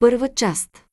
Първа част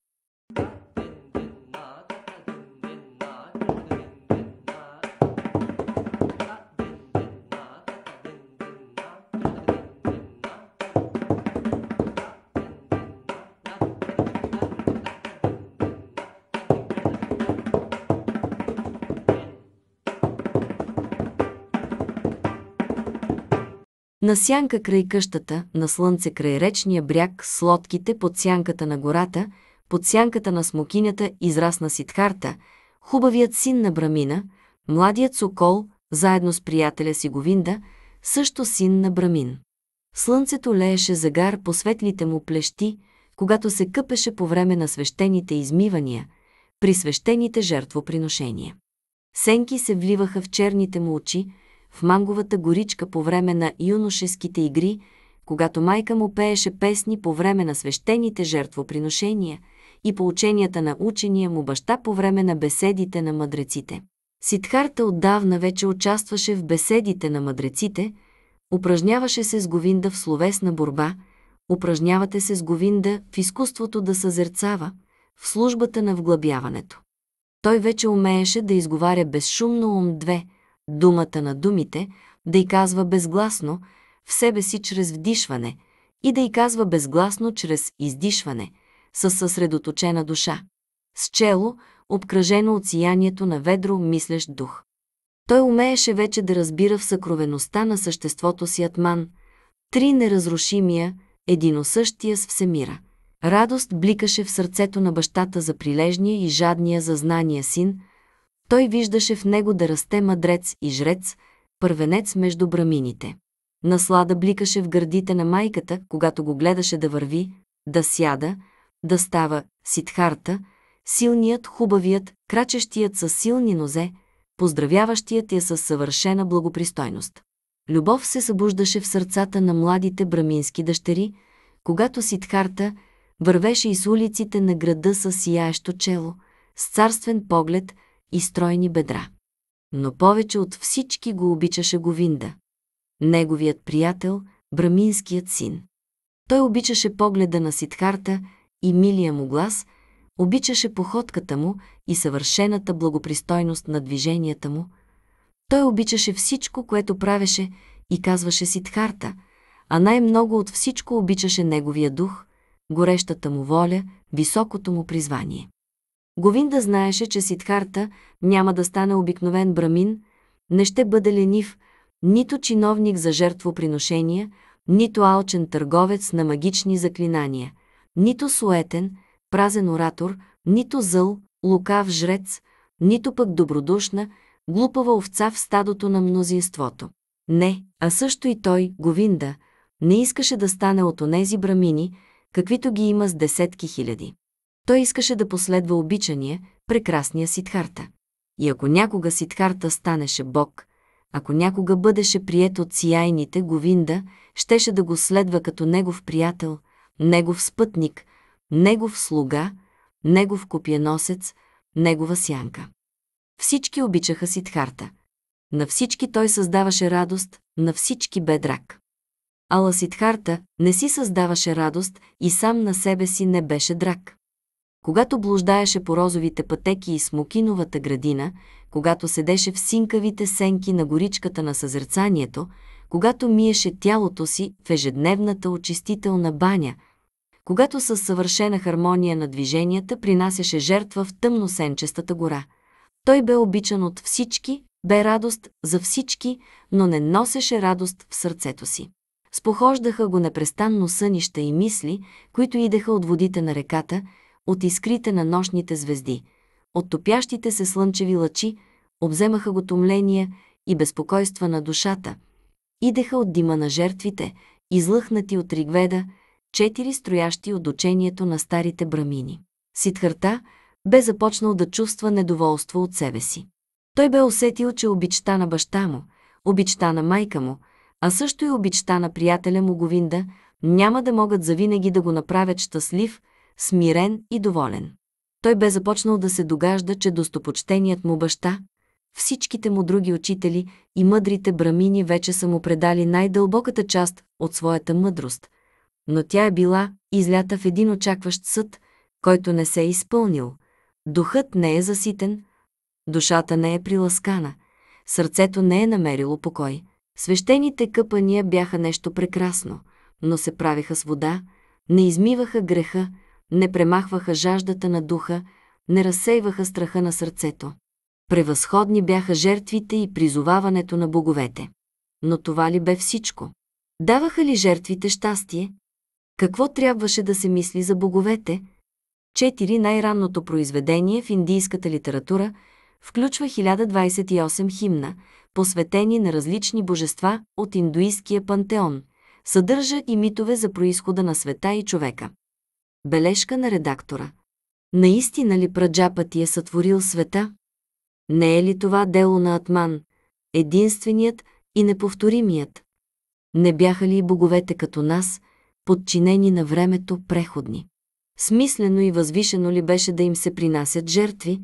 на сянка край къщата, на слънце край речния бряг, с лодките под сянката на гората, под сянката на смокинята израсна Сидхарта, хубавият син на Брамина, младият сокол, заедно с приятеля си Говинда, също син на Брамин. Слънцето лееше загар по светлите му плещи, когато се къпеше по време на свещените измивания, при свещените жертвоприношения. Сенки се вливаха в черните му очи, в манговата горичка по време на юношеските игри, когато майка му пееше песни по време на свещените жертвоприношения и по ученията на учения му баща по време на беседите на мъдреците. Сидхарта отдавна вече участваше в беседите на мъдреците, упражняваше се с Говинда в словесна борба, упражнявате се с Говинда в изкуството да съзерцава, в службата на вглъбяването. Той вече умееше да изговаря безшумно ум две – думата на думите, да й казва безгласно в себе си чрез вдишване и да й казва безгласно чрез издишване, със съсредоточена душа, с чело, обкръжено от сиянието на ведро мислещ дух. Той умееше вече да разбира в съкровеността на съществото си Атман, три неразрушимия, единосъщия с всемира. Радост бликаше в сърцето на бащата за прилежния и жадния за знания син – той виждаше в него да расте мъдрец и жрец, първенец между брамините. Наслада бликаше в гърдите на майката, когато го гледаше да върви, да сяда, да става ситхарта, силният, хубавият, крачещият със силни нозе, поздравяващият я със съвършена благопристойност. Любов се събуждаше в сърцата на младите брамински дъщери, когато Сидхарта вървеше из улиците на града с сияещо чело, с царствен поглед – и стройни бедра. Но повече от всички го обичаше Говинда, неговият приятел, браминският син. Той обичаше погледа на Сидхарта и милия му глас, обичаше походката му и съвършената благопристойност на движенията му. Той обичаше всичко, което правеше и казваше Сидхарта, а най-много от всичко обичаше неговия дух, горещата му воля, високото му призвание. Говинда знаеше, че Сидхарта няма да стане обикновен брамин, не ще бъде ленив, нито чиновник за жертвоприношения, нито алчен търговец на магични заклинания, нито суетен, празен оратор, нито зъл, лукав жрец, нито пък добродушна, глупава овца в стадото на мнозинството. Не, а също и той, Говинда, не искаше да стане от онези брамини, каквито ги има с десетки хиляди. Той искаше да последва обичания, прекрасния Сидхарта. И ако някога Сидхарта станеше Бог, ако някога бъдеше прият от сияйните Говинда, щеше да го следва като негов приятел, негов спътник, негов слуга, негов копиеносец, негова сянка. Всички обичаха Сидхарта. На всички той създаваше радост, на всички бе драк. Ала Сидхарта не си създаваше радост и сам на себе си не беше драк когато блуждаеше по розовите пътеки и смокиновата градина, когато седеше в синкавите сенки на горичката на съзерцанието, когато миеше тялото си в ежедневната очистителна баня, когато със съвършена хармония на движенията принасяше жертва в тъмносенчестата гора. Той бе обичан от всички, бе радост за всички, но не носеше радост в сърцето си. Спохождаха го непрестанно сънища и мисли, които идеха от водите на реката – от искрите на нощните звезди, от топящите се слънчеви лъчи, обземаха го томления и безпокойства на душата. Идеха от дима на жертвите, излъхнати от Ригведа, четири строящи от учението на старите брамини. Сидхарта бе започнал да чувства недоволство от себе си. Той бе усетил, че обичта на баща му, обичта на майка му, а също и обичта на приятеля му Говинда, няма да могат завинаги да го направят щастлив – смирен и доволен. Той бе започнал да се догажда, че достопочтеният му баща, всичките му други учители и мъдрите брамини вече са му предали най-дълбоката част от своята мъдрост, но тя е била излята в един очакващ съд, който не се е изпълнил. Духът не е заситен, душата не е приласкана, сърцето не е намерило покой. Свещените къпания бяха нещо прекрасно, но се правиха с вода, не измиваха греха, не премахваха жаждата на духа, не разсейваха страха на сърцето. Превъзходни бяха жертвите и призоваването на боговете. Но това ли бе всичко? Даваха ли жертвите щастие? Какво трябваше да се мисли за боговете? Четири най-ранното произведение в индийската литература включва 1028 химна, посветени на различни божества от индуистския пантеон, съдържа и митове за происхода на света и човека. Бележка на редактора. Наистина ли праджапа ти е сътворил света? Не е ли това дело на Атман, единственият и неповторимият? Не бяха ли и боговете като нас, подчинени на времето преходни? Смислено и възвишено ли беше да им се принасят жертви?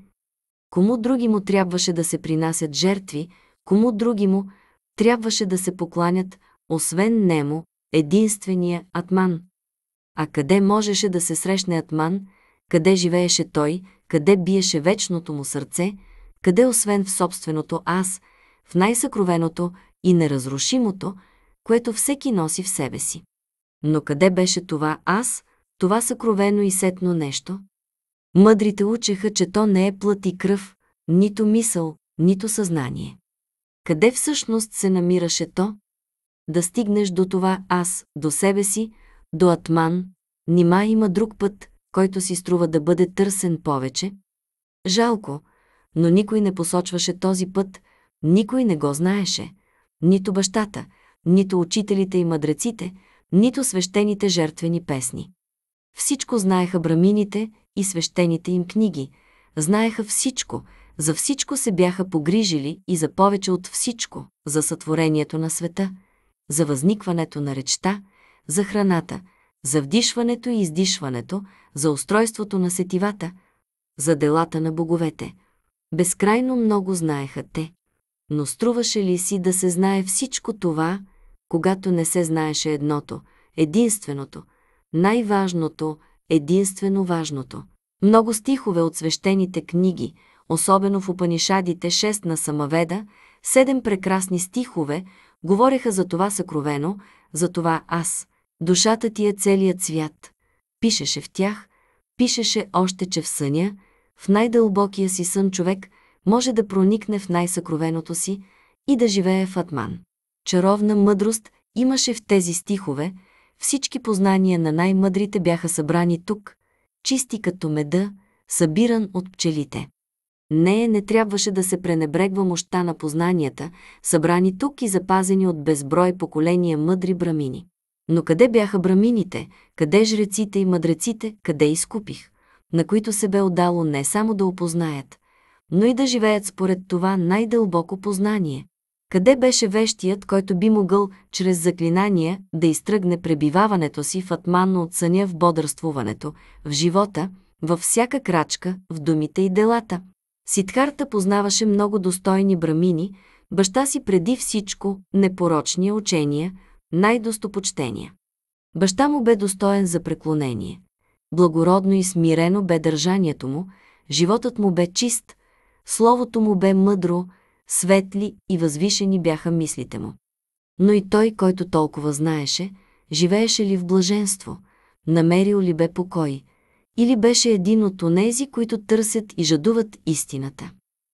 Кому други му трябваше да се принасят жертви, кому други му трябваше да се покланят, освен нему, единствения Атман? А къде можеше да се срещне Атман, къде живееше той, къде биеше вечното му сърце, къде освен в собственото аз, в най-съкровеното и неразрушимото, което всеки носи в себе си. Но къде беше това аз, това съкровено и сетно нещо? Мъдрите учеха, че то не е плът и кръв, нито мисъл, нито съзнание. Къде всъщност се намираше то? Да стигнеш до това аз, до себе си, до Атман, нима има друг път, който си струва да бъде търсен повече? Жалко, но никой не посочваше този път, никой не го знаеше. Нито бащата, нито учителите и мъдреците, нито свещените жертвени песни. Всичко знаеха брамините и свещените им книги, знаеха всичко, за всичко се бяха погрижили и за повече от всичко, за сътворението на света, за възникването на речта, за храната, за вдишването и издишването, за устройството на сетивата, за делата на боговете. Безкрайно много знаеха те. Но струваше ли си да се знае всичко това, когато не се знаеше едното, единственото, най-важното, единствено важното? Много стихове от свещените книги, особено в упанишадите, 6 на Самаведа, седем прекрасни стихове, говореха за това съкровено, за това аз, Душата ти е целият свят. Пишеше в тях, пишеше още, че в съня, в най-дълбокия си сън човек може да проникне в най-съкровеното си и да живее в атман. Чаровна мъдрост имаше в тези стихове, всички познания на най-мъдрите бяха събрани тук, чисти като меда, събиран от пчелите. Не, не трябваше да се пренебрегва мощта на познанията, събрани тук и запазени от безброй поколения мъдри брамини. Но къде бяха брамините, къде жреците и мъдреците, къде изкупих, на които се бе отдало не само да опознаят, но и да живеят според това най-дълбоко познание? Къде беше вещият, който би могъл чрез заклинания да изтръгне пребиваването си в атманно от съня в бодрствуването, в живота, във всяка крачка, в думите и делата? Сидхарта познаваше много достойни брамини, баща си преди всичко, непорочния учения – най-достопочтения. Баща му бе достоен за преклонение. Благородно и смирено бе държанието му, животът му бе чист, словото му бе мъдро, светли и възвишени бяха мислите му. Но и той, който толкова знаеше, живееше ли в блаженство, намерил ли бе покой, или беше един от онези, които търсят и жадуват истината.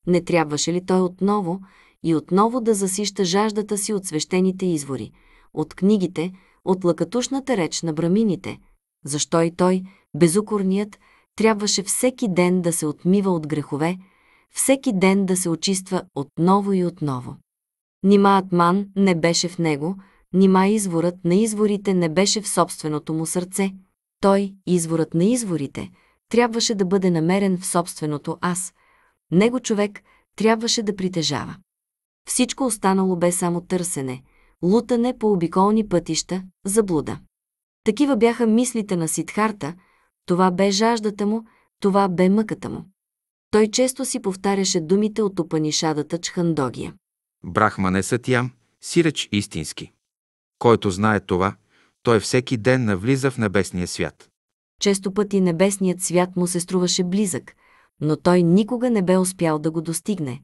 Не трябваше ли той отново и отново да засища жаждата си от свещените извори – от книгите, от лъкатушната реч на брамините. Защо и той, безукорният, трябваше всеки ден да се отмива от грехове, всеки ден да се очиства отново и отново. Нима Атман не беше в него, нима изворът на изворите не беше в собственото му сърце. Той, изворът на изворите, трябваше да бъде намерен в собственото аз. Него човек трябваше да притежава. Всичко останало бе само търсене – лутане по обиколни пътища, заблуда. Такива бяха мислите на Сидхарта, това бе жаждата му, това бе мъката му. Той често си повтаряше думите от опанишадата Чхандогия. Брахмане Сатям, сиреч истински. Който знае това, той всеки ден навлиза в небесния свят. Често пъти небесният свят му се струваше близък, но той никога не бе успял да го достигне,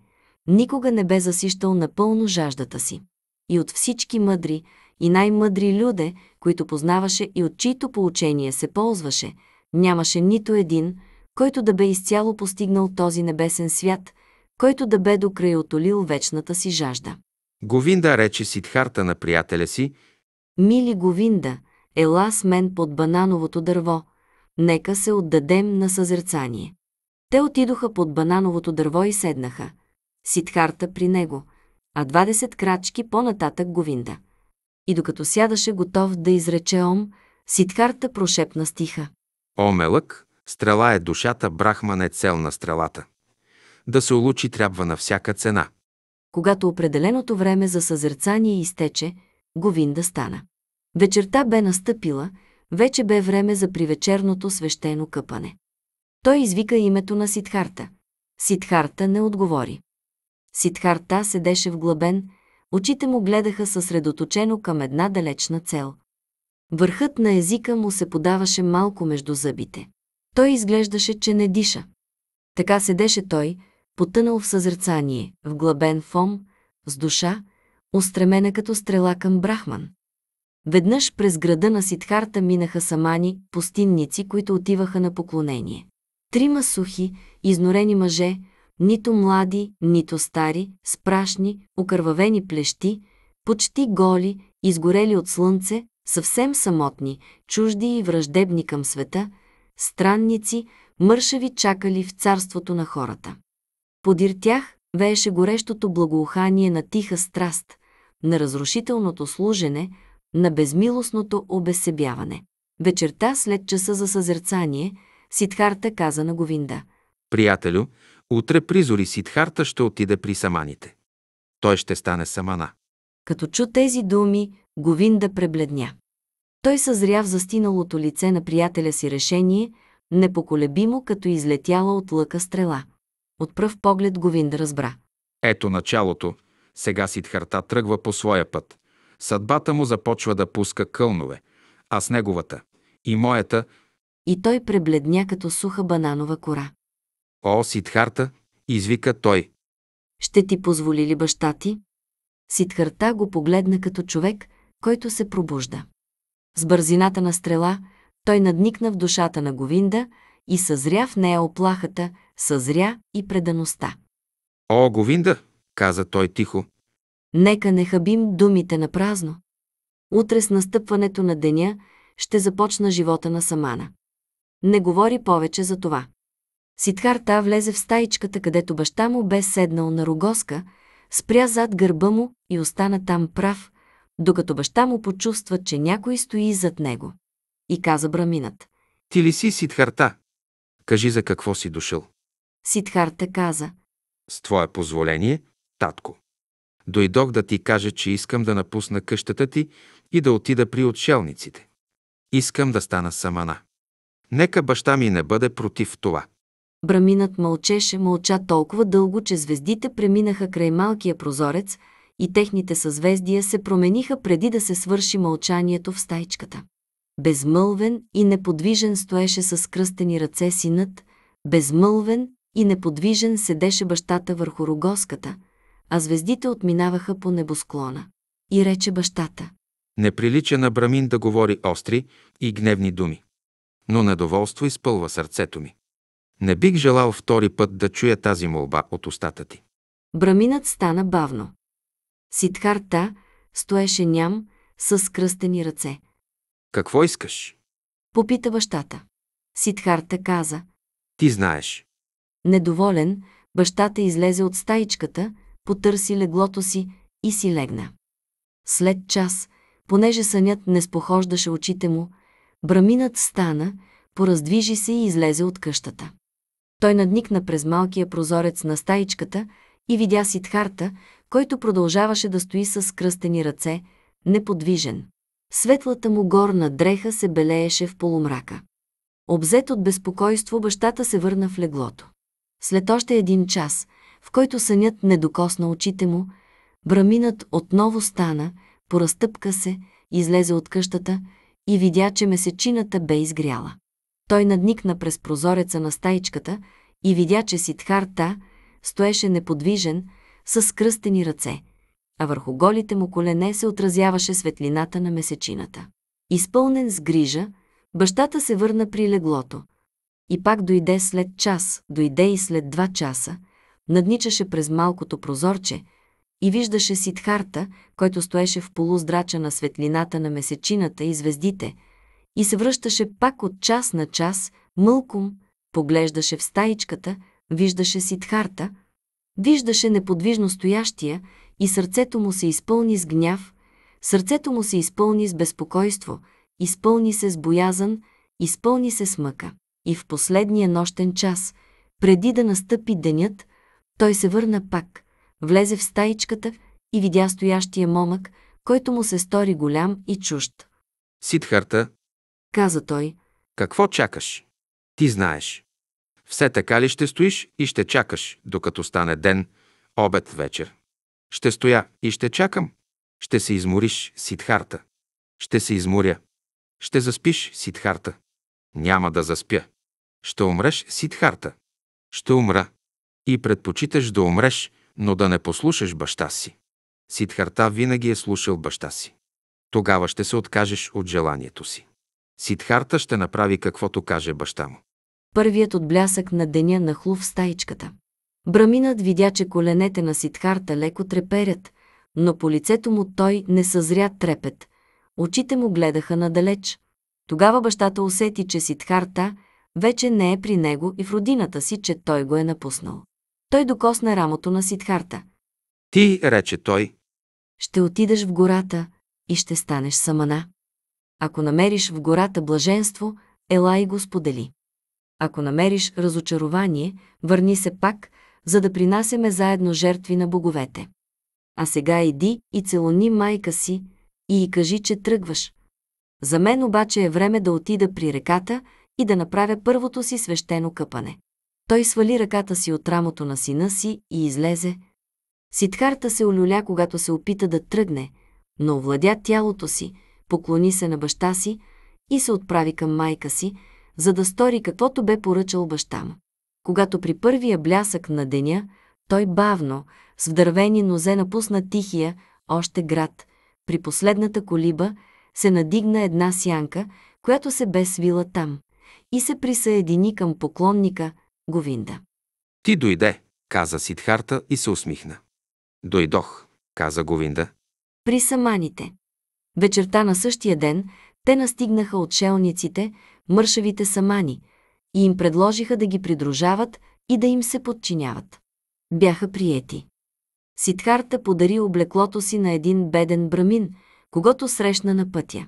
никога не бе засищал напълно жаждата си и от всички мъдри и най-мъдри люде, които познаваше и от чието поучение се ползваше, нямаше нито един, който да бе изцяло постигнал този небесен свят, който да бе докрай отолил вечната си жажда. Говинда рече Сидхарта на приятеля си. Мили Говинда, ела с мен под банановото дърво, нека се отдадем на съзерцание. Те отидоха под банановото дърво и седнаха. Сидхарта при него – а 20 крачки по-нататък Говинда. И докато сядаше готов да изрече Ом, Сидхарта прошепна стиха. О, мелък, стрела е душата, брахман е цел на стрелата. Да се улучи трябва на всяка цена. Когато определеното време за съзерцание изтече, Говинда стана. Вечерта бе настъпила, вече бе време за привечерното свещено къпане. Той извика името на Сидхарта. Сидхарта не отговори. Сидхарта седеше в вглъбен, очите му гледаха съсредоточено към една далечна цел. Върхът на езика му се подаваше малко между зъбите. Той изглеждаше, че не диша. Така седеше той, потънал в съзерцание, в в фом, с душа, устремена като стрела към Брахман. Веднъж през града на Сидхарта минаха самани, пустинници, които отиваха на поклонение. Трима сухи, изнорени мъже, нито млади, нито стари, спрашни, окървавени плещи, почти голи, изгорели от слънце, съвсем самотни, чужди и враждебни към света, странници, мършави чакали в царството на хората. Подир тях вееше горещото благоухание на тиха страст, на разрушителното служене, на безмилостното обесебяване. Вечерта след часа за съзерцание, Сидхарта каза на Говинда. Приятелю, Утре призори Сидхарта ще отиде при саманите. Той ще стане самана. Като чу тези думи, да пребледня. Той съзря в застиналото лице на приятеля си решение, непоколебимо като излетяла от лъка стрела. От пръв поглед да разбра. Ето началото. Сега Сидхарта тръгва по своя път. Съдбата му започва да пуска кълнове, а с неговата и моята... И той пребледня като суха бананова кора. О, Сидхарта, извика той. Ще ти позволи ли баща ти? Сидхарта го погледна като човек, който се пробужда. С бързината на стрела, той надникна в душата на Говинда и съзря в нея оплахата, съзря и предаността. О, Говинда, каза той тихо. Нека не хабим думите на празно. Утре с настъпването на деня ще започна живота на Самана. Не говори повече за това. Сидхарта влезе в стаичката, където баща му бе седнал на рогоска, спря зад гърба му и остана там прав, докато баща му почувства, че някой стои зад него. И каза браминът. Ти ли си Сидхарта? Кажи за какво си дошъл. Сидхарта каза. С твое позволение, татко. Дойдох да ти кажа, че искам да напусна къщата ти и да отида при отшелниците. Искам да стана самана. Нека баща ми не бъде против това. Браминът мълчеше, мълча толкова дълго, че звездите преминаха край малкия прозорец и техните съзвездия се промениха преди да се свърши мълчанието в стайчката. Безмълвен и неподвижен стоеше с кръстени ръце синът, безмълвен и неподвижен седеше бащата върху рогоската, а звездите отминаваха по небосклона. И рече бащата. Не прилича на Брамин да говори остри и гневни думи, но недоволство изпълва сърцето ми. Не бих желал втори път да чуя тази молба от устата ти. Браминът стана бавно. Сидхарта стоеше ням с скръстени ръце. Какво искаш? Попита бащата. Сидхарта каза. Ти знаеш. Недоволен, бащата излезе от стаичката, потърси леглото си и си легна. След час, понеже сънят не спохождаше очите му, браминът стана, пораздвижи се и излезе от къщата. Той надникна през малкия прозорец на стаичката и видя Сидхарта, който продължаваше да стои с кръстени ръце, неподвижен. Светлата му горна дреха се белееше в полумрака. Обзет от безпокойство, бащата се върна в леглото. След още един час, в който сънят не докосна очите му, браминът отново стана, поразтъпка се, излезе от къщата и видя, че месечината бе изгряла. Той надникна през прозореца на стаичката и видя, че Сидхарта стоеше неподвижен, с кръстени ръце, а върху голите му колене се отразяваше светлината на месечината. Изпълнен с грижа, бащата се върна при леглото. И пак дойде след час, дойде и след два часа, надничаше през малкото прозорче и виждаше Сидхарта, който стоеше в полуздрача на светлината на месечината и звездите – и се връщаше пак от час на час, мълком, поглеждаше в стаичката, виждаше Сидхарта, виждаше неподвижно стоящия и сърцето му се изпълни с гняв, сърцето му се изпълни с безпокойство, изпълни се с боязън, изпълни се с мъка. И в последния нощен час, преди да настъпи денят, той се върна пак, влезе в стаичката и видя стоящия момък, който му се стори голям и чужд. Сидхарта, каза той. Какво чакаш? Ти знаеш. Все така ли ще стоиш и ще чакаш, докато стане ден, обед, вечер? Ще стоя и ще чакам. Ще се измориш, Сидхарта. Ще се изморя. Ще заспиш, Сидхарта. Няма да заспя. Ще умреш, Сидхарта. Ще умра. И предпочиташ да умреш, но да не послушаш баща си. Сидхарта винаги е слушал баща си. Тогава ще се откажеш от желанието си. Сидхарта ще направи каквото каже баща му. Първият отблясък на деня нахлу в стаичката. Браминът видя, че коленете на Сидхарта леко треперят, но по лицето му той не съзря трепет. Очите му гледаха надалеч. Тогава бащата усети, че Сидхарта вече не е при него и в родината си, че той го е напуснал. Той докосна рамото на Сидхарта. Ти, рече той, ще отидеш в гората и ще станеш самана. Ако намериш в гората блаженство, ела и го сподели. Ако намериш разочарование, върни се пак, за да принасяме заедно жертви на боговете. А сега иди и целони майка си и й кажи, че тръгваш. За мен обаче е време да отида при реката и да направя първото си свещено къпане. Той свали ръката си от рамото на сина си и излезе. Сидхарта се олюля, когато се опита да тръгне, но овладя тялото си – поклони се на баща си и се отправи към майка си, за да стори каквото бе поръчал баща му. Когато при първия блясък на деня, той бавно, с вдървени нозе напусна тихия, още град, при последната колиба се надигна една сянка, която се бе свила там, и се присъедини към поклонника Говинда. Ти дойде, каза Сидхарта и се усмихна. Дойдох, каза Говинда. При саманите. Вечерта на същия ден те настигнаха отшелниците, мършавите самани, и им предложиха да ги придружават и да им се подчиняват. Бяха приети. Сидхарта подари облеклото си на един беден брамин, когато срещна на пътя.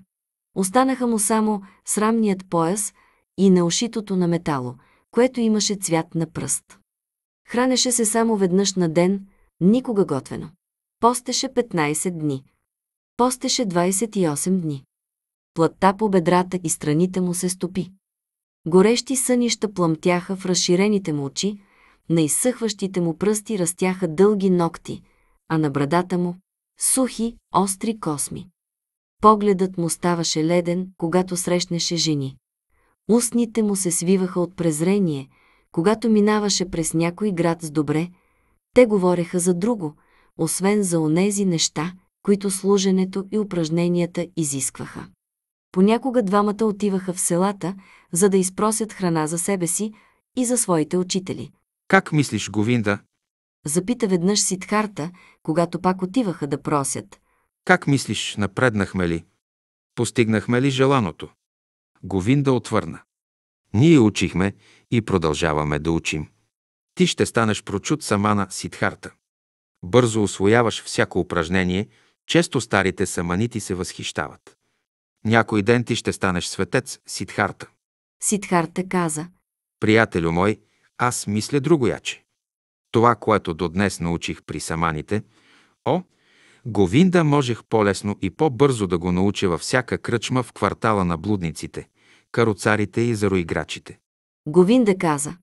Останаха му само срамният пояс и на ушитото на метало, което имаше цвят на пръст. Хранеше се само веднъж на ден, никога готвено. Постеше 15 дни. Постеше 28 дни. Плътта по бедрата и страните му се стопи. Горещи сънища плъмтяха в разширените му очи, на изсъхващите му пръсти растяха дълги ногти, а на брадата му – сухи, остри косми. Погледът му ставаше леден, когато срещнеше жени. Устните му се свиваха от презрение, когато минаваше през някой град с добре, те говореха за друго, освен за онези неща, които служенето и упражненията изискваха. Понякога двамата отиваха в селата, за да изпросят храна за себе си и за своите учители. Как мислиш, Говинда? Запита веднъж Сидхарта, когато пак отиваха да просят. Как мислиш, напреднахме ли? Постигнахме ли желаното? Говинда отвърна. Ние учихме и продължаваме да учим. Ти ще станеш прочут сама на Сидхарта. Бързо освояваш всяко упражнение, често старите саманити се възхищават. Някой ден ти ще станеш светец, Сидхарта. Сидхарта каза. Приятелю мой, аз мисля другояче. Това, което до днес научих при саманите, о, Говинда можех по-лесно и по-бързо да го науча във всяка кръчма в квартала на блудниците, каруцарите и зароиграчите. Говинда каза.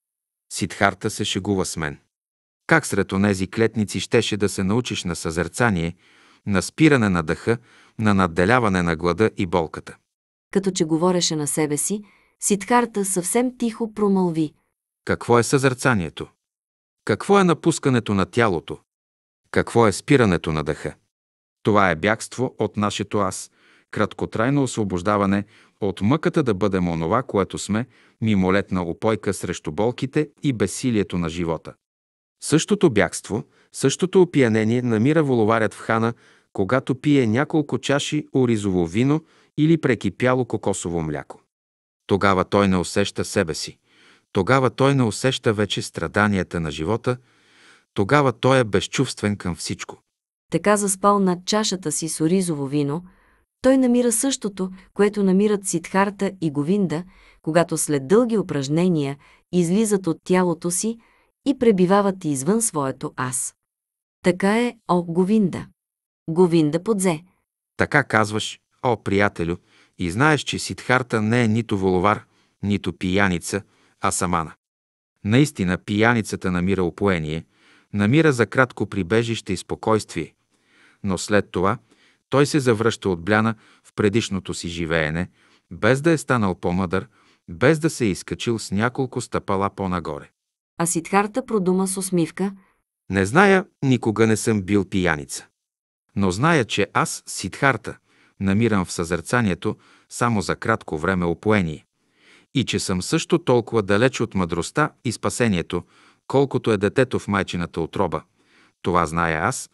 Сидхарта се шегува с мен. Как сред онези клетници щеше да се научиш на съзерцание, на спиране на дъха, на надделяване на глада и болката. Като че говореше на себе си, Сидхарта съвсем тихо промълви. Какво е съзърцанието? Какво е напускането на тялото? Какво е спирането на дъха? Това е бягство от нашето аз, краткотрайно освобождаване от мъката да бъдем онова, което сме, мимолетна опойка срещу болките и безсилието на живота. Същото бягство – Същото опиянение намира воловарят в хана, когато пие няколко чаши оризово вино или прекипяло кокосово мляко. Тогава той не усеща себе си. Тогава той не усеща вече страданията на живота. Тогава той е безчувствен към всичко. Така заспал над чашата си с оризово вино, той намира същото, което намират Сидхарта и Говинда, когато след дълги упражнения излизат от тялото си и пребивават извън своето аз. Така е, о, Говинда. Говинда подзе. Така казваш, о, приятелю, и знаеш, че Сидхарта не е нито воловар, нито пияница, а самана. Наистина пияницата намира опоение, намира за кратко прибежище и спокойствие, но след това той се завръща от бляна в предишното си живеене, без да е станал по-мъдър, без да се е изкачил с няколко стъпала по-нагоре. А Сидхарта продума с усмивка – не зная, никога не съм бил пияница. Но зная, че аз, Сидхарта, намирам в съзерцанието само за кратко време опоение и че съм също толкова далеч от мъдростта и спасението, колкото е детето в майчината отроба. Това зная аз.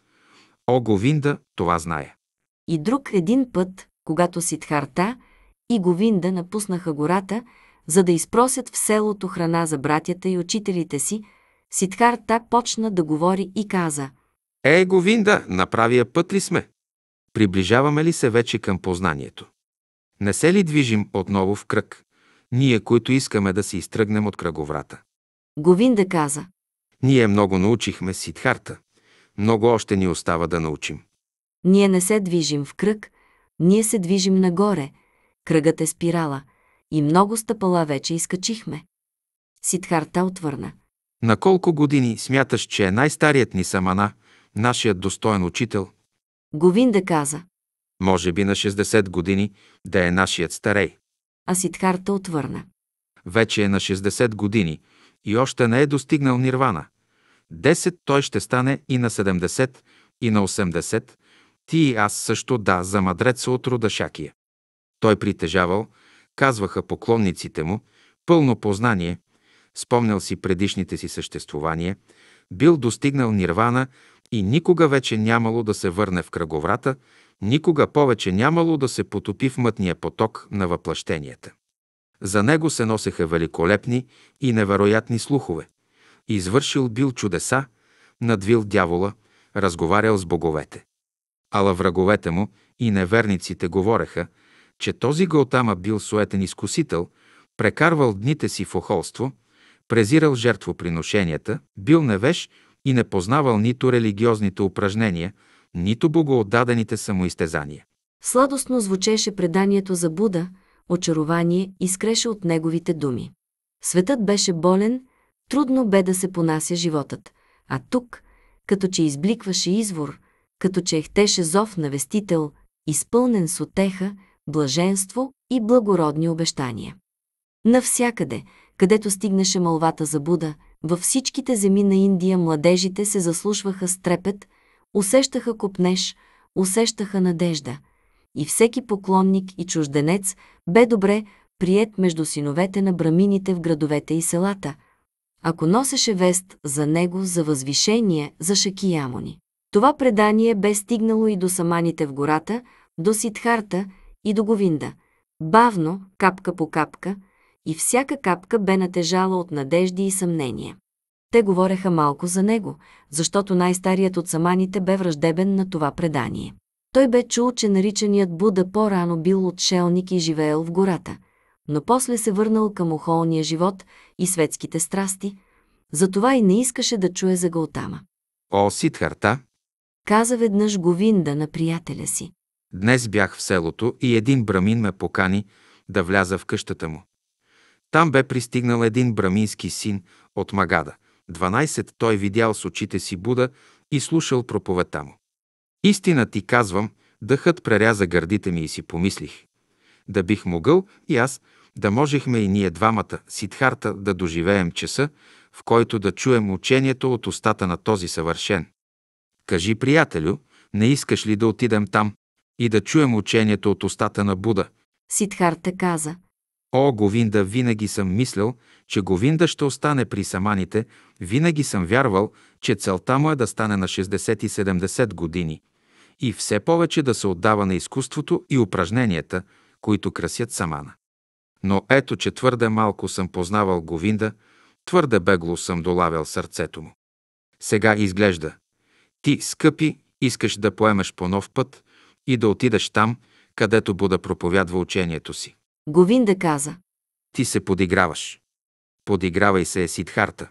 О, Говинда, това зная. И друг един път, когато Сидхарта и Говинда напуснаха гората, за да изпросят в селото храна за братята и учителите си, Сидхарта почна да говори и каза «Ей, Говинда, направия път ли сме? Приближаваме ли се вече към познанието? Не се ли движим отново в кръг, ние, които искаме да се изтръгнем от кръговрата?» Говинда каза «Ние много научихме Сидхарта. Много още ни остава да научим». Ние не се движим в кръг, ние се движим нагоре. Кръгът е спирала и много стъпала вече изкачихме. Сидхарта отвърна – на колко години смяташ, че е най-старият ни самана, нашият достоен учител? Говинда каза. Може би на 60 години да е нашият старей. А Сидхарта отвърна. Вече е на 60 години и още не е достигнал нирвана. 10 той ще стане и на 70, и на 80. Ти и аз също да, за мадреца от рода Шакия. Той притежавал, казваха поклонниците му, пълно познание, спомнял си предишните си съществувания, бил достигнал нирвана и никога вече нямало да се върне в кръговрата, никога повече нямало да се потопи в мътния поток на въплащенията. За него се носеха великолепни и невероятни слухове. Извършил бил чудеса, надвил дявола, разговарял с боговете. Ала враговете му и неверниците говореха, че този Галтама бил суетен изкусител, прекарвал дните си в охолство – презирал жертвоприношенията, бил невеж и не познавал нито религиозните упражнения, нито богоотдадените самоизтезания. Сладостно звучеше преданието за Буда, очарование изкреше от неговите думи. Светът беше болен, трудно бе да се понася животът, а тук, като че избликваше извор, като че ехтеше зов на вестител, изпълнен с отеха, блаженство и благородни обещания. Навсякъде, където стигнаше мълвата за Буда, във всичките земи на Индия младежите се заслушваха с трепет, усещаха копнеж, усещаха надежда. И всеки поклонник и чужденец бе добре прият между синовете на брамините в градовете и селата, ако носеше вест за него за възвишение за Шакиямони. Това предание бе стигнало и до саманите в гората, до Сидхарта и до Говинда. Бавно, капка по капка – и всяка капка бе натежала от надежди и съмнения. Те говореха малко за него, защото най-старият от саманите бе враждебен на това предание. Той бе чул, че наричаният Буда по-рано бил отшелник и живеел в гората, но после се върнал към охолния живот и светските страсти, затова и не искаше да чуе за Галтама. О, Сидхарта! Каза веднъж Говинда на приятеля си. Днес бях в селото и един брамин ме покани да вляза в къщата му. Там бе пристигнал един брамински син от Магада. 12 той видял с очите си Буда и слушал проповета му. Истина ти казвам, дъхът преряза гърдите ми и си помислих. Да бих могъл и аз, да можехме и ние двамата, Сидхарта, да доживеем часа, в който да чуем учението от устата на този съвършен. Кажи, приятелю, не искаш ли да отидем там и да чуем учението от устата на Буда? Сидхарта каза – О, Говинда, винаги съм мислял, че Говинда ще остане при саманите, винаги съм вярвал, че целта му е да стане на 60 и 70 години и все повече да се отдава на изкуството и упражненията, които красят самана. Но ето, че твърде малко съм познавал Говинда, твърде бегло съм долавял сърцето му. Сега изглежда. Ти, скъпи, искаш да поемеш по нов път и да отидеш там, където Буда проповядва учението си. Говинда каза. Ти се подиграваш. Подигравай се, Сидхарта.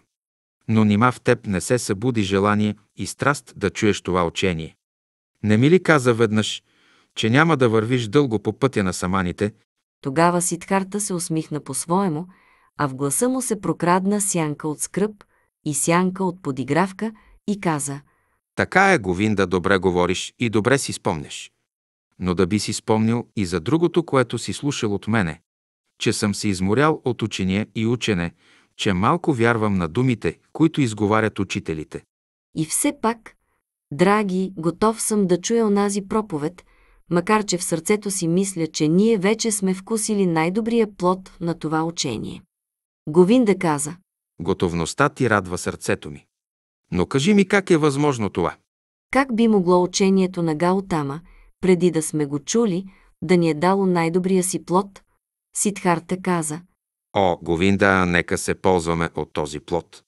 Но нима в теб не се събуди желание и страст да чуеш това учение. Не ми ли каза веднъж, че няма да вървиш дълго по пътя на саманите? Тогава Сидхарта се усмихна по-своему, а в гласа му се прокрадна сянка от скръп и сянка от подигравка и каза – така е, Говинда, добре говориш и добре си спомняш но да би си спомнил и за другото, което си слушал от мене, че съм се изморял от учение и учене, че малко вярвам на думите, които изговарят учителите. И все пак, драги, готов съм да чуя онази проповед, макар че в сърцето си мисля, че ние вече сме вкусили най-добрия плод на това учение. Говинда каза. Готовността ти радва сърцето ми. Но кажи ми как е възможно това? Как би могло учението на Гаутама – преди да сме го чули, да ни е дало най-добрия си плод, Сидхарта каза. О, Говинда, нека се ползваме от този плод.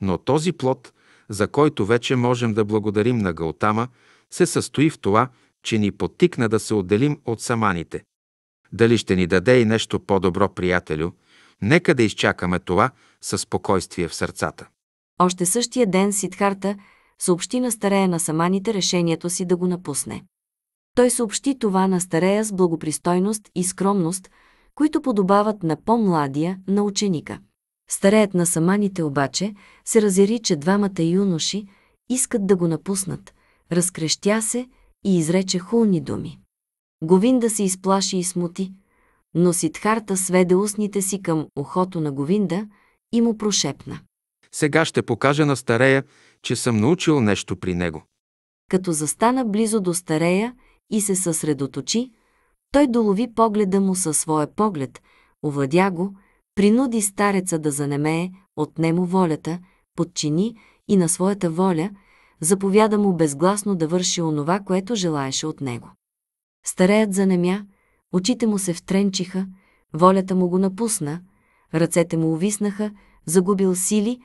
Но този плод, за който вече можем да благодарим на Галтама, се състои в това, че ни потикна да се отделим от саманите. Дали ще ни даде и нещо по-добро, приятелю, нека да изчакаме това със спокойствие в сърцата. Още същия ден Сидхарта съобщи на старея на саманите решението си да го напусне. Той съобщи това на старея с благопристойност и скромност, които подобават на по-младия, на ученика. Стареят на саманите обаче се разяри, че двамата юноши искат да го напуснат, разкрещя се и изрече хулни думи. Говинда се изплаши и смути, но Сидхарта сведе устните си към ухото на Говинда и му прошепна. Сега ще покажа на старея, че съм научил нещо при него. Като застана близо до старея и се съсредоточи, той долови погледа му със своя поглед, овладя го, принуди стареца да занемее, от него волята, подчини и на своята воля заповяда му безгласно да върши онова, което желаеше от него. Стареят занемя, очите му се втренчиха, волята му го напусна, ръцете му увиснаха, загубил сили,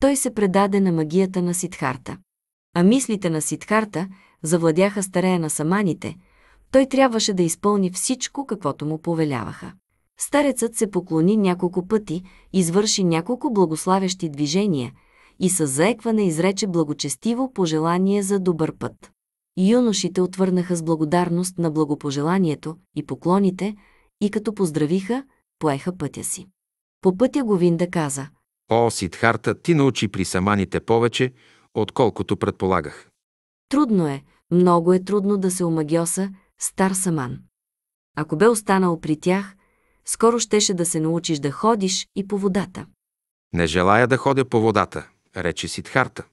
той се предаде на магията на Сидхарта. А мислите на Сидхарта – завладяха старея на саманите, той трябваше да изпълни всичко, каквото му повеляваха. Старецът се поклони няколко пъти, извърши няколко благославящи движения и с заекване изрече благочестиво пожелание за добър път. Юношите отвърнаха с благодарност на благопожеланието и поклоните и като поздравиха, поеха пътя си. По пътя Говинда каза – О, Сидхарта, ти научи при саманите повече, отколкото предполагах. Трудно е, много е трудно да се омагиоса стар саман. Ако бе останал при тях, скоро щеше да се научиш да ходиш и по водата. Не желая да ходя по водата, рече Сидхарта.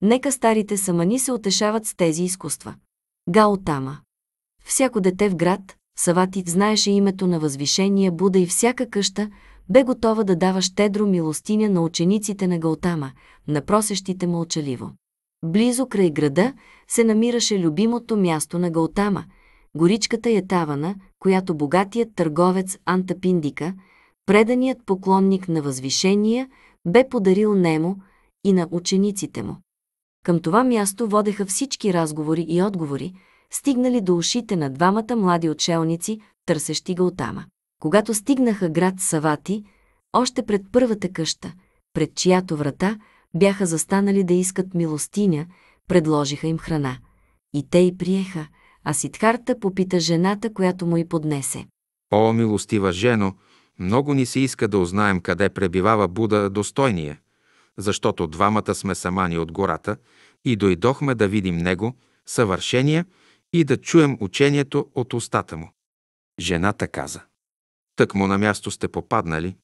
Нека старите самани се отешават с тези изкуства. Гаотама. Всяко дете в град, Савати знаеше името на възвишения Буда и всяка къща бе готова да дава щедро милостиня на учениците на Гаотама, на просещите мълчаливо. Близо край града се намираше любимото място на Галтама, горичката Етавана, която богатият търговец Анта Пиндика, преданият поклонник на възвишения, бе подарил Немо и на учениците му. Към това място водеха всички разговори и отговори, стигнали до ушите на двамата млади отшелници, търсещи Галтама. Когато стигнаха град Савати, още пред първата къща, пред чиято врата – бяха застанали да искат милостиня, предложиха им храна. И те й приеха, а Сидхарта попита жената, която му й поднесе. О, милостива жено, много ни се иска да узнаем къде пребивава Буда достойния, защото двамата сме самани от гората и дойдохме да видим него, съвършения и да чуем учението от устата му. Жената каза. Тък му на място сте попаднали.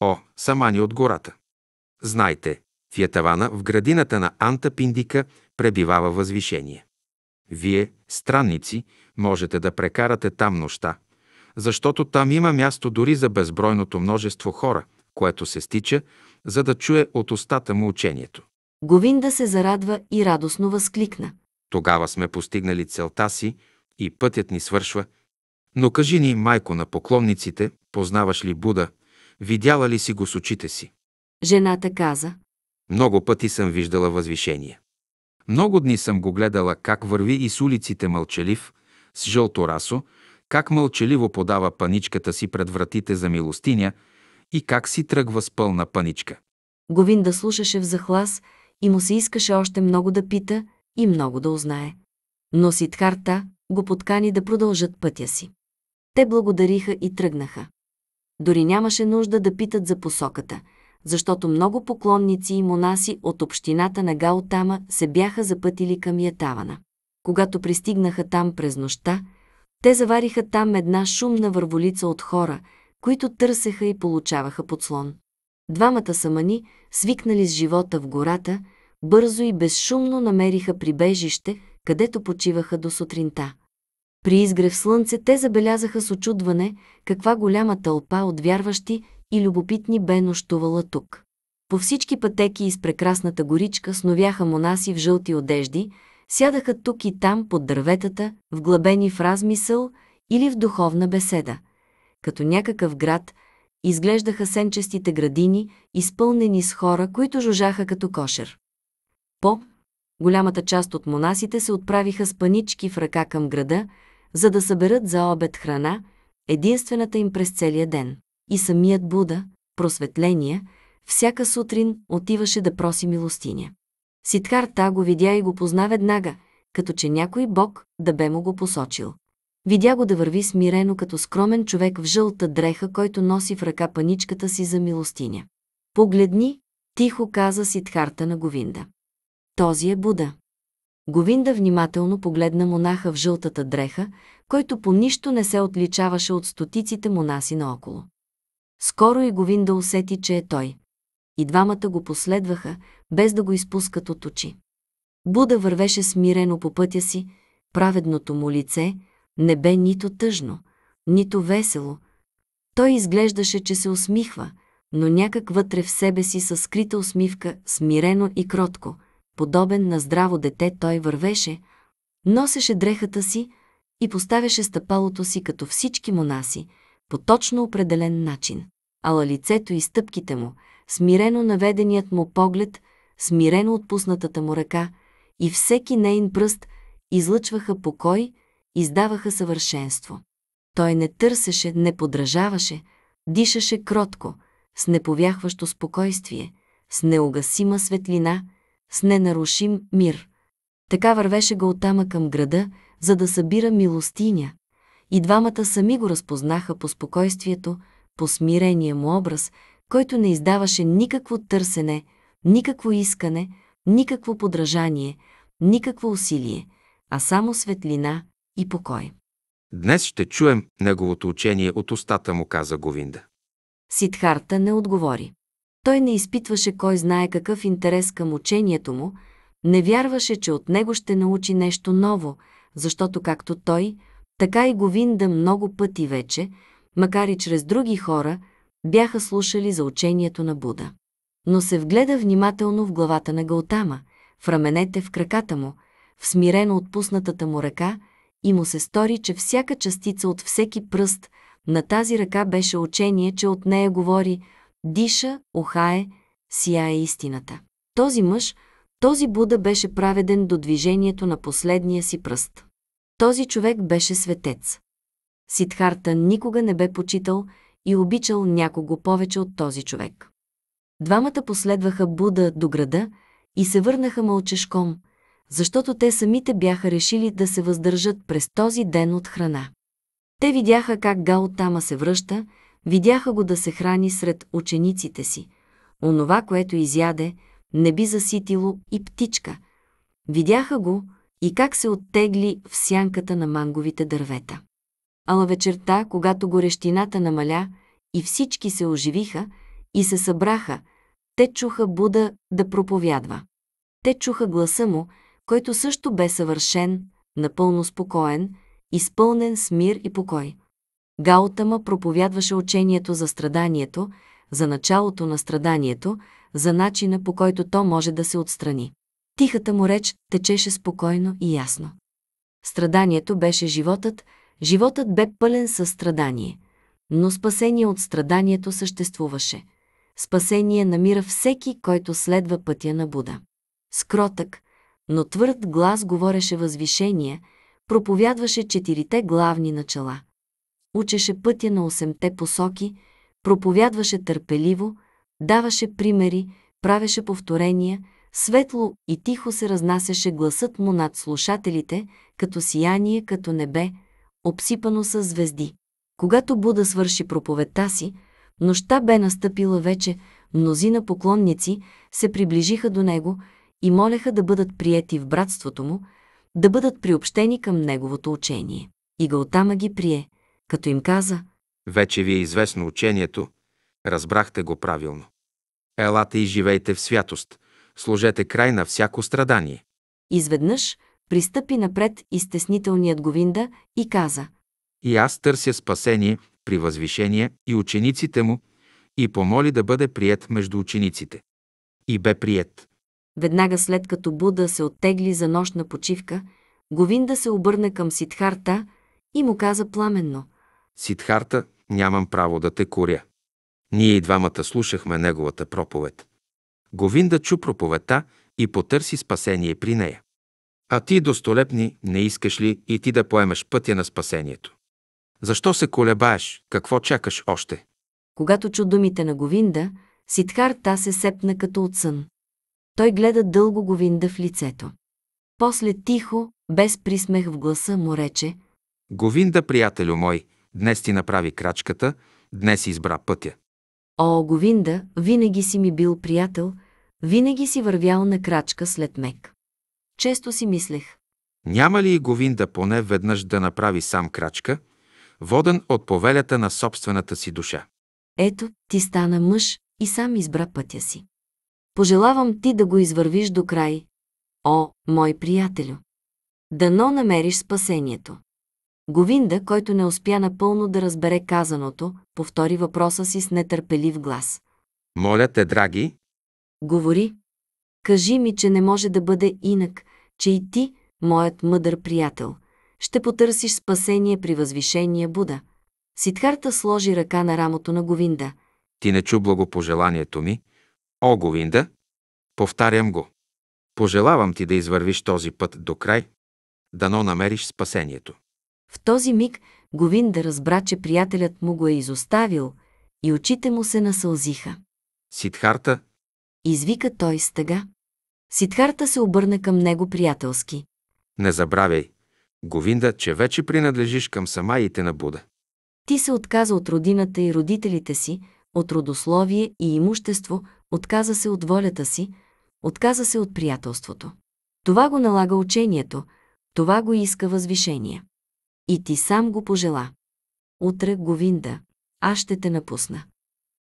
О, самани от гората. Знайте, в Ятавана, в градината на Анта Пиндика, пребивава възвишение. Вие, странници, можете да прекарате там нощта, защото там има място дори за безбройното множество хора, което се стича, за да чуе от устата му учението. Говинда се зарадва и радостно възкликна. Тогава сме постигнали целта си и пътят ни свършва. Но кажи ни, майко на поклонниците, познаваш ли Буда, видяла ли си го с очите си? Жената каза, много пъти съм виждала възвишение. Много дни съм го гледала как върви и с улиците мълчалив, с жълто расо, как мълчаливо подава паничката си пред вратите за милостиня и как си тръгва с пълна паничка. Говин да слушаше в захлас и му се искаше още много да пита и много да узнае. Но Сидхарта го подкани да продължат пътя си. Те благодариха и тръгнаха. Дори нямаше нужда да питат за посоката – защото много поклонници и монаси от общината на Гаутама се бяха запътили към Ятавана. Когато пристигнаха там през нощта, те завариха там една шумна върволица от хора, които търсеха и получаваха подслон. Двамата самани, свикнали с живота в гората, бързо и безшумно намериха прибежище, където почиваха до сутринта. При изгрев слънце те забелязаха с очудване каква голяма тълпа от вярващи и любопитни бе нощувала тук. По всички пътеки из прекрасната горичка сновяха монаси в жълти одежди, сядаха тук и там под дърветата, вглъбени в размисъл или в духовна беседа. Като някакъв град, изглеждаха сенчестите градини, изпълнени с хора, които жужаха като кошер. По голямата част от монасите се отправиха с панички в ръка към града, за да съберат за обед храна, единствената им през целия ден и самият Буда, просветления, всяка сутрин отиваше да проси милостиня. Сидхарта го видя и го позна веднага, като че някой бог да бе му го посочил. Видя го да върви смирено като скромен човек в жълта дреха, който носи в ръка паничката си за милостиня. Погледни, тихо каза Сидхарта на Говинда. Този е Буда. Говинда внимателно погледна монаха в жълтата дреха, който по нищо не се отличаваше от стотиците монаси наоколо. Скоро и Говин да усети, че е той. И двамата го последваха, без да го изпускат от очи. Буда вървеше смирено по пътя си, праведното му лице не бе нито тъжно, нито весело. Той изглеждаше, че се усмихва, но някак вътре в себе си със скрита усмивка, смирено и кротко, подобен на здраво дете той вървеше, носеше дрехата си и поставяше стъпалото си като всички монаси – по точно определен начин. Ала лицето и стъпките му, смирено наведеният му поглед, смирено отпуснатата му ръка и всеки нейн пръст излъчваха покой, издаваха съвършенство. Той не търсеше, не подражаваше, дишаше кротко, с неповяхващо спокойствие, с неугасима светлина, с ненарушим мир. Така вървеше го оттама към града, за да събира милостиня, и двамата сами го разпознаха по спокойствието, по смирения му образ, който не издаваше никакво търсене, никакво искане, никакво подражание, никакво усилие, а само светлина и покой. Днес ще чуем неговото учение от устата му, каза Говинда. Сидхарта не отговори. Той не изпитваше кой знае какъв интерес към учението му, не вярваше, че от него ще научи нещо ново, защото както той, така и Говинда много пъти вече, макар и чрез други хора, бяха слушали за учението на Буда. Но се вгледа внимателно в главата на Галтама, в раменете в краката му, в смирено отпуснатата му ръка и му се стори, че всяка частица от всеки пръст на тази ръка беше учение, че от нея говори «Диша, ухае, сия е истината». Този мъж, този Буда беше праведен до движението на последния си пръст. Този човек беше светец. Сидхарта никога не бе почитал и обичал някого повече от този човек. Двамата последваха Буда до града и се върнаха мълчешком, защото те самите бяха решили да се въздържат през този ден от храна. Те видяха как Гаутама се връща, видяха го да се храни сред учениците си. Онова, което изяде, не би заситило и птичка. Видяха го, и как се оттегли в сянката на манговите дървета. Ала вечерта, когато горещината намаля и всички се оживиха и се събраха, те чуха Буда да проповядва. Те чуха гласа му, който също бе съвършен, напълно спокоен, изпълнен с мир и покой. Гаутама проповядваше учението за страданието, за началото на страданието, за начина по който то може да се отстрани. Тихата му реч течеше спокойно и ясно. Страданието беше животът, животът бе пълен със страдание, но спасение от страданието съществуваше. Спасение намира всеки, който следва пътя на Буда. Скротък, но твърд глас говореше възвишение, проповядваше четирите главни начала. Учеше пътя на осемте посоки, проповядваше търпеливо, даваше примери, правеше повторения – Светло и тихо се разнасяше гласът му над слушателите, като сияние, като небе, обсипано с звезди. Когато Буда свърши проповедта си, нощта бе настъпила вече, мнозина поклонници се приближиха до него и молеха да бъдат приети в братството му, да бъдат приобщени към неговото учение. И Галтама ги прие, като им каза «Вече ви е известно учението, разбрахте го правилно. Елате и живейте в святост, сложете край на всяко страдание. Изведнъж пристъпи напред изтеснителният Говинда и каза И аз търся спасение при възвишение и учениците му и помоли да бъде прият между учениците. И бе прият. Веднага след като Буда се оттегли за нощна почивка, Говинда се обърна към Сидхарта и му каза пламенно Сидхарта, нямам право да те куря. Ние и двамата слушахме неговата проповед. Говинда чу проповета и потърси спасение при нея. А ти, достолепни, не искаш ли и ти да поемеш пътя на спасението? Защо се колебаеш? Какво чакаш още? Когато чу думите на Говинда, Сидхарта се сепна като от сън. Той гледа дълго Говинда в лицето. После тихо, без присмех в гласа му рече «Говинда, приятелю мой, днес ти направи крачката, днес избра пътя. О, Говинда, винаги си ми бил приятел, винаги си вървял на крачка след мек. Често си мислех. Няма ли и Говинда поне веднъж да направи сам крачка, воден от повелята на собствената си душа? Ето, ти стана мъж и сам избра пътя си. Пожелавам ти да го извървиш до край. О, мой приятелю! Дано намериш спасението. Говинда, който не успя напълно да разбере казаното, повтори въпроса си с нетърпелив глас. Моля те, драги. Говори. Кажи ми, че не може да бъде инак, че и ти, моят мъдър приятел, ще потърсиш спасение при възвишения Буда. Сидхарта сложи ръка на рамото на Говинда. Ти не чу благопожеланието ми. О, Говинда, повтарям го. Пожелавам ти да извървиш този път до край, дано намериш спасението. В този миг Говин да разбра, че приятелят му го е изоставил и очите му се насълзиха. Сидхарта? Извика той с тъга. Сидхарта се обърна към него приятелски. Не забравяй, Говинда, че вече принадлежиш към самаите на Буда. Ти се отказа от родината и родителите си, от родословие и имущество, отказа се от волята си, отказа се от приятелството. Това го налага учението, това го иска възвишение. И ти сам го пожела. Утре, Говинда, аз ще те напусна.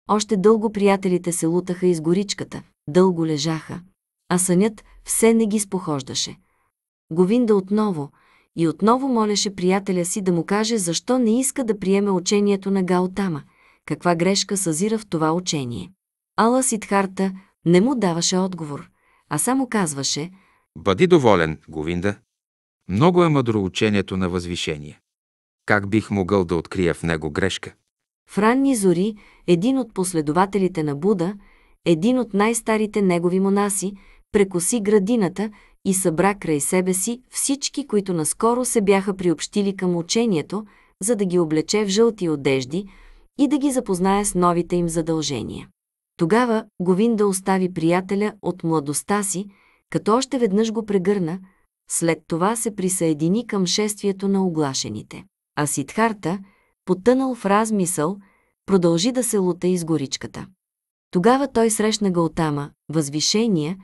Още дълго приятелите се лутаха из горичката, дълго лежаха, а сънят все не ги спохождаше. Говинда отново и отново молеше приятеля си да му каже защо не иска да приеме учението на Гаутама, каква грешка съзира в това учение. Ала Сидхарта не му даваше отговор, а само казваше «Бъди доволен, Говинда, много е мъдро учението на възвишение. Как бих могъл да открия в него грешка? В ранни зори, един от последователите на Буда, един от най-старите негови монаси, прекоси градината и събра край себе си всички, които наскоро се бяха приобщили към учението, за да ги облече в жълти одежди и да ги запознае с новите им задължения. Тогава Говинда да остави приятеля от младостта си, като още веднъж го прегърна – след това се присъедини към шествието на оглашените. А Сидхарта, потънал в размисъл, продължи да се лута из горичката. Тогава той срещна Галтама, възвишения,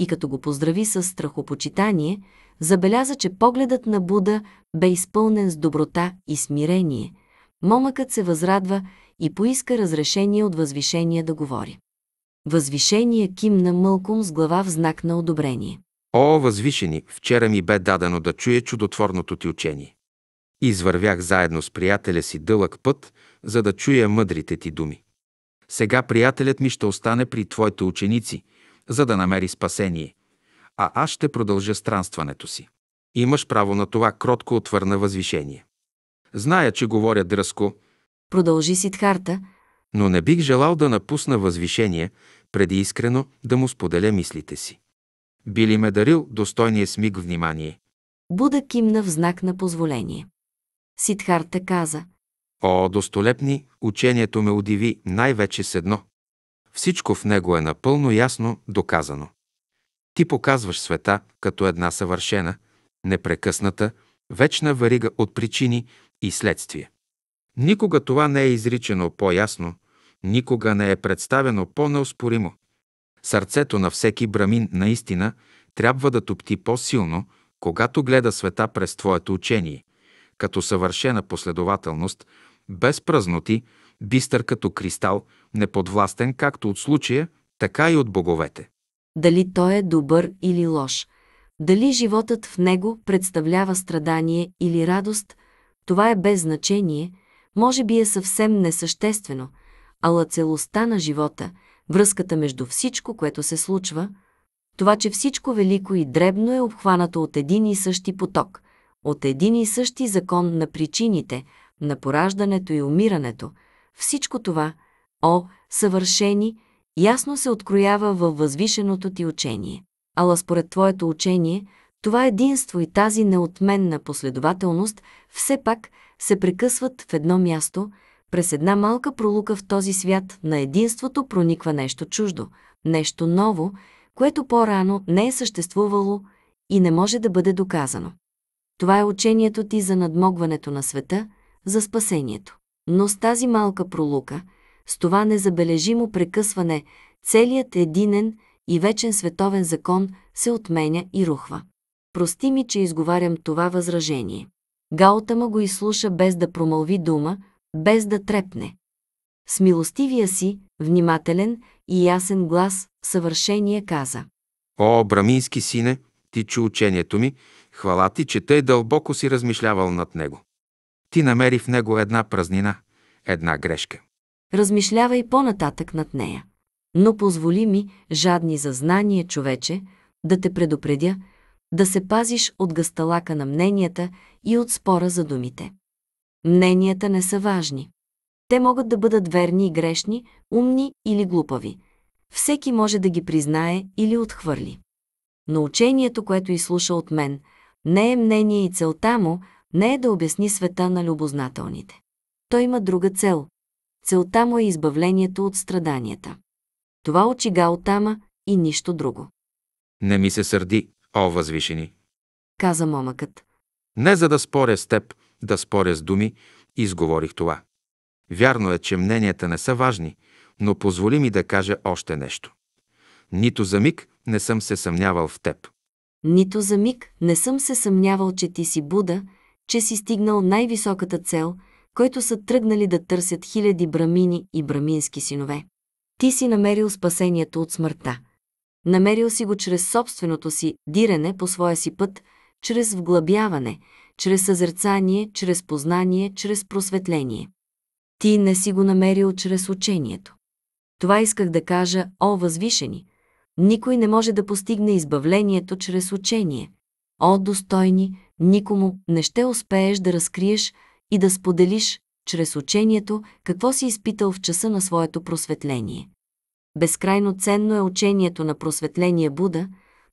и като го поздрави с страхопочитание, забеляза, че погледът на Буда бе изпълнен с доброта и смирение. Момъкът се възрадва и поиска разрешение от възвишение да говори. Възвишение кимна мълком с глава в знак на одобрение. О, възвишени, вчера ми бе дадено да чуя чудотворното ти учение. Извървях заедно с приятеля си дълъг път, за да чуя мъдрите ти думи. Сега приятелят ми ще остане при твоите ученици, за да намери спасение, а аз ще продължа странстването си. Имаш право на това, кротко отвърна възвишение. Зная, че говоря дръско. Продължи си Тхарта, Но не бих желал да напусна възвишение, преди искрено да му споделя мислите си били ме дарил достойния смиг внимание. Буда кимна в знак на позволение. Сидхарта каза. О, достолепни, учението ме удиви най-вече с едно. Всичко в него е напълно ясно доказано. Ти показваш света като една съвършена, непрекъсната, вечна варига от причини и следствия. Никога това не е изричено по-ясно, никога не е представено по-неоспоримо. Сърцето на всеки брамин наистина трябва да топти по-силно, когато гледа света през твоето учение, като съвършена последователност, без празноти, бистър като кристал, неподвластен както от случая, така и от боговете. Дали той е добър или лош, дали животът в него представлява страдание или радост, това е без значение, може би е съвсем несъществено, ала целостта на живота – връзката между всичко, което се случва, това, че всичко велико и дребно е обхванато от един и същи поток, от един и същи закон на причините, на пораждането и умирането, всичко това, о, съвършени, ясно се откроява във възвишеното ти учение. Ала според твоето учение, това единство и тази неотменна последователност все пак се прекъсват в едно място – през една малка пролука в този свят на единството прониква нещо чуждо, нещо ново, което по-рано не е съществувало и не може да бъде доказано. Това е учението ти за надмогването на света, за спасението. Но с тази малка пролука, с това незабележимо прекъсване, целият единен и вечен световен закон се отменя и рухва. Прости ми, че изговарям това възражение. Гаутама го изслуша без да промълви дума, без да трепне. С милостивия си, внимателен и ясен глас, съвършение каза. О, брамински сине, ти чу учението ми, хвала ти, че тъй дълбоко си размишлявал над него. Ти намери в него една празнина, една грешка. Размишлявай по-нататък над нея. Но позволи ми, жадни за знание човече, да те предупредя, да се пазиш от гъсталака на мненията и от спора за думите. Мненията не са важни. Те могат да бъдат верни и грешни, умни или глупави. Всеки може да ги признае или отхвърли. Но учението, което изслуша от мен, не е мнение и целта му, не е да обясни света на любознателните. Той има друга цел. Целта му е избавлението от страданията. Това очи от и нищо друго. Не ми се сърди, о възвишени, каза момъкът. Не за да споря с теб, да споря с думи и изговорих това. Вярно е, че мненията не са важни, но позволи ми да кажа още нещо. Нито за миг не съм се съмнявал в теб. Нито за миг не съм се съмнявал, че ти си Буда, че си стигнал най-високата цел, който са тръгнали да търсят хиляди брамини и брамински синове. Ти си намерил спасението от смъртта. Намерил си го чрез собственото си дирене по своя си път, чрез вглъбяване, чрез съзерцание, чрез познание, чрез просветление. Ти не си го намерил чрез учението. Това исках да кажа, о възвишени! Никой не може да постигне избавлението чрез учение. О достойни, никому не ще успееш да разкриеш и да споделиш чрез учението какво си изпитал в часа на своето просветление. Безкрайно ценно е учението на просветление Буда,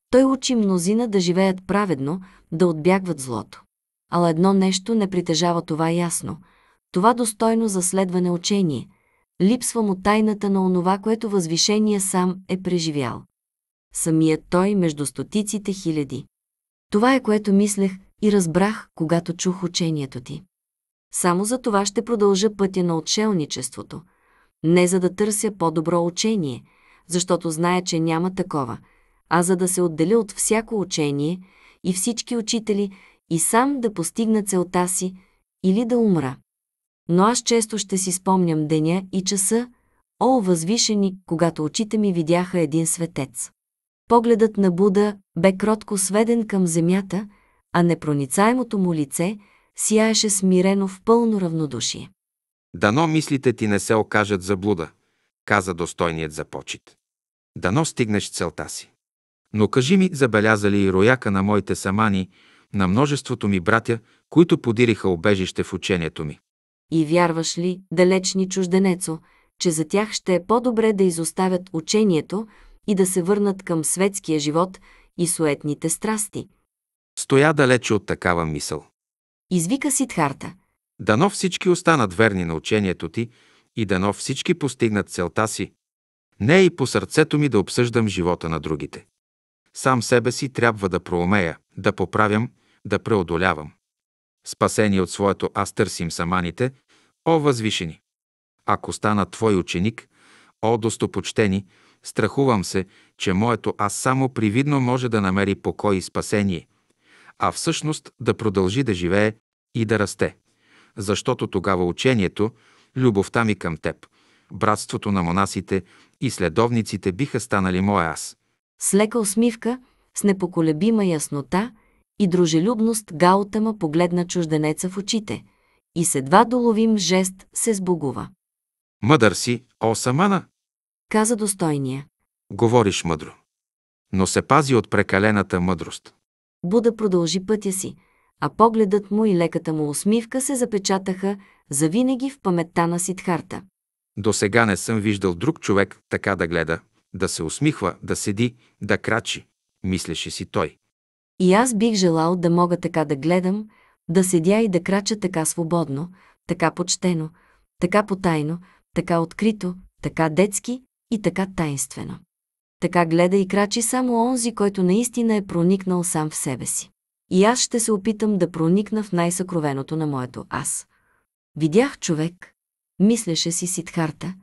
той учи мнозина да живеят праведно, да отбягват злото. Ала едно нещо не притежава това ясно. Това достойно за следване учение. Липсва му тайната на онова, което възвишение сам е преживял. Самият той между стотиците хиляди. Това е което мислех и разбрах, когато чух учението ти. Само за това ще продължа пътя на отшелничеството. Не за да търся по-добро учение, защото зная, че няма такова, а за да се отделя от всяко учение и всички учители и сам да постигна целта си или да умра. Но аз често ще си спомням деня и часа, о възвишени, когато очите ми видяха един светец. Погледът на Буда бе кротко сведен към земята, а непроницаемото му лице сияеше смирено в пълно равнодушие. Дано мислите ти не се окажат заблуда, каза достойният за почет. Дано стигнеш целта си. Но кажи ми, забелязали и рояка на моите самани, на множеството ми братя, които подириха обежище в учението ми. И вярваш ли, далечни чужденецо, че за тях ще е по-добре да изоставят учението и да се върнат към светския живот и суетните страсти? Стоя далече от такава мисъл. Извика Сидхарта. Дано всички останат верни на учението ти и дано всички постигнат целта си. Не е и по сърцето ми да обсъждам живота на другите. Сам себе си трябва да проумея, да поправям – да преодолявам. Спасени от своето аз търсим саманите, о възвишени! Ако стана Твой ученик, о достопочтени, страхувам се, че моето аз само привидно може да намери покой и спасение, а всъщност да продължи да живее и да расте. Защото тогава учението, любовта ми към Теб, братството на монасите и следовниците биха станали мое аз. С лека усмивка, с непоколебима яснота – и дружелюбност Гаутама погледна чужденеца в очите и с едва доловим жест се сбогува. Мъдър си, о самана! каза достойния. Говориш мъдро, но се пази от прекалената мъдрост. Буда продължи пътя си, а погледът му и леката му усмивка се запечатаха завинаги в паметта на Сидхарта. До сега не съм виждал друг човек така да гледа, да се усмихва, да седи, да крачи, мислеше си той. И аз бих желал да мога така да гледам, да седя и да крача така свободно, така почтено, така потайно, така открито, така детски и така тайнствено. Така гледа и крачи само онзи, който наистина е проникнал сам в себе си. И аз ще се опитам да проникна в най-съкровеното на моето аз. Видях човек, мислеше си Сидхарта,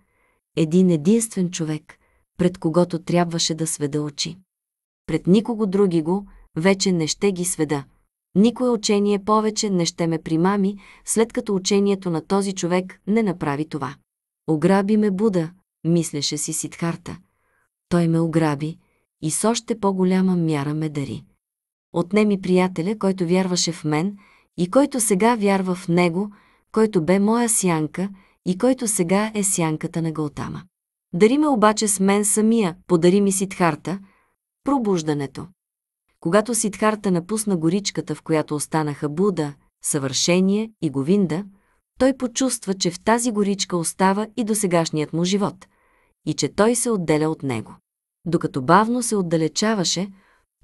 един единствен човек, пред когото трябваше да сведа очи. Пред никого други го, вече не ще ги сведа. Никое учение повече не ще ме примами, след като учението на този човек не направи това. Ограби ме Буда, мислеше си Сидхарта. Той ме ограби и с още по-голяма мяра ме дари. Отнеми приятеля, който вярваше в мен и който сега вярва в него, който бе моя сянка и който сега е сянката на Галтама. Дари ме обаче с мен самия, подари ми Сидхарта, пробуждането. Когато Сидхарта напусна горичката, в която останаха Буда, Съвършение и Говинда, той почувства, че в тази горичка остава и досегашният му живот и че той се отделя от него. Докато бавно се отдалечаваше,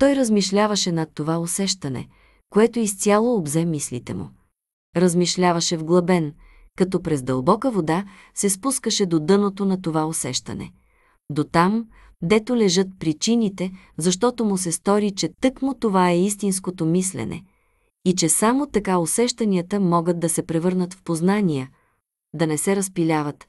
той размишляваше над това усещане, което изцяло обзе мислите му. Размишляваше в глъбен, като през дълбока вода се спускаше до дъното на това усещане. До там, дето лежат причините, защото му се стори, че тъкмо това е истинското мислене и че само така усещанията могат да се превърнат в познания, да не се разпиляват,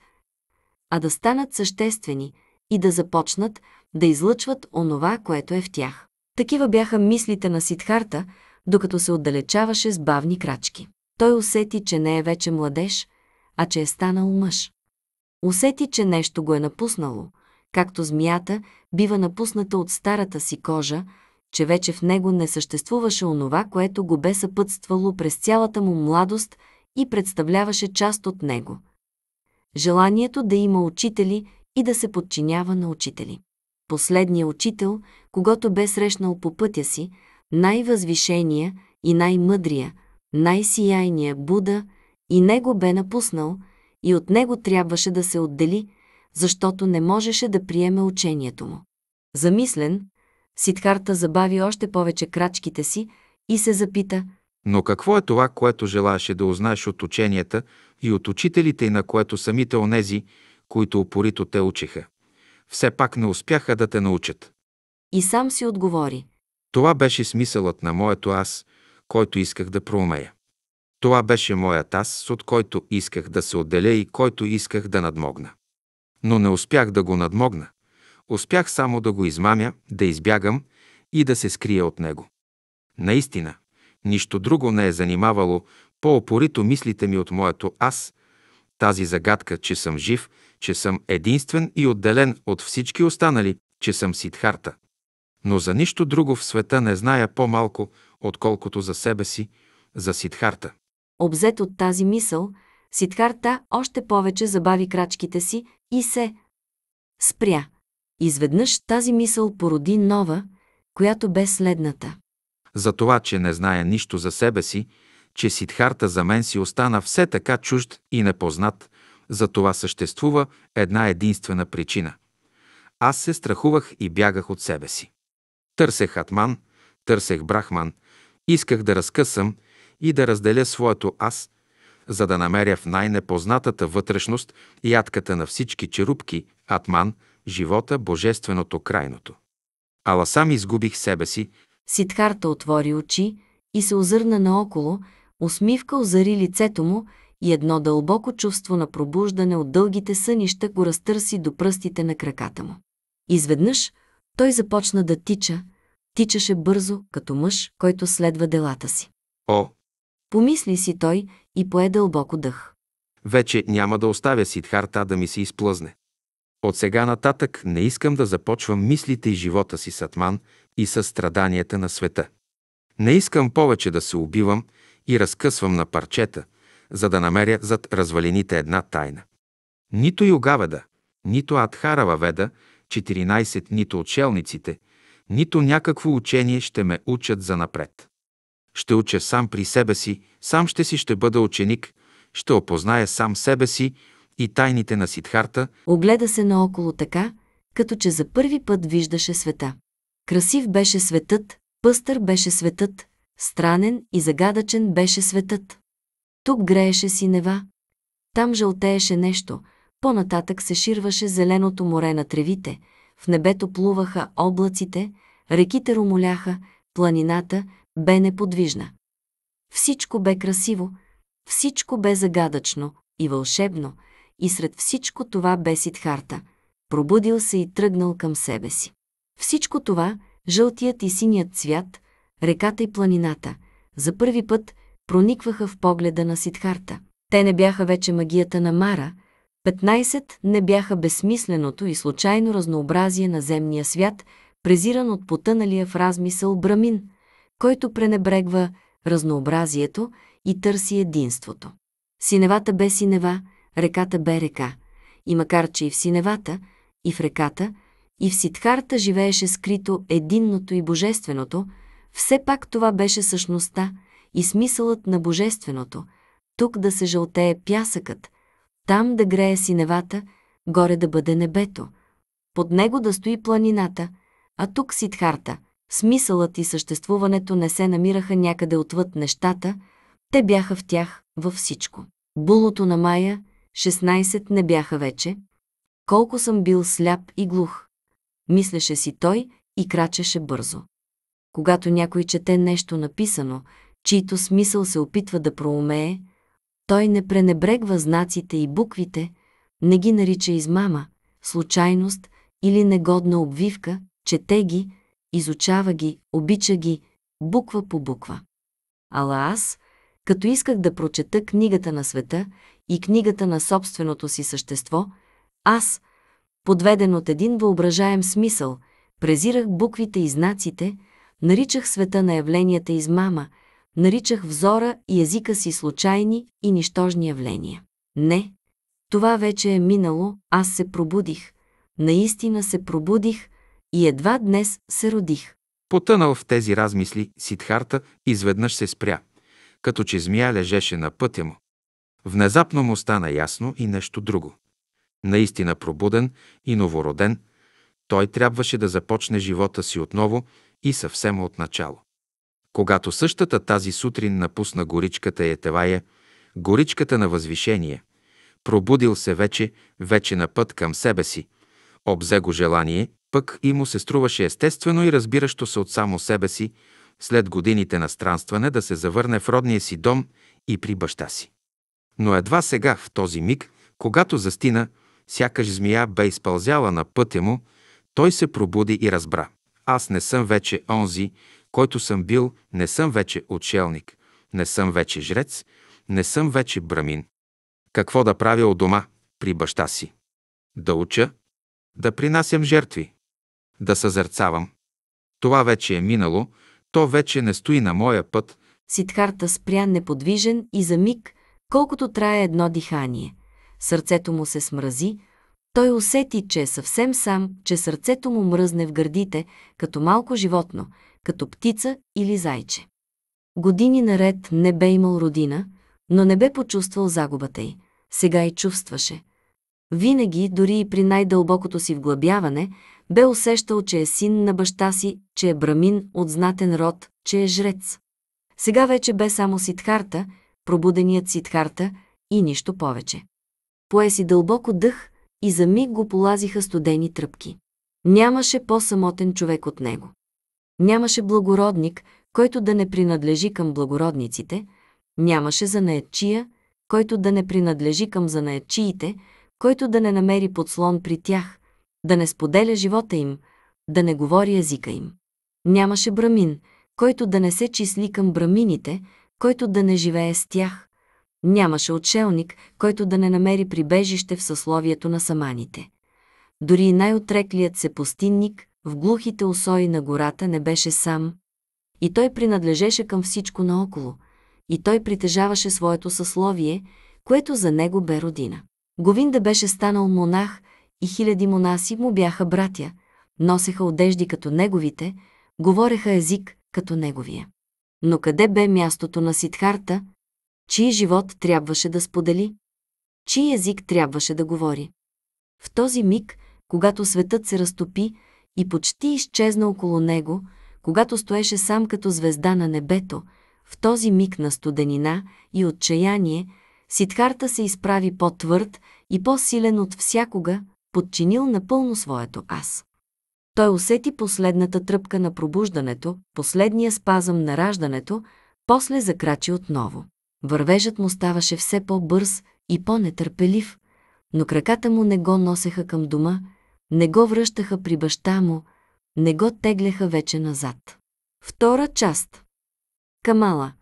а да станат съществени и да започнат да излъчват онова, което е в тях. Такива бяха мислите на Сидхарта, докато се отдалечаваше с бавни крачки. Той усети, че не е вече младеж, а че е станал мъж. Усети, че нещо го е напуснало – както змията бива напусната от старата си кожа, че вече в него не съществуваше онова, което го бе съпътствало през цялата му младост и представляваше част от него. Желанието да има учители и да се подчинява на учители. Последният учител, когато бе срещнал по пътя си, най-възвишения и най-мъдрия, най-сияйния Буда, и него бе напуснал, и от него трябваше да се отдели – защото не можеше да приеме учението му. Замислен, Сидхарта забави още повече крачките си и се запита – но какво е това, което желаеше да узнаеш от ученията и от учителите и на което самите онези, които упорито те учиха? Все пак не успяха да те научат. И сам си отговори. Това беше смисълът на моето аз, който исках да проумея. Това беше моят аз, от който исках да се отделя и който исках да надмогна но не успях да го надмогна. Успях само да го измамя, да избягам и да се скрия от него. Наистина, нищо друго не е занимавало по-опорито мислите ми от моето аз, тази загадка, че съм жив, че съм единствен и отделен от всички останали, че съм Сидхарта. Но за нищо друго в света не зная по-малко, отколкото за себе си, за Сидхарта. Обзет от тази мисъл, Сидхарта още повече забави крачките си и се спря. Изведнъж тази мисъл породи нова, която бе следната. За това, че не зная нищо за себе си, че Сидхарта за мен си остана все така чужд и непознат, за това съществува една единствена причина. Аз се страхувах и бягах от себе си. Търсех Атман, търсех Брахман, исках да разкъсам и да разделя своето аз – за да намеря в най-непознатата вътрешност ядката на всички черупки, атман, живота, божественото, крайното. Ала сам изгубих себе си. Сидхарта отвори очи и се озърна наоколо, усмивка озари лицето му и едно дълбоко чувство на пробуждане от дългите сънища го разтърси до пръстите на краката му. Изведнъж той започна да тича, тичаше бързо, като мъж, който следва делата си. О! Помисли си той и пое дълбоко дъх. Вече няма да оставя Сидхарта да ми се изплъзне. От сега нататък не искам да започвам мислите и живота си с Атман и с страданията на света. Не искам повече да се убивам и разкъсвам на парчета, за да намеря зад развалините една тайна. Нито Югаведа, нито Адхарава Веда, 14 нито отшелниците, нито някакво учение ще ме учат за напред. Ще уча сам при себе си, сам ще си ще бъда ученик, ще опозная сам себе си и тайните на Сидхарта. Огледа се наоколо така, като че за първи път виждаше света. Красив беше светът, пъстър беше светът, странен и загадъчен беше светът. Тук грееше си нева. там жълтееше нещо, по-нататък се ширваше зеленото море на тревите, в небето плуваха облаците, реките ромоляха, планината бе неподвижна. Всичко бе красиво, всичко бе загадъчно и вълшебно, и сред всичко това бе Сидхарта. Пробудил се и тръгнал към себе си. Всичко това, жълтият и синият цвят, реката и планината, за първи път проникваха в погледа на Сидхарта. Те не бяха вече магията на Мара, 15 не бяха безсмисленото и случайно разнообразие на земния свят, презиран от потъналия в размисъл Брамин – който пренебрегва разнообразието и търси единството. Синевата бе синева, реката бе река, и макар че и в синевата, и в реката, и в Сидхарта живееше скрито единното и божественото, все пак това беше същността и смисълът на божественото, тук да се жълтее пясъкът, там да грее синевата, горе да бъде небето, под него да стои планината, а тук Сидхарта – смисълът и съществуването не се намираха някъде отвъд нещата, те бяха в тях, във всичко. Булото на Мая, 16 не бяха вече. Колко съм бил сляп и глух. Мислеше си той и крачеше бързо. Когато някой чете нещо написано, чийто смисъл се опитва да проумее, той не пренебрегва знаците и буквите, не ги нарича измама, случайност или негодна обвивка, чете ги, изучава ги, обича ги, буква по буква. Ала аз, като исках да прочета книгата на света и книгата на собственото си същество, аз, подведен от един въображаем смисъл, презирах буквите и знаците, наричах света на явленията измама, наричах взора и езика си случайни и нищожни явления. Не, това вече е минало, аз се пробудих. Наистина се пробудих, и едва днес се родих. Потънал в тези размисли, Сидхарта изведнъж се спря, като че змия лежеше на пътя му. Внезапно му стана ясно и нещо друго. Наистина пробуден и новороден, той трябваше да започне живота си отново и съвсем от начало. Когато същата тази сутрин напусна горичката Етевая, горичката на възвишение, пробудил се вече, вече на път към себе си, обзе го желание пък и му се струваше естествено и разбиращо се от само себе си, след годините на странстване да се завърне в родния си дом и при баща си. Но едва сега, в този миг, когато застина, сякаш змия бе изпълзяла на пътя му, той се пробуди и разбра. Аз не съм вече онзи, който съм бил, не съм вече отшелник, не съм вече жрец, не съм вече брамин. Какво да правя от дома, при баща си? Да уча? Да принасям жертви? да съзерцавам. Това вече е минало, то вече не стои на моя път. Сидхарта спря неподвижен и за миг, колкото трае едно дихание. Сърцето му се смрази, той усети, че е съвсем сам, че сърцето му мръзне в гърдите, като малко животно, като птица или зайче. Години наред не бе имал родина, но не бе почувствал загубата й. Сега и чувстваше. Винаги, дори и при най-дълбокото си вглъбяване, бе усещал, че е син на баща си, че е брамин от знатен род, че е жрец. Сега вече бе само Сидхарта, пробуденият Сидхарта и нищо повече. Пое си дълбоко дъх и за миг го полазиха студени тръпки. Нямаше по-самотен човек от него. Нямаше благородник, който да не принадлежи към благородниците, нямаше занаятчия, който да не принадлежи към занаятчиите, който да не намери подслон при тях, да не споделя живота им, да не говори езика им. Нямаше брамин, който да не се числи към брамините, който да не живее с тях. Нямаше отшелник, който да не намери прибежище в съсловието на саманите. Дори и най-отреклият се пустинник в глухите усои на гората не беше сам. И той принадлежеше към всичко наоколо. И той притежаваше своето съсловие, което за него бе родина. Говинда беше станал монах – и хиляди монаси му бяха братя, носеха одежди като неговите, говореха език като неговия. Но къде бе мястото на Сидхарта, чий живот трябваше да сподели, чий език трябваше да говори? В този миг, когато светът се разтопи и почти изчезна около него, когато стоеше сам като звезда на небето, в този миг на студенина и отчаяние, Сидхарта се изправи по-твърд и по-силен от всякога, подчинил напълно своето аз. Той усети последната тръпка на пробуждането, последния спазъм на раждането, после закрачи отново. Вървежът му ставаше все по-бърз и по-нетърпелив, но краката му не го носеха към дома, не го връщаха при баща му, не го тегляха вече назад. Втора част Камала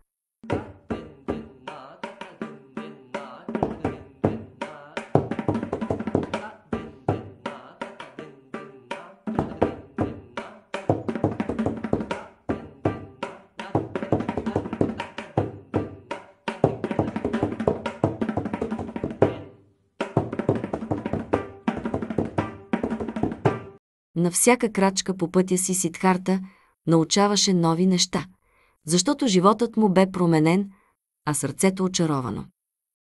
на всяка крачка по пътя си Сидхарта научаваше нови неща, защото животът му бе променен, а сърцето очаровано.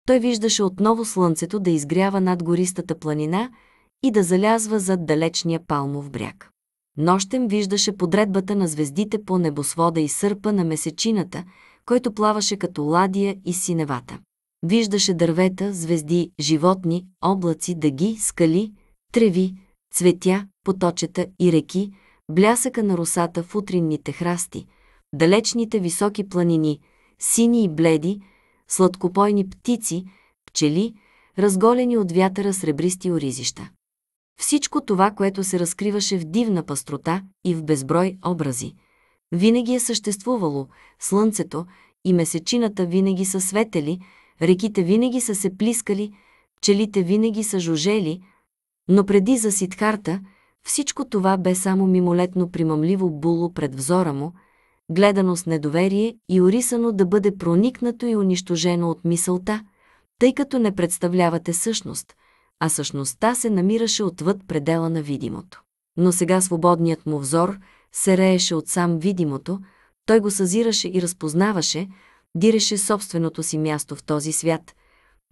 Той виждаше отново слънцето да изгрява над гористата планина и да залязва зад далечния палмов бряг. Нощем виждаше подредбата на звездите по небосвода и сърпа на месечината, който плаваше като ладия и синевата. Виждаше дървета, звезди, животни, облаци, дъги, скали, треви, цветя, поточета и реки, блясъка на русата в утринните храсти, далечните високи планини, сини и бледи, сладкопойни птици, пчели, разголени от вятъра сребристи оризища. Всичко това, което се разкриваше в дивна пастрота и в безброй образи. Винаги е съществувало, слънцето и месечината винаги са светели, реките винаги са се плискали, пчелите винаги са жужели, но преди за Сидхарта, всичко това бе само мимолетно примамливо було пред взора му, гледано с недоверие и орисано да бъде проникнато и унищожено от мисълта, тъй като не представлявате същност, а същността се намираше отвъд предела на видимото. Но сега свободният му взор се рееше от сам видимото, той го съзираше и разпознаваше, диреше собственото си място в този свят,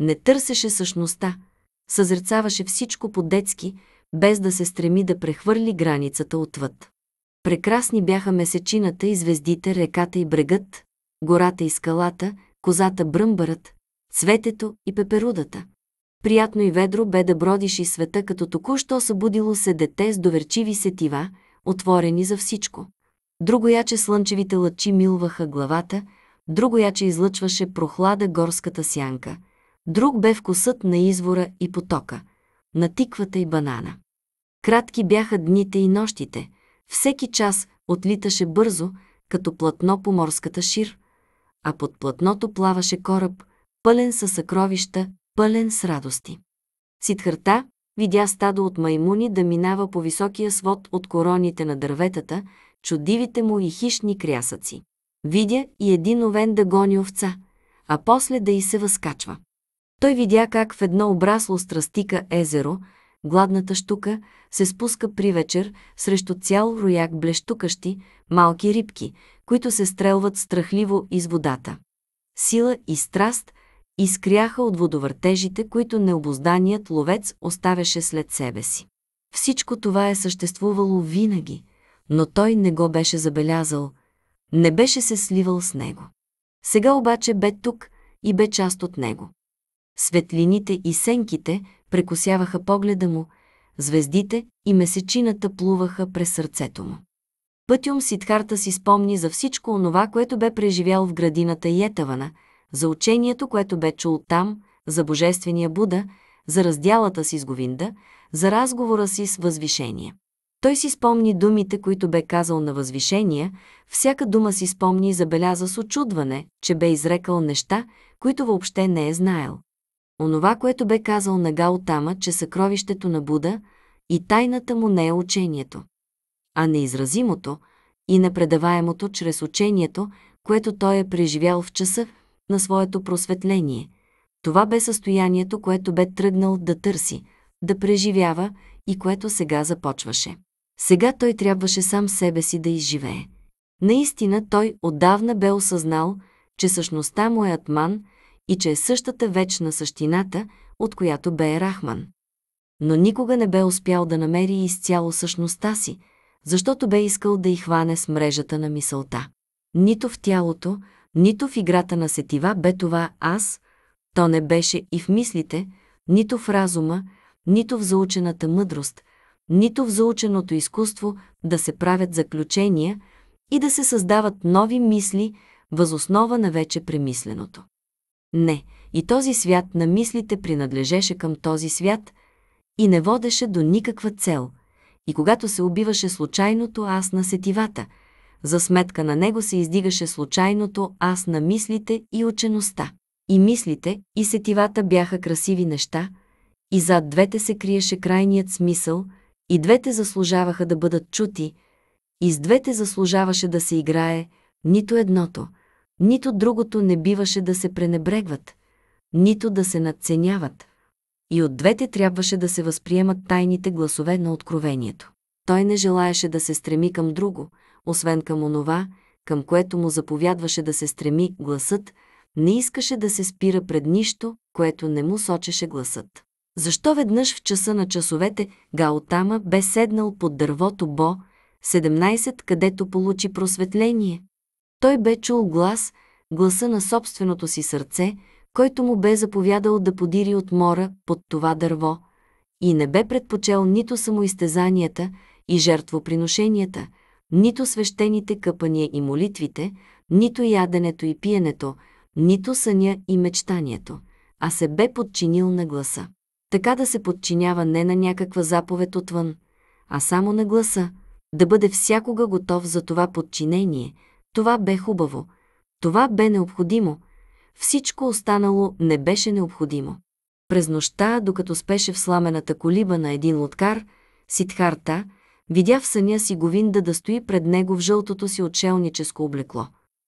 не търсеше същността – Съзерцаваше всичко по-детски, без да се стреми да прехвърли границата отвъд. Прекрасни бяха месечината и звездите, реката и брегът, гората и скалата, козата бръмбарът, цветето и пеперудата. Приятно и ведро бе да бродиш и света, като току-що събудило се дете с доверчиви сетива, отворени за всичко. Другояче слънчевите лъчи милваха главата, другояче излъчваше прохлада горската сянка – Друг бе вкусът на извора и потока, на тиквата и банана. Кратки бяха дните и нощите. Всеки час отлиташе бързо, като платно по морската шир, а под платното плаваше кораб, пълен със съкровища, пълен с радости. Сидхарта видя стадо от маймуни да минава по високия свод от короните на дърветата, чудивите му и хищни крясъци. Видя и един овен да гони овца, а после да й се възкачва. Той видя как в едно обрасло страстика езеро, гладната штука, се спуска при вечер срещу цял рояк блещукащи, малки рибки, които се стрелват страхливо из водата. Сила и страст изкряха от водовъртежите, които необозданият ловец оставяше след себе си. Всичко това е съществувало винаги, но той не го беше забелязал, не беше се сливал с него. Сега обаче бе тук и бе част от него. Светлините и сенките прекосяваха погледа му, звездите и месечината плуваха през сърцето му. Пътюм Сидхарта си спомни за всичко онова, което бе преживял в градината Йетавана, за учението, което бе чул там, за божествения Буда, за разделата си с Говинда, за разговора си с Възвишение. Той си спомни думите, които бе казал на Възвишения, всяка дума си спомни и забеляза с очудване, че бе изрекал неща, които въобще не е знаел. Онова, което бе казал на Гаутама, че съкровището на Буда и тайната му не е учението, а неизразимото и непредаваемото чрез учението, което той е преживял в часа на своето просветление. Това бе състоянието, което бе тръгнал да търси, да преживява и което сега започваше. Сега той трябваше сам себе си да изживее. Наистина той отдавна бе осъзнал, че същността му е атман – и че е същата вечна същината, от която бе Рахман. Но никога не бе успял да намери изцяло същността си, защото бе искал да й хване с мрежата на мисълта. Нито в тялото, нито в играта на сетива бе това аз, то не беше и в мислите, нито в разума, нито в заучената мъдрост, нито в заученото изкуство да се правят заключения и да се създават нови мисли възоснова на вече премисленото. Не, и този свят на мислите принадлежеше към този свят и не водеше до никаква цел. И когато се убиваше случайното аз на сетивата, за сметка на него се издигаше случайното аз на мислите и учеността. И мислите, и сетивата бяха красиви неща, и зад двете се криеше крайният смисъл, и двете заслужаваха да бъдат чути, и с двете заслужаваше да се играе, нито едното – нито другото не биваше да се пренебрегват, нито да се надценяват. И от двете трябваше да се възприемат тайните гласове на откровението. Той не желаеше да се стреми към друго, освен към онова, към което му заповядваше да се стреми гласът, не искаше да се спира пред нищо, което не му сочеше гласът. Защо веднъж в часа на часовете Гаотама бе седнал под дървото Бо, 17, където получи просветление, той бе чул глас, гласа на собственото си сърце, който му бе заповядал да подири от мора под това дърво, и не бе предпочел нито самоизтезанията и жертвоприношенията, нито свещените къпания и молитвите, нито яденето и пиенето, нито съня и мечтанието, а се бе подчинил на гласа. Така да се подчинява не на някаква заповед отвън, а само на гласа, да бъде всякога готов за това подчинение – това бе хубаво. Това бе необходимо. Всичко останало не беше необходимо. През нощта, докато спеше в сламената колиба на един лоткар, Сидхарта видя в съня си Говинда да стои пред него в жълтото си отшелническо облекло.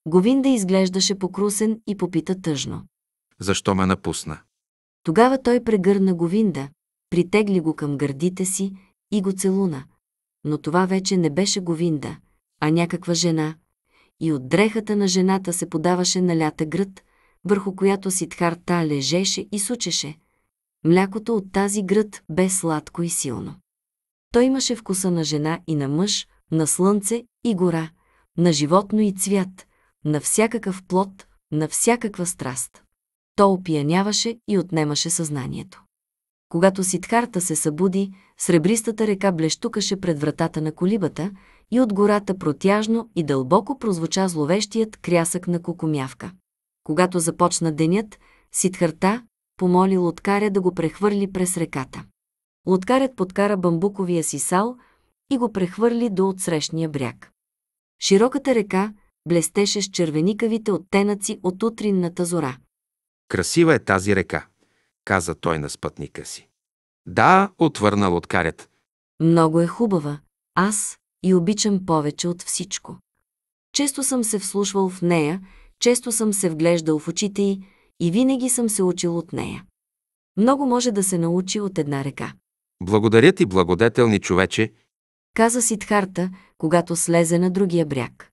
Говинда изглеждаше покрусен и попита тъжно. Защо ме напусна? Тогава той прегърна Говинда, притегли го към гърдите си и го целуна. Но това вече не беше Говинда, а някаква жена, и от дрехата на жената се подаваше на лята грът, върху която Сидхарта лежеше и сучеше. Млякото от тази гръд бе сладко и силно. Той имаше вкуса на жена и на мъж, на слънце и гора, на животно и цвят, на всякакъв плод, на всякаква страст. То опияняваше и отнемаше съзнанието. Когато Сидхарта се събуди, сребристата река блещукаше пред вратата на колибата и от гората протяжно и дълбоко прозвуча зловещият крясък на кокомявка. Когато започна денят, Сидхарта помоли лоткаря да го прехвърли през реката. Лоткарят подкара бамбуковия си сал и го прехвърли до отсрещния бряг. Широката река блестеше с червеникавите оттенъци от утринната зора. Красива е тази река, каза той на спътника си. Да, отвърна лодкарят. Много е хубава. Аз и обичам повече от всичко. Често съм се вслушвал в нея, често съм се вглеждал в очите й и винаги съм се учил от нея. Много може да се научи от една река. Благодаря ти, благодетелни човече, каза Сидхарта, когато слезе на другия бряг.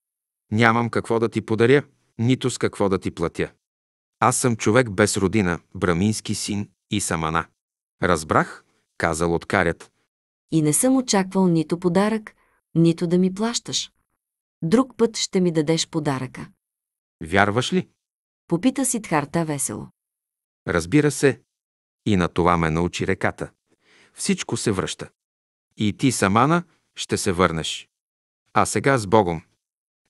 Нямам какво да ти подаря, нито с какво да ти платя. Аз съм човек без родина, брамински син и самана. Разбрах, казал откарят. И не съм очаквал нито подарък, нито да ми плащаш. Друг път ще ми дадеш подаръка. Вярваш ли? Попита си Тхарта весело. Разбира се. И на това ме научи реката. Всичко се връща. И ти, Самана, ще се върнеш. А сега с Богом.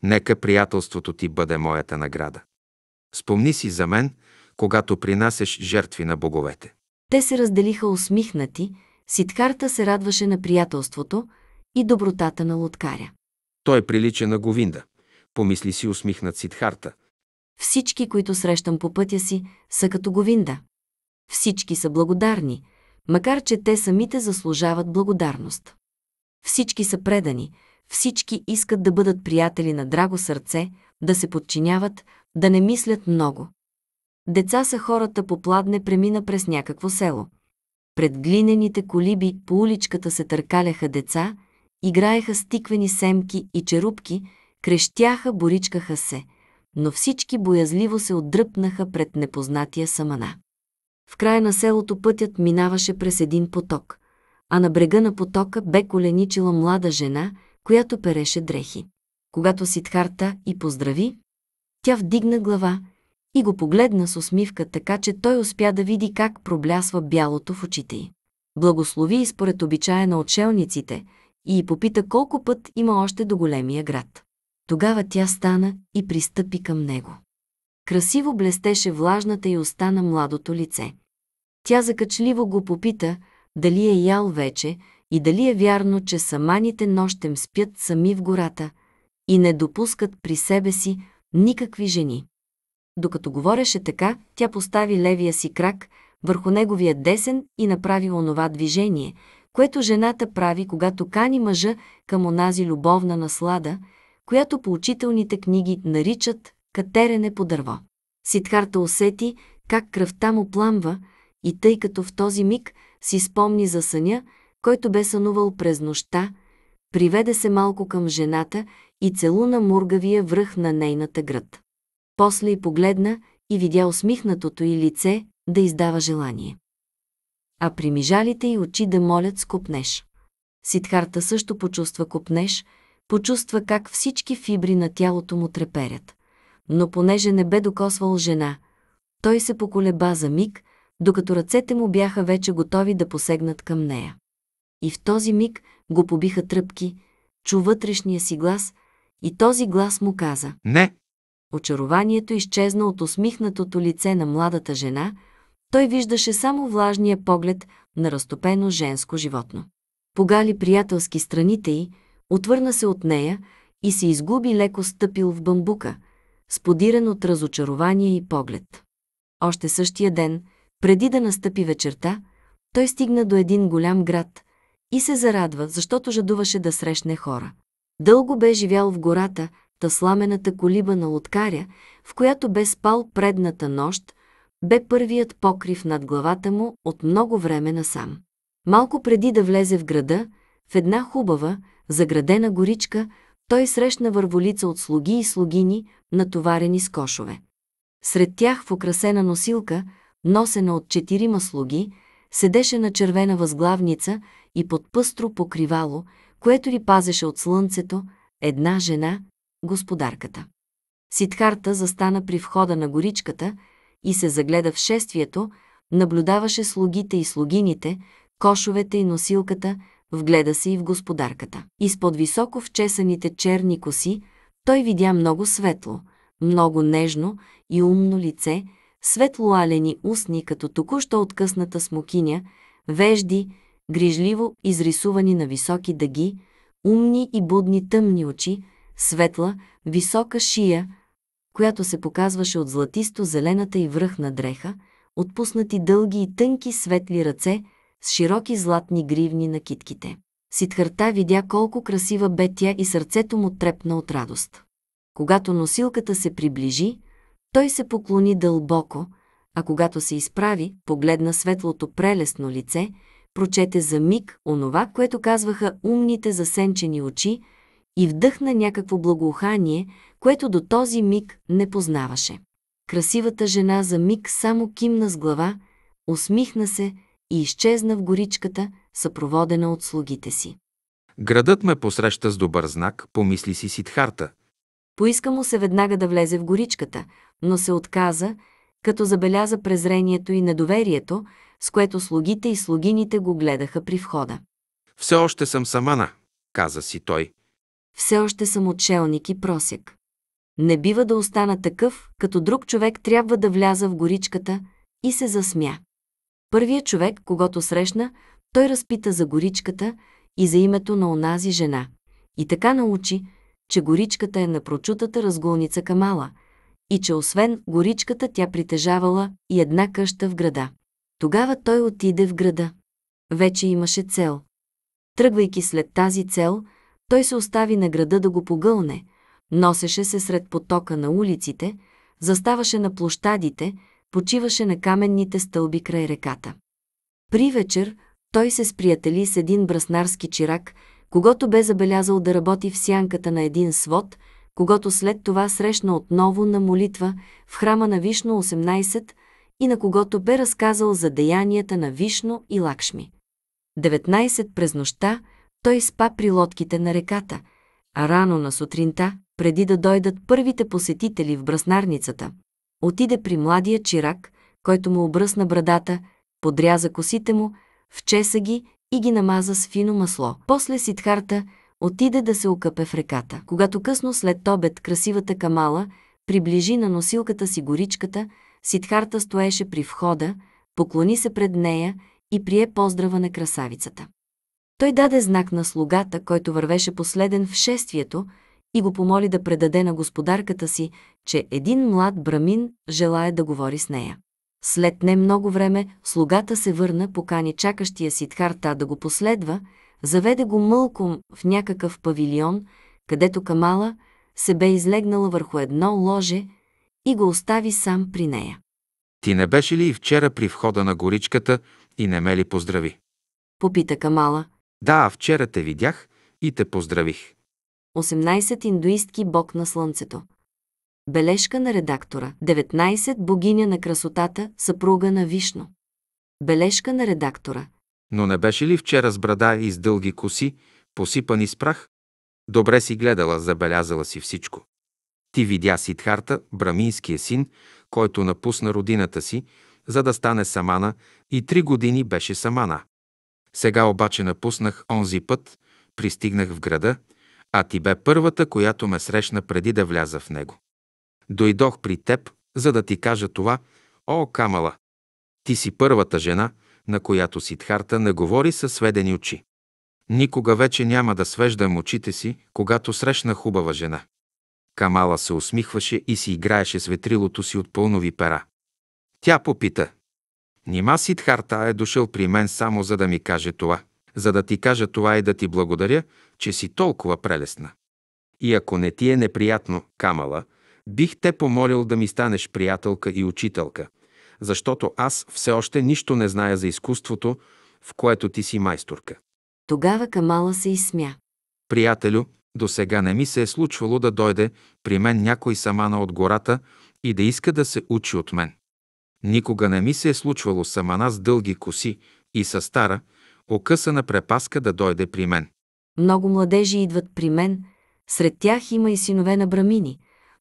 Нека приятелството ти бъде моята награда. Спомни си за мен, когато принасяш жертви на боговете. Те се разделиха усмихнати, Сидхарта се радваше на приятелството и добротата на лоткаря. Той прилича на Говинда, помисли си усмихнат Сидхарта. Всички, които срещам по пътя си, са като Говинда. Всички са благодарни, макар че те самите заслужават благодарност. Всички са предани, всички искат да бъдат приятели на драго сърце, да се подчиняват, да не мислят много. Деца са хората по пладне, премина през някакво село. Пред глинените колиби по уличката се търкаляха деца, играеха с тиквени семки и черупки, крещяха, боричкаха се, но всички боязливо се отдръпнаха пред непознатия самана. В края на селото пътят минаваше през един поток, а на брега на потока бе коленичила млада жена, която переше дрехи. Когато Сидхарта и поздрави, тя вдигна глава и го погледна с усмивка, така че той успя да види как проблясва бялото в очите й. Благослови и според обичая на отшелниците и попита колко път има още до големия град. Тогава тя стана и пристъпи към него. Красиво блестеше влажната и уста на младото лице. Тя закачливо го попита дали е ял вече и дали е вярно, че саманите нощем спят сами в гората и не допускат при себе си Никакви жени. Докато говореше така, тя постави левия си крак върху неговия десен и направи онова движение, което жената прави, когато кани мъжа към онази любовна наслада, която по учителните книги наричат катерене по дърво. Сидхарта усети как кръвта му пламва и тъй като в този миг си спомни за съня, който бе сънувал през нощта – Приведе се малко към жената и целуна мургавия връх на нейната гръд. После и погледна и видя усмихнатото й лице да издава желание. А примижалите й очи да молят с Сидхарта също почувства копнеж, почувства как всички фибри на тялото му треперят. Но понеже не бе докосвал жена, той се поколеба за миг, докато ръцете му бяха вече готови да посегнат към нея. И в този миг го побиха тръпки, чу вътрешния си глас и този глас му каза «Не!». Очарованието изчезна от усмихнатото лице на младата жена, той виждаше само влажния поглед на разтопено женско животно. Погали приятелски страните й, отвърна се от нея и се изгуби леко стъпил в бамбука, сподиран от разочарование и поглед. Още същия ден, преди да настъпи вечерта, той стигна до един голям град, и се зарадва, защото жадуваше да срещне хора. Дълго бе живял в гората, та сламената колиба на лоткаря, в която бе спал предната нощ, бе първият покрив над главата му от много време насам. Малко преди да влезе в града, в една хубава, заградена горичка, той срещна върволица от слуги и слугини, натоварени с кошове. Сред тях в украсена носилка, носена от четирима слуги, седеше на червена възглавница, и под пъстро покривало, което ли пазеше от слънцето, една жена, господарката. Сидхарта застана при входа на горичката и се загледа в шествието, наблюдаваше слугите и слугините, кошовете и носилката, вгледа се и в господарката. Изпод високо вчесаните черни коси той видя много светло, много нежно и умно лице, светло-алени, устни, като току-що откъсната смокиня, вежди, грижливо изрисувани на високи дъги, умни и будни тъмни очи, светла, висока шия, която се показваше от златисто-зелената и връхна дреха, отпуснати дълги и тънки светли ръце с широки златни гривни на китките. Сидхарта видя колко красива бе тя и сърцето му трепна от радост. Когато носилката се приближи, той се поклони дълбоко, а когато се изправи, погледна светлото прелестно лице – прочете за миг онова, което казваха умните засенчени очи и вдъхна някакво благоухание, което до този миг не познаваше. Красивата жена за миг само кимна с глава, усмихна се и изчезна в горичката, съпроводена от слугите си. Градът ме посреща с добър знак, помисли си Сидхарта. Поиска му се веднага да влезе в горичката, но се отказа, като забеляза презрението и недоверието, с което слугите и слугините го гледаха при входа. Все още съм самана, каза си той. Все още съм отшелник и просек. Не бива да остана такъв, като друг човек трябва да вляза в горичката и се засмя. Първият човек, когато срещна, той разпита за горичката и за името на онази жена. И така научи, че горичката е на прочутата разгулница Камала и че освен горичката тя притежавала и една къща в града. Тогава той отиде в града. Вече имаше цел. Тръгвайки след тази цел, той се остави на града да го погълне, носеше се сред потока на улиците, заставаше на площадите, почиваше на каменните стълби край реката. При вечер той се сприятели с един браснарски чирак, когато бе забелязал да работи в сянката на един свод, когато след това срещна отново на молитва в храма на Вишно 18, и на когото бе разказал за деянията на Вишно и Лакшми. 19 през нощта той спа при лодките на реката, а рано на сутринта, преди да дойдат първите посетители в браснарницата, отиде при младия чирак, който му обръсна брадата, подряза косите му, вчеса ги и ги намаза с фино масло. После Сидхарта отиде да се окъпе в реката. Когато късно след обед красивата камала приближи на носилката си горичката, Сидхарта стоеше при входа, поклони се пред нея и прие поздрава на красавицата. Той даде знак на слугата, който вървеше последен в шествието, и го помоли да предаде на господарката си, че един млад брамин желая да говори с нея. След не много време слугата се върна, покани чакащия Сидхарта да го последва, заведе го мълком в някакъв павилион, където Камала се бе излегнала върху едно ложе и го остави сам при нея. Ти не беше ли и вчера при входа на горичката и не ме ли поздрави? Попита Камала. Да, вчера те видях и те поздравих. 18 индуистки бог на слънцето. Бележка на редактора. 19 богиня на красотата, съпруга на Вишно. Бележка на редактора. Но не беше ли вчера с брада и с дълги коси, посипани с прах? Добре си гледала, забелязала си всичко. Ти видя Сидхарта, браминския син, който напусна родината си, за да стане самана и три години беше самана. Сега обаче напуснах онзи път, пристигнах в града, а ти бе първата, която ме срещна преди да вляза в него. Дойдох при теб, за да ти кажа това, о, Камала! Ти си първата жена, на която Сидхарта не говори със сведени очи. Никога вече няма да свеждам очите си, когато срещна хубава жена. Камала се усмихваше и си играеше с ветрилото си от пълнови пера. Тя попита. Нима Сидхарта е дошъл при мен само за да ми каже това, за да ти кажа това и да ти благодаря, че си толкова прелестна. И ако не ти е неприятно, Камала, бих те помолил да ми станеш приятелка и учителка, защото аз все още нищо не зная за изкуството, в което ти си майсторка. Тогава Камала се изсмя. Приятелю, до сега не ми се е случвало да дойде при мен някой самана от гората и да иска да се учи от мен. Никога не ми се е случвало самана с дълги коси и с стара, окъсана препаска да дойде при мен. Много младежи идват при мен, сред тях има и синове на брамини,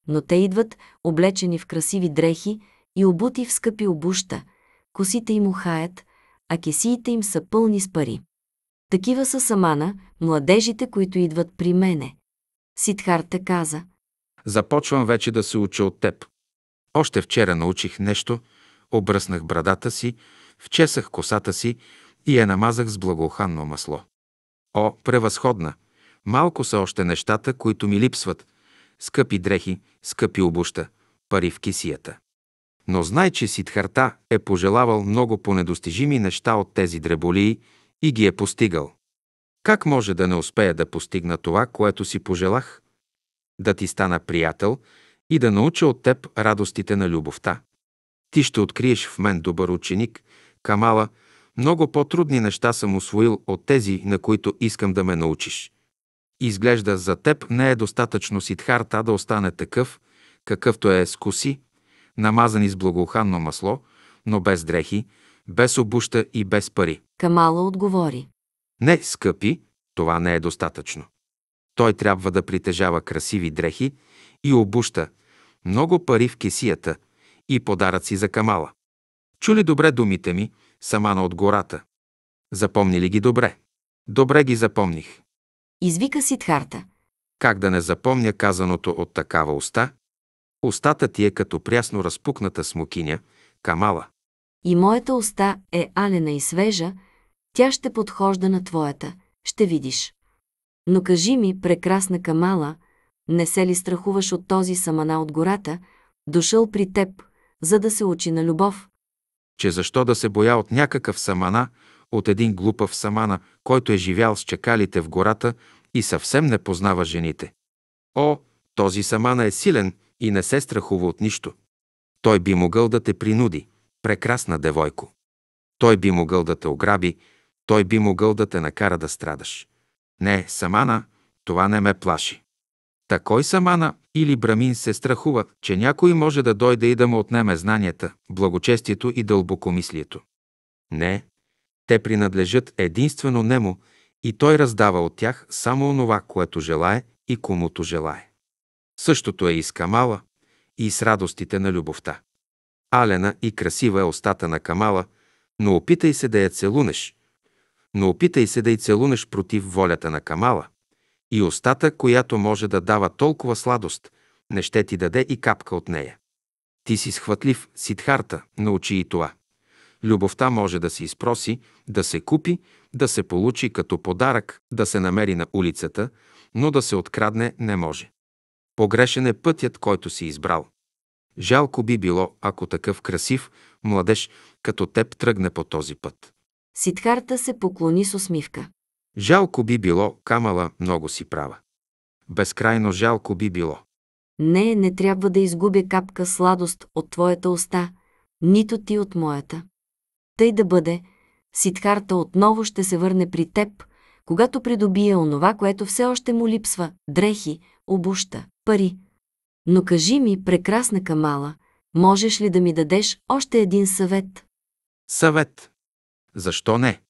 но те идват облечени в красиви дрехи и обути в скъпи обуща, косите им ухаят, а кесиите им са пълни с пари. Такива са самана, младежите, които идват при мене. Сидхарта каза. Започвам вече да се уча от теб. Още вчера научих нещо, обръснах брадата си, вчесах косата си и я намазах с благоханно масло. О, превъзходна! Малко са още нещата, които ми липсват. Скъпи дрехи, скъпи обуща, пари в кисията. Но знай, че Сидхарта е пожелавал много по недостижими неща от тези дреболии – и ги е постигал. Как може да не успея да постигна това, което си пожелах? Да ти стана приятел и да науча от теб радостите на любовта. Ти ще откриеш в мен добър ученик, Камала, много по-трудни неща съм освоил от тези, на които искам да ме научиш. Изглежда за теб не е достатъчно Сидхарта да остане такъв, какъвто е с коси, намазани с благоуханно масло, но без дрехи, без обуща и без пари. Камала отговори. Не, скъпи, това не е достатъчно. Той трябва да притежава красиви дрехи и обуща, много пари в кесията и подаръци за Камала. Чули добре думите ми, Самана от гората. ли ги добре. Добре ги запомних. Извика Сидхарта. Как да не запомня казаното от такава уста? Устата ти е като прясно разпукната смокиня, камала. И моята уста е алена и свежа, тя ще подхожда на твоята, ще видиш. Но кажи ми, прекрасна Камала, не се ли страхуваш от този самана от гората, дошъл при теб, за да се учи на любов? Че защо да се боя от някакъв самана, от един глупав самана, който е живял с чакалите в гората и съвсем не познава жените? О, този самана е силен и не се страхува от нищо. Той би могъл да те принуди, прекрасна девойко. Той би могъл да те ограби, той би могъл да те накара да страдаш. Не, Самана, това не ме плаши. Такой Самана или Брамин се страхува, че някой може да дойде и да му отнеме знанията, благочестието и дълбокомислието. Не, те принадлежат единствено нему и той раздава от тях само онова, което желае и комуто желае. Същото е и с Камала, и с радостите на любовта. Алена и красива е устата на Камала, но опитай се да я целунеш, но опитай се да й целунеш против волята на Камала. И устата, която може да дава толкова сладост, не ще ти даде и капка от нея. Ти си схватлив, Сидхарта, научи и това. Любовта може да се изпроси, да се купи, да се получи като подарък, да се намери на улицата, но да се открадне не може. Погрешен е пътят, който си избрал. Жалко би било, ако такъв красив младеж като теб тръгне по този път. Сидхарта се поклони с усмивка. Жалко би било, Камала, много си права. Безкрайно жалко би било. Не, не трябва да изгубя капка сладост от твоята уста, нито ти от моята. Тъй да бъде, Сидхарта отново ще се върне при теб, когато придобие онова, което все още му липсва – дрехи, обуща, пари. Но кажи ми, прекрасна Камала, можеш ли да ми дадеш още един съвет? Съвет. Защо не?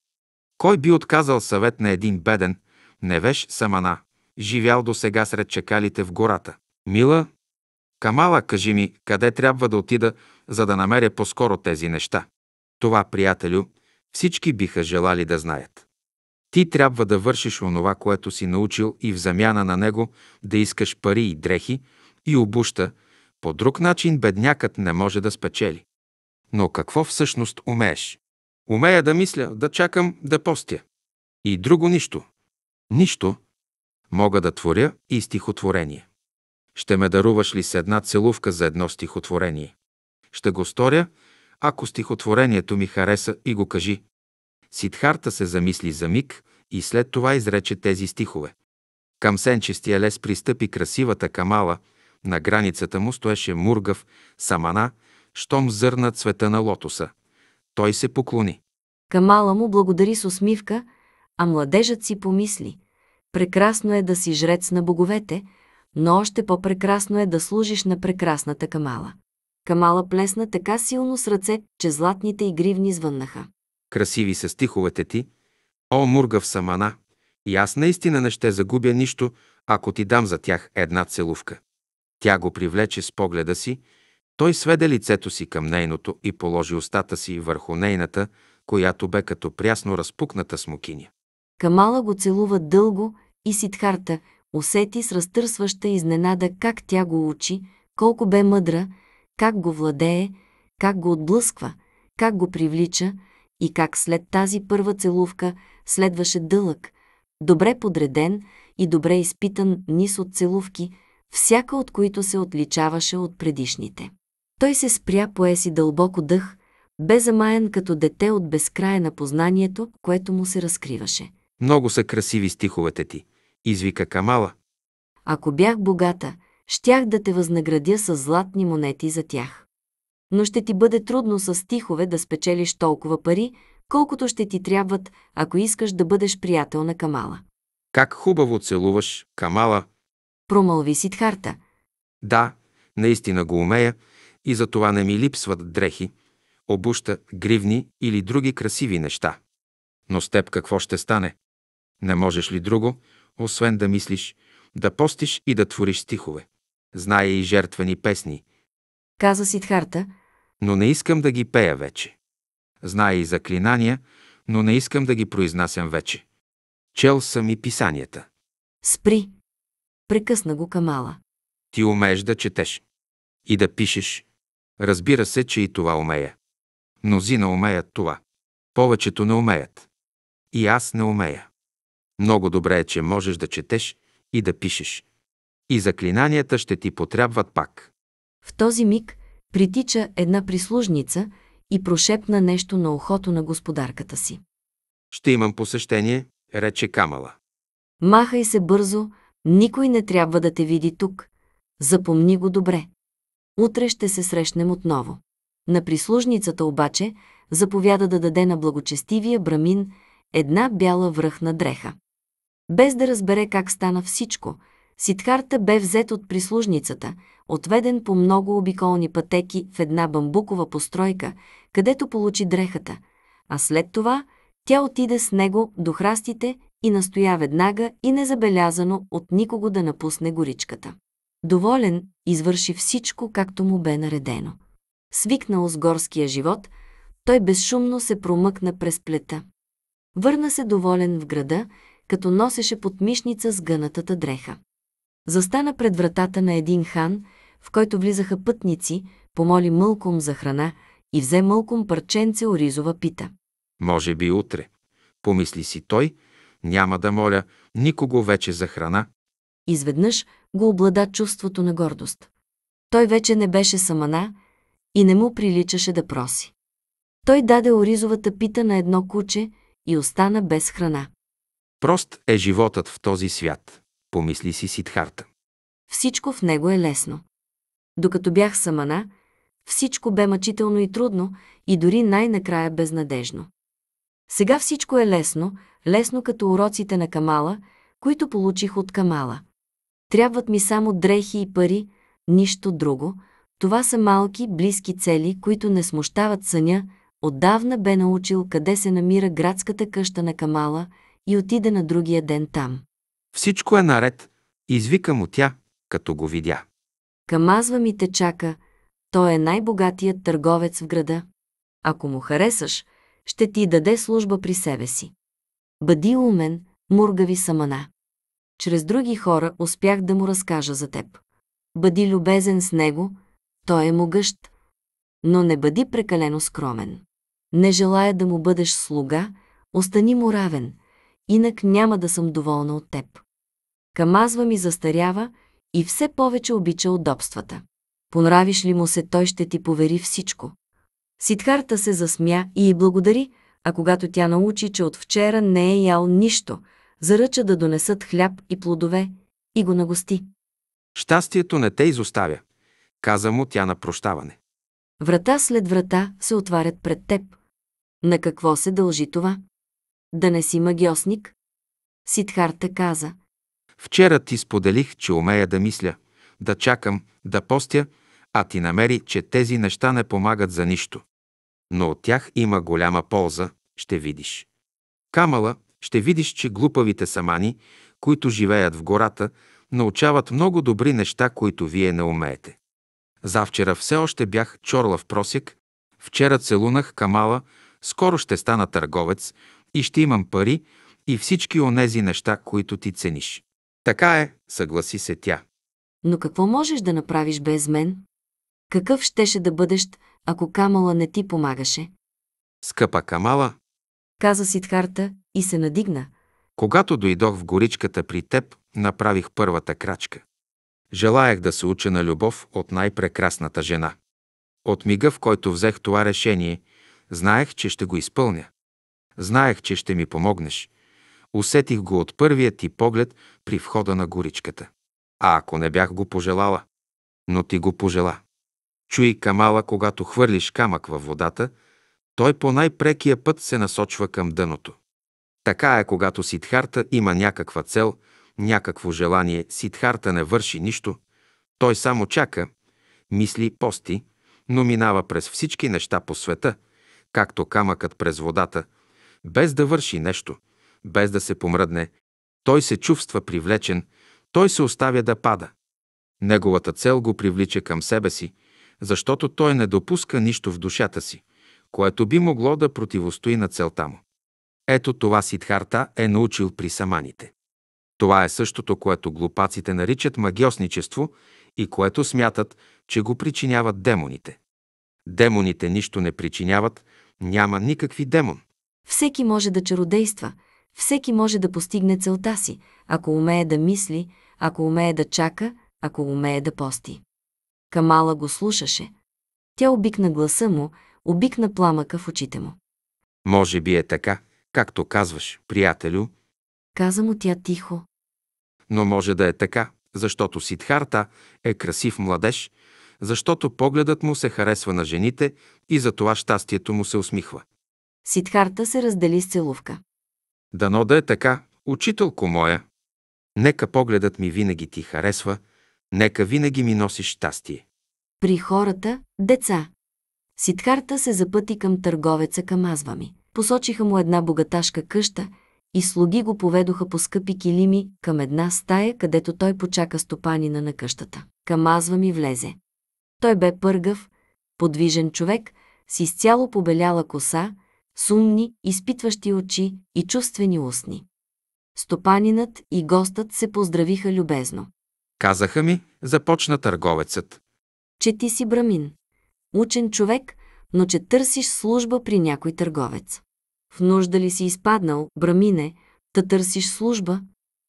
Кой би отказал съвет на един беден, невеж самана, живял до сега сред чекалите в гората? Мила, Камала, кажи ми, къде трябва да отида, за да намеря по-скоро тези неща? Това, приятелю, всички биха желали да знаят. Ти трябва да вършиш онова, което си научил и в замяна на него да искаш пари и дрехи и обуща, по друг начин беднякът не може да спечели. Но какво всъщност умееш? Умея да мисля, да чакам, да постя. И друго нищо. Нищо. Мога да творя и стихотворение. Ще ме даруваш ли с една целувка за едно стихотворение? Ще го сторя, ако стихотворението ми хареса и го кажи. Сидхарта се замисли за миг и след това изрече тези стихове. Към сенчестия лес пристъпи красивата камала, на границата му стоеше мургав, самана, щом зърна цвета на лотоса – той се поклони. Камала му благодари с усмивка, а младежът си помисли. Прекрасно е да си жрец на боговете, но още по-прекрасно е да служиш на прекрасната Камала. Камала плесна така силно с ръце, че златните и гривни звъннаха. Красиви са стиховете ти, о Мургав Самана, и аз наистина не ще загубя нищо, ако ти дам за тях една целувка. Тя го привлече с погледа си, той сведе лицето си към нейното и положи устата си върху нейната, която бе като прясно разпукната смокиня. Камала го целува дълго и Сидхарта усети с разтърсваща изненада как тя го учи, колко бе мъдра, как го владее, как го отблъсква, как го привлича и как след тази първа целувка следваше дълъг, добре подреден и добре изпитан низ от целувки, всяка от които се отличаваше от предишните. Той се спря, пое си дълбоко дъх, бе замаян като дете от безкрая на познанието, което му се разкриваше. Много са красиви стиховете ти, извика Камала. Ако бях богата, щях да те възнаградя с златни монети за тях. Но ще ти бъде трудно с стихове да спечелиш толкова пари, колкото ще ти трябват, ако искаш да бъдеш приятел на Камала. Как хубаво целуваш, Камала! Промълви Сидхарта. Да, наистина го умея, и за това не ми липсват дрехи, обуща, гривни или други красиви неща. Но с теб какво ще стане? Не можеш ли друго, освен да мислиш, да постиш и да твориш стихове? Зная и жертвени песни. Каза Сидхарта. Но не искам да ги пея вече. Зная и заклинания, но не искам да ги произнасям вече. Чел съм и писанията. Спри! Прекъсна го Камала. Ти умееш да четеш и да пишеш, Разбира се, че и това умея. Мнозина умеят това. Повечето не умеят. И аз не умея. Много добре е, че можеш да четеш и да пишеш. И заклинанията ще ти потрябват пак. В този миг притича една прислужница и прошепна нещо на ухото на господарката си. Ще имам посещение, рече Камала. Махай се бързо, никой не трябва да те види тук. Запомни го добре. Утре ще се срещнем отново. На прислужницата обаче заповяда да даде на благочестивия брамин една бяла връхна дреха. Без да разбере как стана всичко, Сидхарта бе взет от прислужницата, отведен по много обиколни пътеки в една бамбукова постройка, където получи дрехата, а след това тя отиде с него до храстите и настоя веднага и незабелязано от никого да напусне горичката. Доволен, извърши всичко, както му бе наредено. Свикнал с горския живот, той безшумно се промъкна през плета. Върна се доволен в града, като носеше подмишница с гънатата дреха. Застана пред вратата на един хан, в който влизаха пътници, помоли мълком за храна и взе мълком парченце оризова пита. Може би утре, помисли си той, няма да моля никого вече за храна. Изведнъж го облада чувството на гордост. Той вече не беше самана и не му приличаше да проси. Той даде оризовата пита на едно куче и остана без храна. Прост е животът в този свят, помисли си Сидхарта. Всичко в него е лесно. Докато бях самана, всичко бе мъчително и трудно и дори най-накрая безнадежно. Сега всичко е лесно, лесно като уроците на Камала, които получих от Камала. Трябват ми само дрехи и пари, нищо друго. Това са малки, близки цели, които не смущават съня. Отдавна бе научил къде се намира градската къща на Камала и отиде на другия ден там. Всичко е наред, извика му тя, като го видя. Камазва ми те чака, той е най-богатият търговец в града. Ако му харесаш, ще ти даде служба при себе си. Бъди умен, мургави самана чрез други хора успях да му разкажа за теб. Бъди любезен с него, той е могъщ, но не бъди прекалено скромен. Не желая да му бъдеш слуга, остани му равен, инак няма да съм доволна от теб. Камазва ми застарява и все повече обича удобствата. Понравиш ли му се, той ще ти повери всичко. Сидхарта се засмя и й благодари, а когато тя научи, че от вчера не е ял нищо – заръча да донесат хляб и плодове и го нагости. Щастието не те изоставя, каза му тя на прощаване. Врата след врата се отварят пред теб. На какво се дължи това? Да не си магиосник? Сидхарта каза. Вчера ти споделих, че умея да мисля, да чакам, да постя, а ти намери, че тези неща не помагат за нищо. Но от тях има голяма полза, ще видиш. Камала, ще видиш, че глупавите самани, които живеят в гората, научават много добри неща, които вие не умеете. Завчера все още бях чорлав просек, вчера целунах камала, скоро ще стана търговец и ще имам пари и всички онези неща, които ти цениш. Така е, съгласи се тя. Но какво можеш да направиш без мен? Какъв щеше да бъдеш, ако Камала не ти помагаше? Скъпа Камала, каза Сидхарта и се надигна. Когато дойдох в горичката при теб, направих първата крачка. Желаях да се уча на любов от най-прекрасната жена. От мига, в който взех това решение, знаех, че ще го изпълня. Знаех, че ще ми помогнеш. Усетих го от първия ти поглед при входа на горичката. А ако не бях го пожелала? Но ти го пожела. Чуй камала, когато хвърлиш камък във водата – той по най-прекия път се насочва към дъното. Така е, когато Сидхарта има някаква цел, някакво желание, Сидхарта не върши нищо, той само чака, мисли, пости, но минава през всички неща по света, както камъкът през водата, без да върши нещо, без да се помръдне, той се чувства привлечен, той се оставя да пада. Неговата цел го привлича към себе си, защото той не допуска нищо в душата си което би могло да противостои на целта му. Ето това Сидхарта е научил при саманите. Това е същото, което глупаците наричат магиосничество и което смятат, че го причиняват демоните. Демоните нищо не причиняват, няма никакви демон. Всеки може да чародейства, всеки може да постигне целта си, ако умее да мисли, ако умее да чака, ако умее да пости. Камала го слушаше. Тя обикна гласа му обикна пламъка в очите му. Може би е така, както казваш, приятелю. Каза му тя тихо. Но може да е така, защото Сидхарта е красив младеж, защото погледът му се харесва на жените и затова щастието му се усмихва. Сидхарта се раздели с целувка. Дано да е така, учителко моя. Нека погледът ми винаги ти харесва, нека винаги ми носиш щастие. При хората, деца, Сидхарта се запъти към търговеца Камазвами. Посочиха му една богаташка къща и слуги го поведоха по скъпи килими към една стая, където той почака стопанина на къщата. Камазвами влезе. Той бе пъргав, подвижен човек, с изцяло побеляла коса, сумни, изпитващи очи и чувствени устни. Стопанинът и гостът се поздравиха любезно. Казаха ми, започна търговецът. Че ти си брамин учен човек, но че търсиш служба при някой търговец. В нужда ли си изпаднал, брамине, да търсиш служба?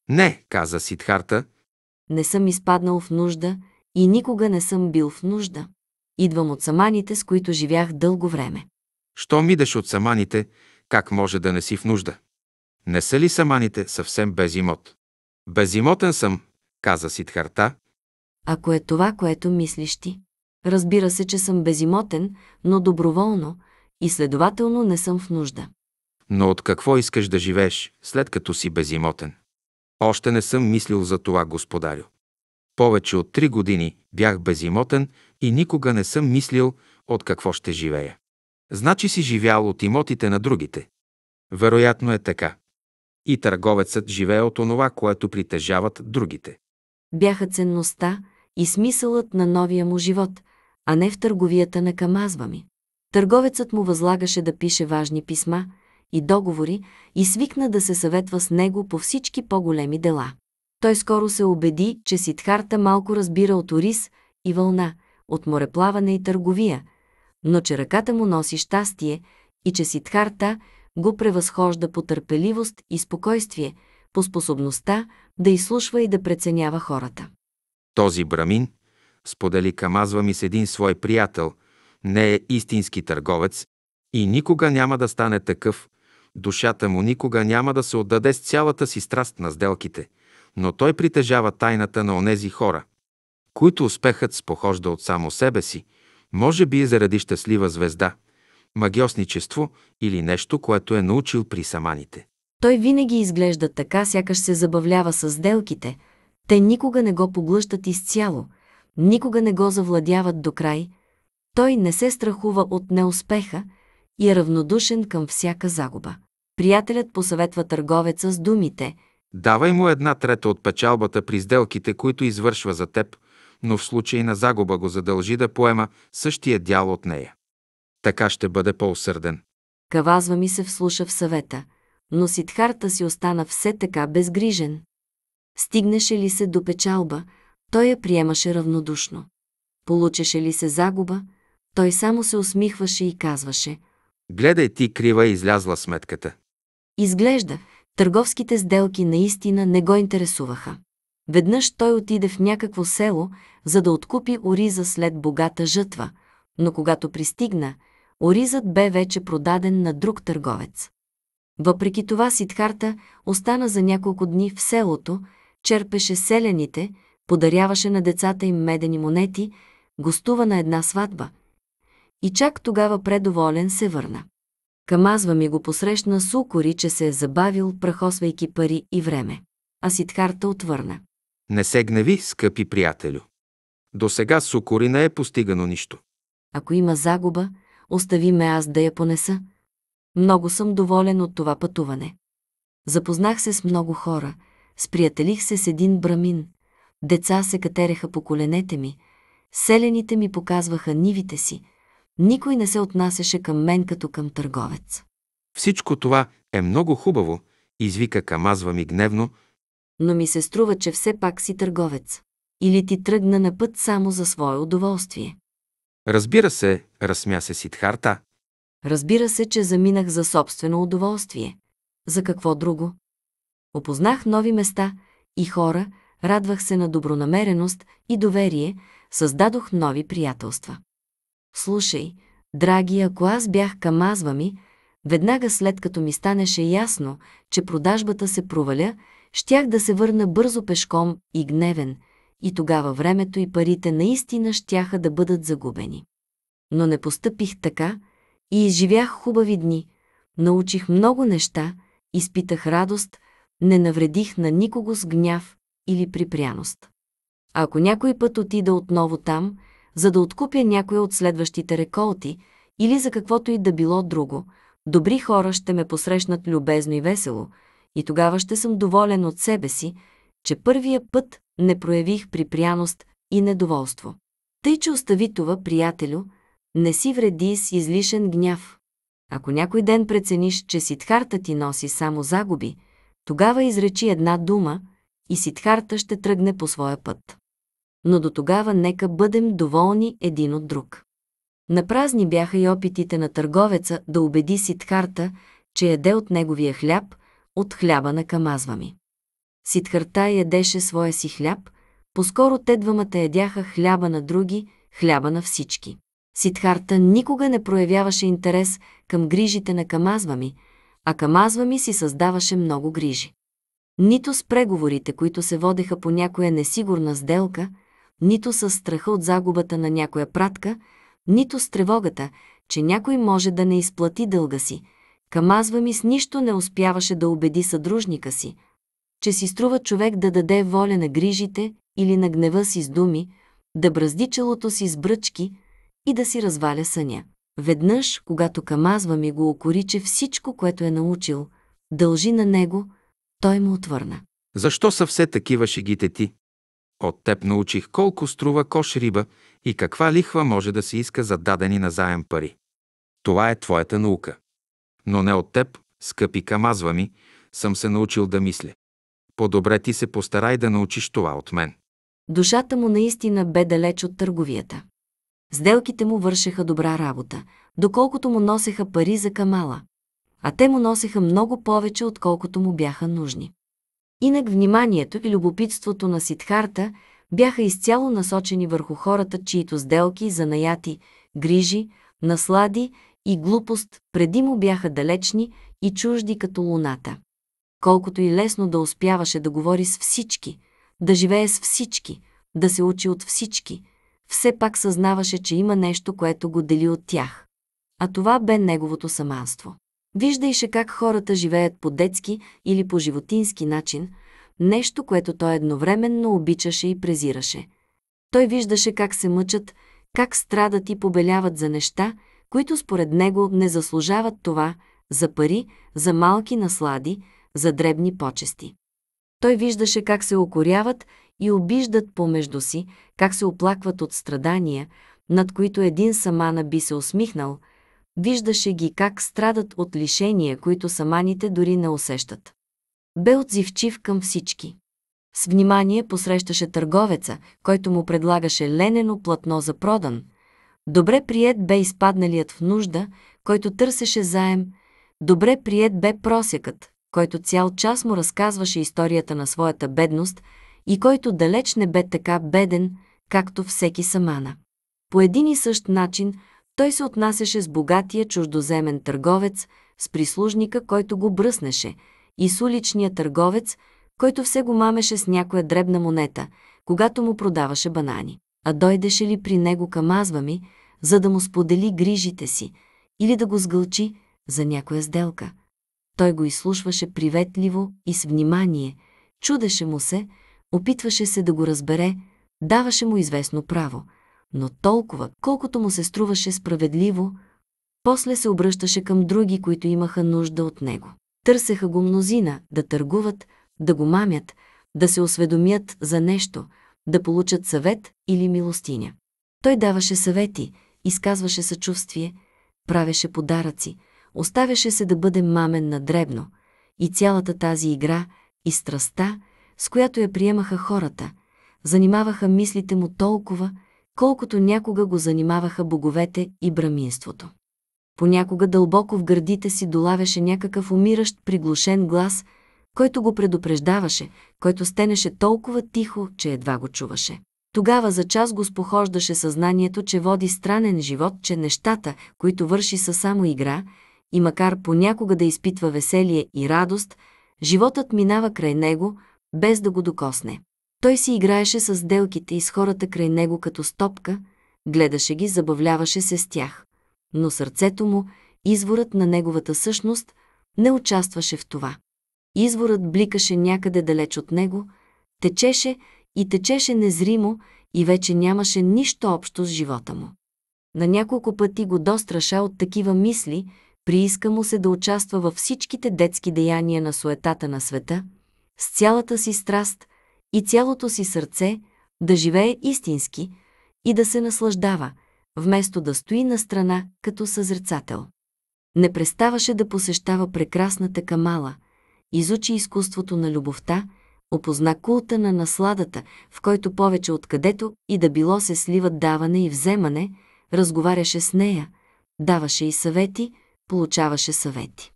Не, каза Сидхарта. Не съм изпаднал в нужда и никога не съм бил в нужда. Идвам от саманите, с които живях дълго време. Щом идеш от саманите, как може да не си в нужда? Не са ли саманите съвсем без имот? Безимотен съм, каза Сидхарта. Ако е това, което мислиш ти. Разбира се, че съм безимотен, но доброволно и следователно не съм в нужда. Но от какво искаш да живееш, след като си безимотен? Още не съм мислил за това, господарю. Повече от три години бях безимотен и никога не съм мислил от какво ще живея. Значи си живял от имотите на другите. Вероятно е така. И търговецът живее от онова, което притежават другите. Бяха ценността и смисълът на новия му живот, а не в търговията на камазвами. Търговецът му възлагаше да пише важни писма и договори и свикна да се съветва с него по всички по-големи дела. Той скоро се убеди, че Сидхарта малко разбира от ориз и вълна, от мореплаване и търговия, но че ръката му носи щастие и че Сидхарта го превъзхожда по търпеливост и спокойствие, по способността да изслушва и да преценява хората. Този брамин сподели Камазва ми с един свой приятел, не е истински търговец и никога няма да стане такъв. Душата му никога няма да се отдаде с цялата си страст на сделките, но той притежава тайната на онези хора, които успехът спохожда от само себе си, може би е заради щастлива звезда, магиосничество или нещо, което е научил при саманите. Той винаги изглежда така, сякаш се забавлява с сделките. Те никога не го поглъщат изцяло – никога не го завладяват до край, той не се страхува от неуспеха и е равнодушен към всяка загуба. Приятелят посъветва търговеца с думите «Давай му една трета от печалбата при сделките, които извършва за теб, но в случай на загуба го задължи да поема същия дял от нея. Така ще бъде по-усърден». Кавазва ми се вслуша в съвета, но Сидхарта си остана все така безгрижен. Стигнеше ли се до печалба – той я приемаше равнодушно. Получеше ли се загуба, той само се усмихваше и казваше «Гледай ти, крива излязла сметката». Изглежда, търговските сделки наистина не го интересуваха. Веднъж той отиде в някакво село, за да откупи ориза след богата жътва, но когато пристигна, оризът бе вече продаден на друг търговец. Въпреки това Сидхарта остана за няколко дни в селото, черпеше селените – подаряваше на децата им медени монети, гостува на една сватба. И чак тогава предоволен се върна. Камазва ми го посрещна с укори, че се е забавил, прахосвайки пари и време. А Сидхарта отвърна. Не се гневи, скъпи приятелю. До сега с укори не е постигано нищо. Ако има загуба, остави ме аз да я понеса. Много съм доволен от това пътуване. Запознах се с много хора, сприятелих се с един брамин, Деца се катереха по коленете ми, селените ми показваха нивите си, никой не се отнасяше към мен като към търговец. Всичко това е много хубаво, извика Камазва ми гневно, но ми се струва, че все пак си търговец. Или ти тръгна на път само за свое удоволствие. Разбира се, разсмя се Сидхарта. Разбира се, че заминах за собствено удоволствие. За какво друго? Опознах нови места и хора радвах се на добронамереност и доверие, създадох нови приятелства. Слушай, драги, ако аз бях камазва ми, веднага след като ми станеше ясно, че продажбата се проваля, щях да се върна бързо пешком и гневен, и тогава времето и парите наистина щяха да бъдат загубени. Но не постъпих така и изживях хубави дни, научих много неща, изпитах радост, не навредих на никого с гняв – или при пряност. Ако някой път отида отново там, за да откупя някоя от следващите реколти или за каквото и да било друго, добри хора ще ме посрещнат любезно и весело, и тогава ще съм доволен от себе си, че първия път не проявих припряност и недоволство. Тъй, че остави това, приятелю, не си вреди с излишен гняв. Ако някой ден прецениш, че ситхарта ти носи само загуби, тогава изречи една дума – и Сидхарта ще тръгне по своя път. Но до тогава нека бъдем доволни един от друг. Напразни бяха и опитите на търговеца да убеди Сидхарта, че яде от неговия хляб, от хляба на камазвами. Сидхарта ядеше своя си хляб, по-скоро те двамата ядяха хляба на други, хляба на всички. Сидхарта никога не проявяваше интерес към грижите на камазвами, а камазвами си създаваше много грижи. Нито с преговорите, които се водеха по някоя несигурна сделка, нито с страха от загубата на някоя пратка, нито с тревогата, че някой може да не изплати дълга си. Камазва ми с нищо не успяваше да убеди съдружника си, че си струва човек да даде воля на грижите или на гнева си с думи, да бръзди челото си с бръчки и да си разваля съня. Веднъж, когато Камазва ми го окори че всичко, което е научил, дължи на него – той му отвърна. Защо са все такива шегите ти? От теб научих колко струва кош риба и каква лихва може да се иска за дадени на заем пари. Това е твоята наука. Но не от теб, скъпи камазва ми, съм се научил да мисля. По-добре ти се постарай да научиш това от мен. Душата му наистина бе далеч от търговията. Сделките му вършеха добра работа, доколкото му носеха пари за камала а те му носеха много повече, отколкото му бяха нужни. Инак вниманието и любопитството на Сидхарта бяха изцяло насочени върху хората, чието сделки, занаяти, грижи, наслади и глупост преди му бяха далечни и чужди като луната. Колкото и лесно да успяваше да говори с всички, да живее с всички, да се учи от всички, все пак съзнаваше, че има нещо, което го дели от тях. А това бе неговото саманство. Виждайше как хората живеят по детски или по животински начин, нещо, което той едновременно обичаше и презираше. Той виждаше как се мъчат, как страдат и побеляват за неща, които според него не заслужават това, за пари, за малки наслади, за дребни почести. Той виждаше как се окоряват и обиждат помежду си, как се оплакват от страдания, над които един самана би се усмихнал – Виждаше ги как страдат от лишения, които саманите дори не усещат. Бе отзивчив към всички. С внимание посрещаше търговеца, който му предлагаше ленено платно за продан. Добре прият бе изпадналият в нужда, който търсеше заем. Добре прият бе просекът, който цял час му разказваше историята на своята бедност и който далеч не бе така беден, както всеки самана. По един и същ начин той се отнасяше с богатия чуждоземен търговец, с прислужника, който го бръснеше, и с уличния търговец, който все го мамеше с някоя дребна монета, когато му продаваше банани. А дойдеше ли при него към ми, за да му сподели грижите си или да го сгълчи за някоя сделка. Той го изслушваше приветливо и с внимание, чудеше му се, опитваше се да го разбере, даваше му известно право – но толкова, колкото му се струваше справедливо, после се обръщаше към други, които имаха нужда от него. Търсеха го мнозина да търгуват, да го мамят, да се осведомят за нещо, да получат съвет или милостиня. Той даваше съвети, изказваше съчувствие, правеше подаръци, оставяше се да бъде мамен на дребно и цялата тази игра и страста, с която я приемаха хората, занимаваха мислите му толкова, колкото някога го занимаваха боговете и браминството. Понякога дълбоко в гърдите си долавяше някакъв умиращ приглушен глас, който го предупреждаваше, който стенеше толкова тихо, че едва го чуваше. Тогава за час го спохождаше съзнанието, че води странен живот, че нещата, които върши са само игра, и макар понякога да изпитва веселие и радост, животът минава край него, без да го докосне. Той си играеше с делките и с хората край него като стопка, гледаше ги, забавляваше се с тях. Но сърцето му, изворът на неговата същност, не участваше в това. Изворът бликаше някъде далеч от него, течеше и течеше незримо и вече нямаше нищо общо с живота му. На няколко пъти го достраша от такива мисли, прииска му се да участва във всичките детски деяния на суетата на света, с цялата си страст, и цялото си сърце да живее истински и да се наслаждава, вместо да стои на страна като съзрцател. Не преставаше да посещава прекрасната Камала, изучи изкуството на любовта, опозна култа на насладата, в който повече откъдето и да било се сливат даване и вземане, разговаряше с нея, даваше и съвети, получаваше съвети.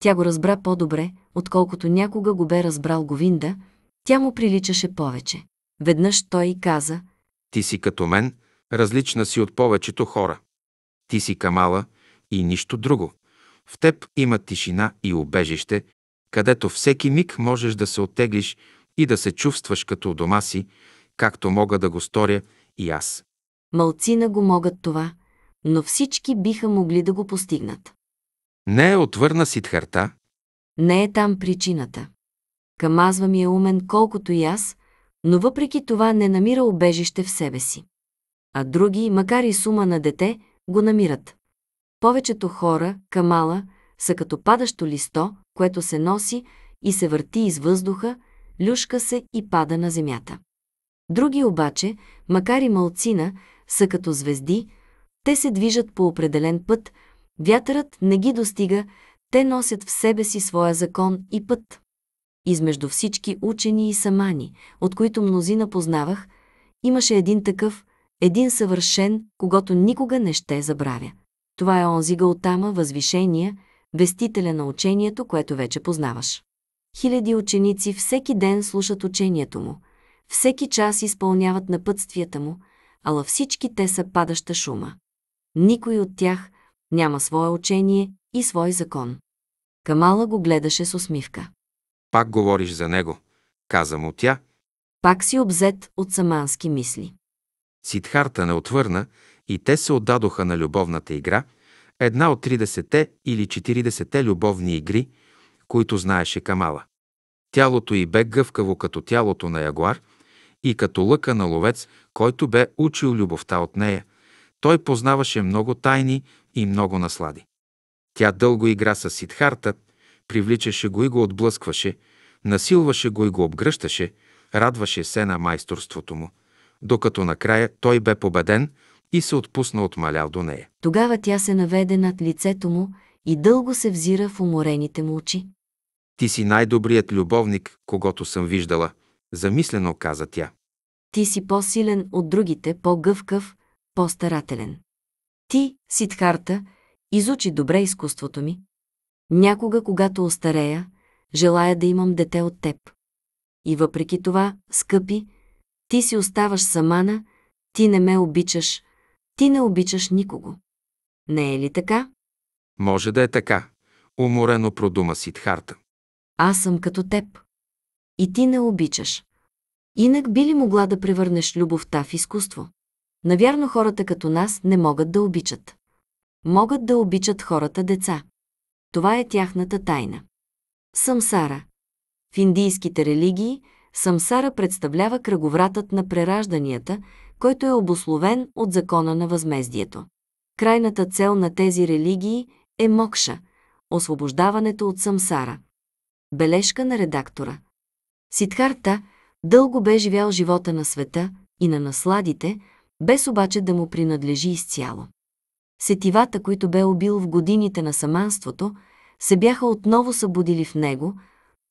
Тя го разбра по-добре, отколкото някога го бе разбрал Говинда – тя му приличаше повече. Веднъж той каза «Ти си като мен, различна си от повечето хора. Ти си камала и нищо друго. В теб има тишина и обежище, където всеки миг можеш да се оттеглиш и да се чувстваш като дома си, както мога да го сторя и аз. Малцина го могат това, но всички биха могли да го постигнат. Не е отвърна Сидхарта. Не е там причината. Камазва ми е умен колкото и аз, но въпреки това не намира обежище в себе си. А други, макар и сума на дете, го намират. Повечето хора, камала, са като падащо листо, което се носи и се върти из въздуха, люшка се и пада на земята. Други обаче, макар и малцина, са като звезди, те се движат по определен път, вятърът не ги достига, те носят в себе си своя закон и път измежду всички учени и самани, от които мнозина познавах, имаше един такъв, един съвършен, когато никога не ще забравя. Това е онзи Галтама, възвишения, вестителя на учението, което вече познаваш. Хиляди ученици всеки ден слушат учението му, всеки час изпълняват напътствията му, ала всички те са падаща шума. Никой от тях няма свое учение и свой закон. Камала го гледаше с усмивка. Пак говориш за него, каза му тя. Пак си обзет от самански мисли. Сидхарта не отвърна и те се отдадоха на любовната игра, една от 30-те или 40-те любовни игри, които знаеше Камала. Тялото й бе гъвкаво като тялото на ягуар и като лъка на ловец, който бе учил любовта от нея. Той познаваше много тайни и много наслади. Тя дълго игра с Сидхарта, Привличаше го и го отблъскваше, насилваше го и го обгръщаше, радваше се на майсторството му, докато накрая той бе победен и се отпусна от малял до нея. Тогава тя се наведе над лицето му и дълго се взира в уморените му очи. Ти си най-добрият любовник, когато съм виждала, замислено каза тя. Ти си по-силен от другите, по-гъвкав, по-старателен. Ти, Сидхарта, изучи добре изкуството ми, Някога, когато остарея, желая да имам дете от теб. И въпреки това, скъпи, ти си оставаш самана, ти не ме обичаш, ти не обичаш никого. Не е ли така? Може да е така, уморено продума Сидхарта. Аз съм като теб. И ти не обичаш. Инак би ли могла да превърнеш любовта в изкуство? Навярно хората като нас не могат да обичат. Могат да обичат хората деца. Това е тяхната тайна. Самсара. В индийските религии самсара представлява кръговратът на преражданията, който е обословен от закона на възмездието. Крайната цел на тези религии е мокша – освобождаването от самсара. Бележка на редактора. Сидхарта дълго бе живял живота на света и на насладите, без обаче да му принадлежи изцяло. Сетивата, които бе убил в годините на саманството, се бяха отново събудили в него,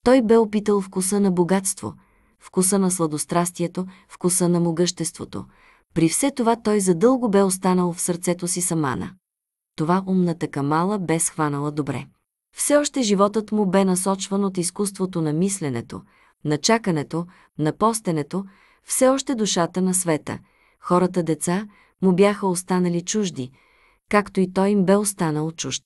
той бе опитал вкуса на богатство, вкуса на сладострастието, вкуса на могъществото. При все това той задълго бе останал в сърцето си самана. Това умната камала бе схванала добре. Все още животът му бе насочван от изкуството на мисленето, на чакането, на постенето, все още душата на света. Хората деца му бяха останали чужди, както и той им бе останал чужд.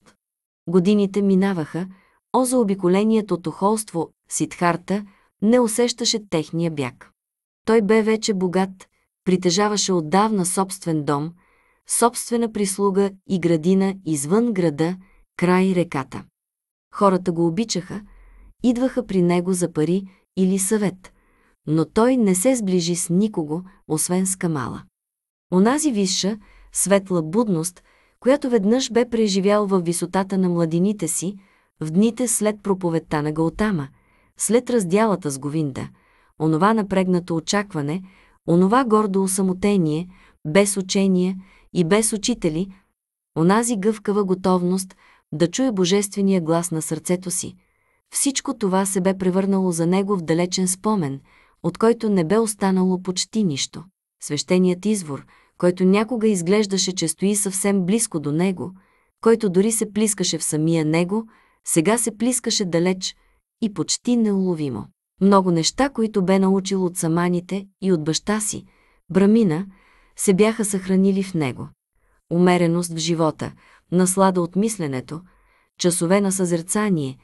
Годините минаваха, Оза обиколеният от охолство, Сидхарта, не усещаше техния бяг. Той бе вече богат, притежаваше отдавна собствен дом, собствена прислуга и градина извън града, край реката. Хората го обичаха, идваха при него за пари или съвет, но той не се сближи с никого, освен с Камала. Онази висша, светла будност, която веднъж бе преживял във висотата на младините си, в дните след проповедта на Галтама, след раздялата с Говинда, онова напрегнато очакване, онова гордо осамотение, без учение и без учители, онази гъвкава готовност да чуе божествения глас на сърцето си. Всичко това се бе превърнало за него в далечен спомен, от който не бе останало почти нищо. Свещеният извор – който някога изглеждаше, че стои съвсем близко до него, който дори се плискаше в самия него, сега се плискаше далеч и почти неуловимо. Много неща, които бе научил от саманите и от баща си, Брамина, се бяха съхранили в него. Умереност в живота, наслада от мисленето, часове на съзерцание,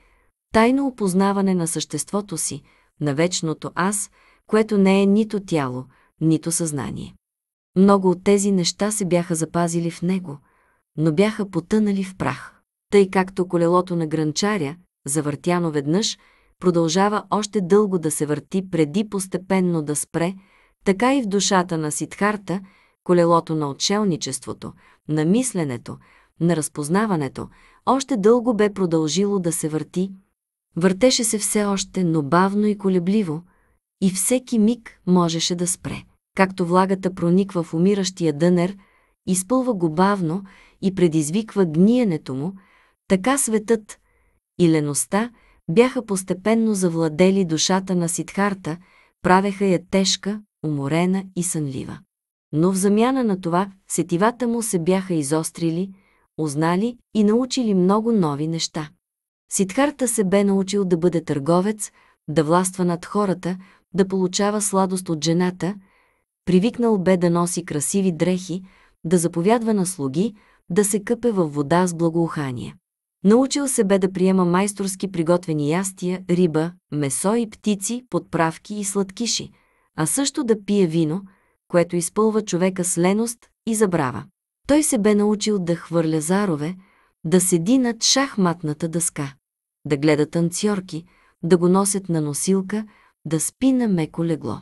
тайно опознаване на съществото си, на вечното аз, което не е нито тяло, нито съзнание. Много от тези неща се бяха запазили в него, но бяха потънали в прах. Тъй както колелото на гранчаря, завъртяно веднъж, продължава още дълго да се върти преди постепенно да спре, така и в душата на Сидхарта, колелото на отшелничеството, на мисленето, на разпознаването, още дълго бе продължило да се върти. Въртеше се все още, но бавно и колебливо, и всеки миг можеше да спре както влагата прониква в умиращия дънер, изпълва го бавно и предизвиква гниенето му, така светът и леността бяха постепенно завладели душата на Сидхарта, правеха я тежка, уморена и сънлива. Но в замяна на това сетивата му се бяха изострили, узнали и научили много нови неща. Сидхарта се бе научил да бъде търговец, да властва над хората, да получава сладост от жената – Привикнал бе да носи красиви дрехи, да заповядва на слуги, да се къпе във вода с благоухание. Научил се бе да приема майсторски приготвени ястия, риба, месо и птици, подправки и сладкиши, а също да пие вино, което изпълва човека с леност и забрава. Той се бе научил да хвърля зарове, да седи над шахматната дъска, да гледа танцорки, да го носят на носилка, да спи на меко легло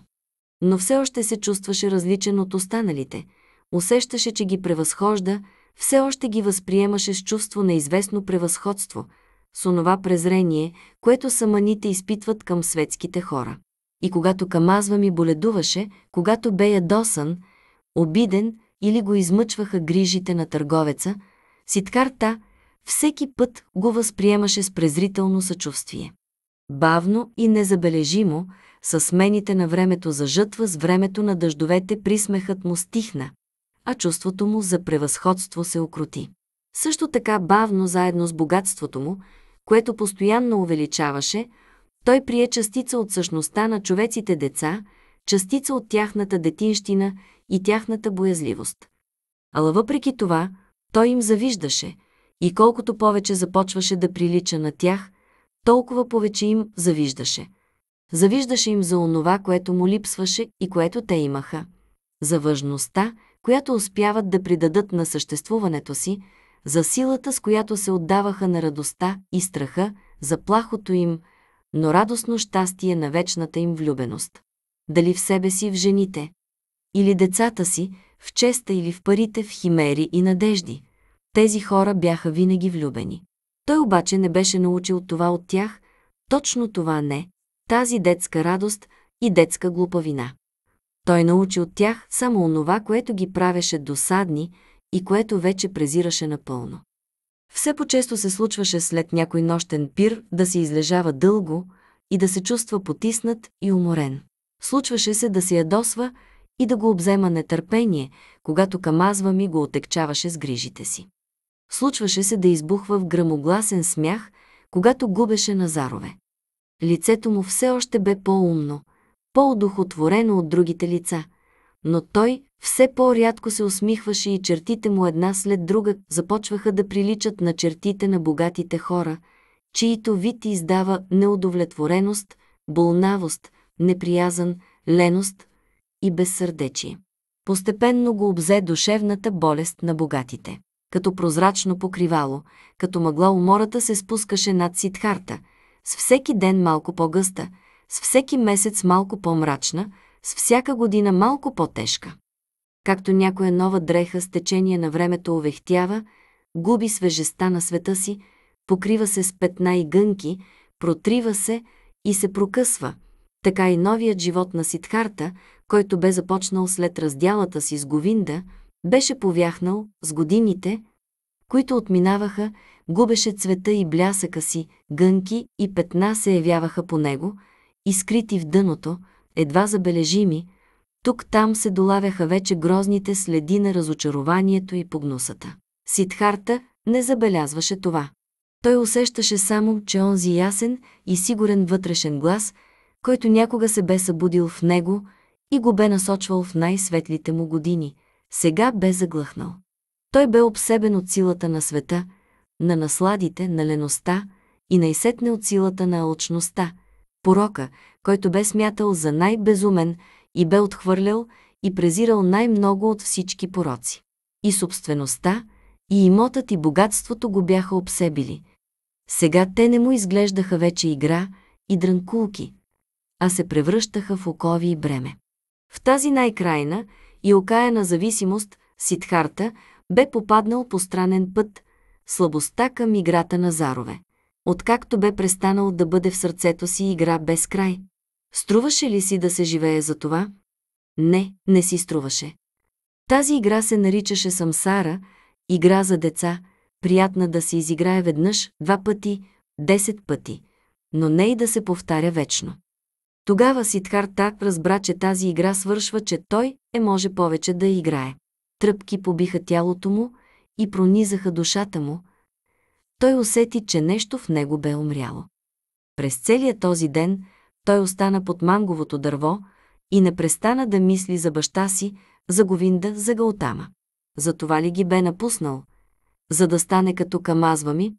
но все още се чувстваше различен от останалите, усещаше, че ги превъзхожда, все още ги възприемаше с чувство на известно превъзходство, с онова презрение, което саманите изпитват към светските хора. И когато Камазва ми боледуваше, когато бе ядосан, обиден или го измъчваха грижите на търговеца, Ситкарта всеки път го възприемаше с презрително съчувствие. Бавно и незабележимо, с смените на времето за жътва с времето на дъждовете присмехът му стихна, а чувството му за превъзходство се окрути. Също така бавно, заедно с богатството му, което постоянно увеличаваше, той прие частица от същността на човеците деца, частица от тяхната детинщина и тяхната боязливост. Ала въпреки това, той им завиждаше и колкото повече започваше да прилича на тях, толкова повече им завиждаше – Завиждаше им за онова, което му липсваше и което те имаха, за важността, която успяват да придадат на съществуването си, за силата, с която се отдаваха на радостта и страха, за плахото им, но радостно щастие на вечната им влюбеност. Дали в себе си, в жените, или децата си, в честа или в парите, в химери и надежди. Тези хора бяха винаги влюбени. Той обаче не беше научил това от тях, точно това не, тази детска радост и детска глупавина. Той научи от тях само онова, което ги правеше досадни и което вече презираше напълно. Все по-често се случваше след някой нощен пир да се излежава дълго и да се чувства потиснат и уморен. Случваше се да се ядосва и да го обзема нетърпение, когато камазва ми го отекчаваше с грижите си. Случваше се да избухва в грамогласен смях, когато губеше Назарове. Лицето му все още бе по-умно, по-удохотворено от другите лица, но той все по-рядко се усмихваше и чертите му една след друга започваха да приличат на чертите на богатите хора, чието вид издава неудовлетвореност, болнавост, неприязан, леност и безсърдечие. Постепенно го обзе душевната болест на богатите. Като прозрачно покривало, като мъгла умората се спускаше над Сидхарта – с всеки ден малко по-гъста, с всеки месец малко по-мрачна, с всяка година малко по-тежка. Както някоя нова дреха с течение на времето увехтява, губи свежестта на света си, покрива се с петна и гънки, протрива се и се прокъсва, така и новият живот на Сидхарта, който бе започнал след раздялата си с Говинда, беше повяхнал с годините, които отминаваха губеше цвета и блясъка си, гънки и петна се явяваха по него, изкрити в дъното, едва забележими, тук-там се долавяха вече грозните следи на разочарованието и погнусата. Сидхарта не забелязваше това. Той усещаше само, че онзи ясен и сигурен вътрешен глас, който някога се бе събудил в него и го бе насочвал в най-светлите му години, сега бе заглъхнал. Той бе обсебен от силата на света – на насладите, на леността и най-сетне от силата на алчността, порока, който бе смятал за най-безумен и бе отхвърлял и презирал най-много от всички пороци. И собствеността, и имотът и богатството го бяха обсебили. Сега те не му изглеждаха вече игра и дрънкулки, а се превръщаха в окови и бреме. В тази най-крайна и окаяна зависимост Сидхарта бе попаднал по странен път – слабостта към играта на зарове. Откакто бе престанал да бъде в сърцето си игра без край. Струваше ли си да се живее за това? Не, не си струваше. Тази игра се наричаше Самсара, игра за деца, приятна да се изиграе веднъж, два пъти, десет пъти, но не и да се повтаря вечно. Тогава Сидхарта разбра, че тази игра свършва, че той е може повече да играе. Тръпки побиха тялото му, и пронизаха душата му, той усети, че нещо в него бе умряло. През целия този ден той остана под манговото дърво и не престана да мисли за баща си, за Говинда, за Галтама. За това ли ги бе напуснал? За да стане като камазва ми?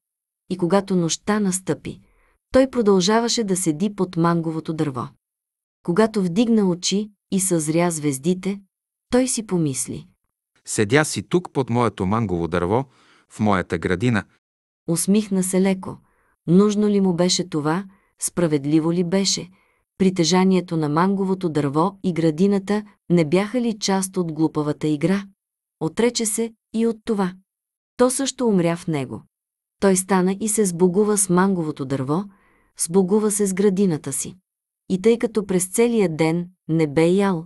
И когато нощта настъпи, той продължаваше да седи под манговото дърво. Когато вдигна очи и съзря звездите, той си помисли. Седя си тук под моето мангово дърво, в моята градина. Усмихна се леко. Нужно ли му беше това? Справедливо ли беше? Притежанието на манговото дърво и градината не бяха ли част от глупавата игра? Отрече се и от това. То също умря в него. Той стана и се сбогува с манговото дърво, сбогува се с градината си. И тъй като през целия ден не бе ял,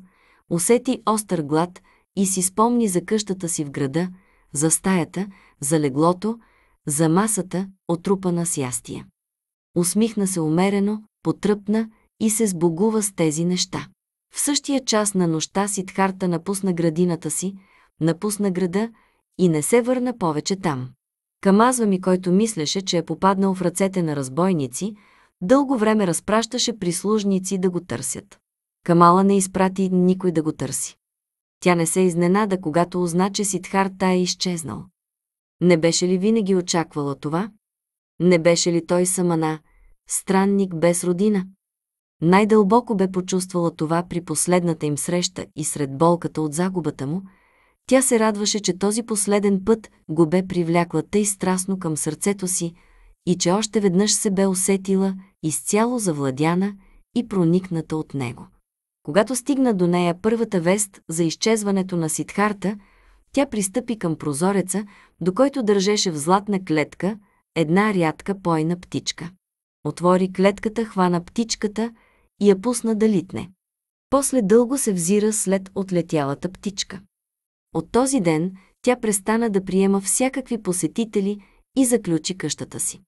усети остър глад и си спомни за къщата си в града, за стаята, за леглото, за масата, отрупана с ястия. Усмихна се умерено, потръпна и се сбогува с тези неща. В същия час на нощта Сидхарта напусна градината си, напусна града и не се върна повече там. Камазва ми, който мислеше, че е попаднал в ръцете на разбойници, дълго време разпращаше прислужници да го търсят. Камала не изпрати никой да го търси. Тя не се изненада, когато узна, че Сидхарта е изчезнал. Не беше ли винаги очаквала това? Не беше ли той самана, странник без родина? Най-дълбоко бе почувствала това при последната им среща и сред болката от загубата му, тя се радваше, че този последен път го бе привлякла тъй страстно към сърцето си и че още веднъж се бе усетила изцяло завладяна и проникната от него. Когато стигна до нея първата вест за изчезването на Сидхарта, тя пристъпи към прозореца, до който държеше в златна клетка една рядка пойна птичка. Отвори клетката, хвана птичката и я пусна да литне. После дълго се взира след отлетялата птичка. От този ден тя престана да приема всякакви посетители и заключи къщата си.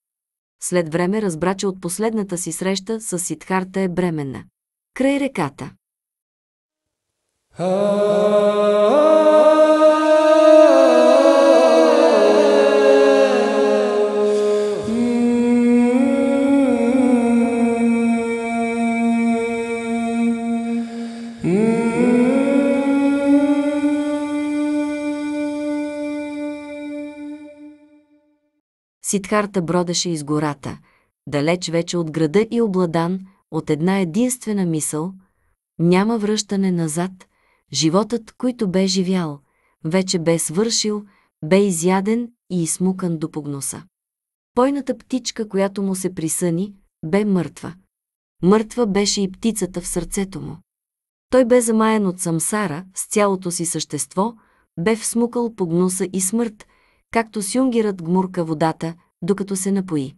След време разбра, че от последната си среща с Сидхарта е бременна. Край реката. Сидхарта бродеше из гората, далеч вече от града и обладан от една единствена мисъл – няма връщане назад – Животът, който бе живял, вече бе свършил, бе изяден и измукан до погноса. Пойната птичка, която му се присъни, бе мъртва. Мъртва беше и птицата в сърцето му. Той бе замаян от самсара, с цялото си същество, бе всмукал по гнуса и смърт, както сюнгерът гмурка водата, докато се напои.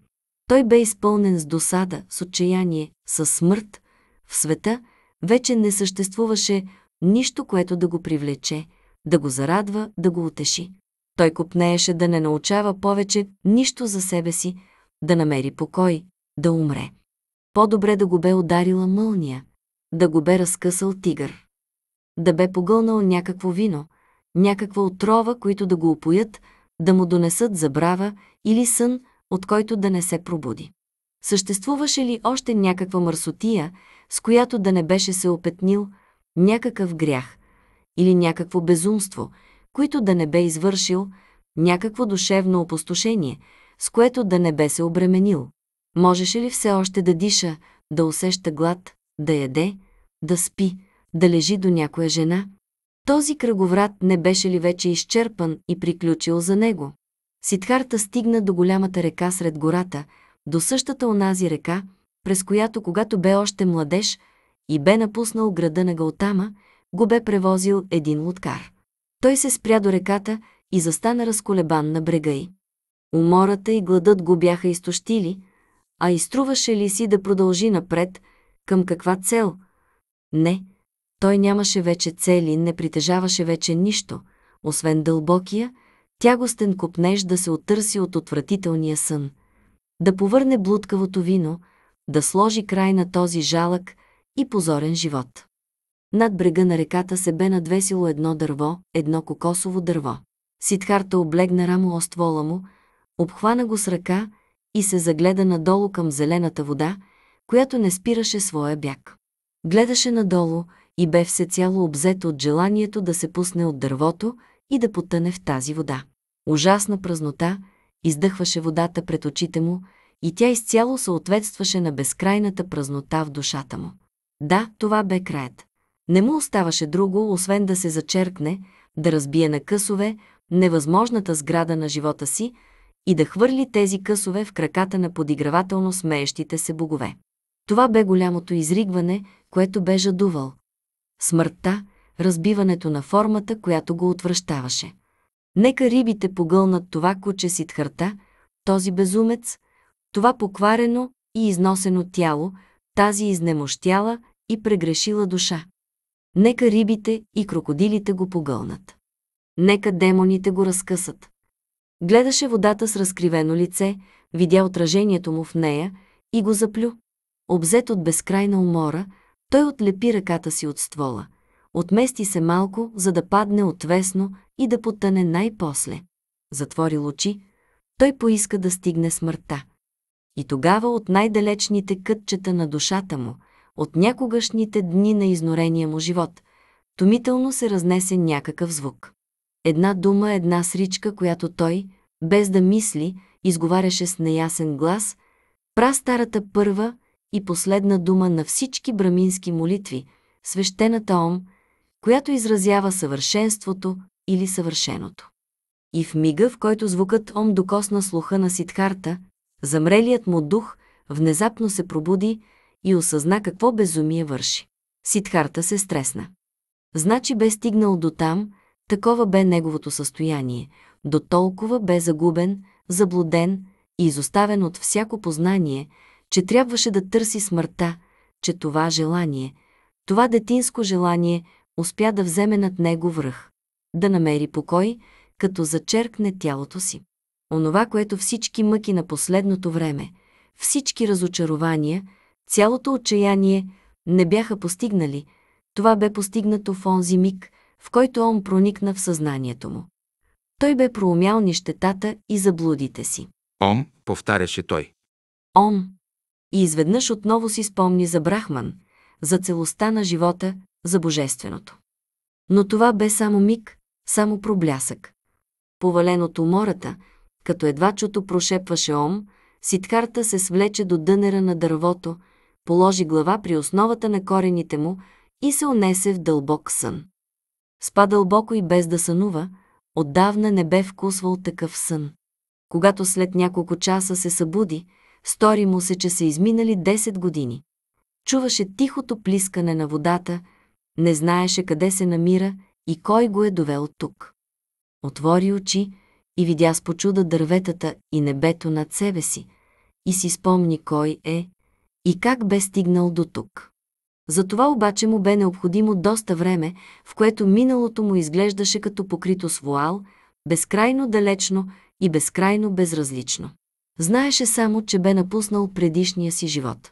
Той бе изпълнен с досада, с отчаяние, с смърт. В света вече не съществуваше нищо, което да го привлече, да го зарадва, да го утеши. Той купнееше да не научава повече нищо за себе си, да намери покой, да умре. По-добре да го бе ударила мълния, да го бе разкъсал тигър, да бе погълнал някакво вино, някаква отрова, които да го опоят, да му донесат забрава или сън, от който да не се пробуди. Съществуваше ли още някаква мърсотия, с която да не беше се опетнил – някакъв грях или някакво безумство, които да не бе извършил, някакво душевно опустошение, с което да не бе се обременил. Можеше ли все още да диша, да усеща глад, да яде, да спи, да лежи до някоя жена? Този кръговрат не беше ли вече изчерпан и приключил за него? Сидхарта стигна до голямата река сред гората, до същата онази река, през която когато бе още младеж – и бе напуснал града на Галтама, го бе превозил един луткар. Той се спря до реката и застана разколебан на брега й. Умората и гладът го бяха изтощили, а изтруваше ли си да продължи напред, към каква цел? Не, той нямаше вече цели, не притежаваше вече нищо, освен дълбокия, тягостен копнеж да се оттърси от отвратителния сън, да повърне блудкавото вино, да сложи край на този жалък, и позорен живот. Над брега на реката се бе надвесило едно дърво, едно кокосово дърво. Сидхарта облегна рамо оствола му, обхвана го с ръка и се загледа надолу към зелената вода, която не спираше своя бяг. Гледаше надолу и бе всецяло обзет от желанието да се пусне от дървото и да потъне в тази вода. Ужасна празнота издъхваше водата пред очите му и тя изцяло съответстваше на безкрайната празнота в душата му. Да, това бе краят. Не му оставаше друго, освен да се зачеркне, да разбие на късове невъзможната сграда на живота си и да хвърли тези късове в краката на подигравателно смеещите се богове. Това бе голямото изригване, което бе жадувал. Смъртта, разбиването на формата, която го отвръщаваше. Нека рибите погълнат това куче си тхарта, този безумец, това покварено и износено тяло, тази изнемощяла, и прегрешила душа. Нека рибите и крокодилите го погълнат. Нека демоните го разкъсат. Гледаше водата с разкривено лице, видя отражението му в нея и го заплю. Обзет от безкрайна умора, той отлепи ръката си от ствола. Отмести се малко, за да падне отвесно и да потъне най-после. Затворил очи, той поиска да стигне смъртта. И тогава от най-далечните кътчета на душата му – от някогашните дни на изнорения му живот. Томително се разнесе някакъв звук. Една дума, една сричка, която той, без да мисли, изговаряше с неясен глас, пра старата първа и последна дума на всички брамински молитви, свещената ом, която изразява съвършенството или съвършеното. И в мига, в който звукът ом докосна слуха на Сидхарта, замрелият му дух внезапно се пробуди, и осъзна какво безумие върши. Сидхарта се стресна. Значи бе стигнал до там, такова бе неговото състояние, до толкова бе загубен, заблуден и изоставен от всяко познание, че трябваше да търси смъртта, че това желание, това детинско желание успя да вземе над него връх, да намери покой, като зачеркне тялото си. Онова, което всички мъки на последното време, всички разочарования – Цялото отчаяние не бяха постигнали, това бе постигнато в онзи миг, в който он проникна в съзнанието му. Той бе проумял нищетата и заблудите си. Ом, повтаряше той. Ом. И изведнъж отново си спомни за Брахман, за целостта на живота, за божественото. Но това бе само миг, само проблясък. Повален от умората, като едва чуто прошепваше Ом, ситхарта се свлече до дънера на дървото – положи глава при основата на корените му и се унесе в дълбок сън. Спа дълбоко и без да сънува, отдавна не бе вкусвал такъв сън. Когато след няколко часа се събуди, стори му се, че са изминали 10 години. Чуваше тихото плискане на водата, не знаеше къде се намира и кой го е довел тук. Отвори очи и видя с почуда дърветата и небето над себе си и си спомни кой е и как бе стигнал до тук. За това обаче му бе необходимо доста време, в което миналото му изглеждаше като покрито с вуал, безкрайно далечно и безкрайно безразлично. Знаеше само, че бе напуснал предишния си живот.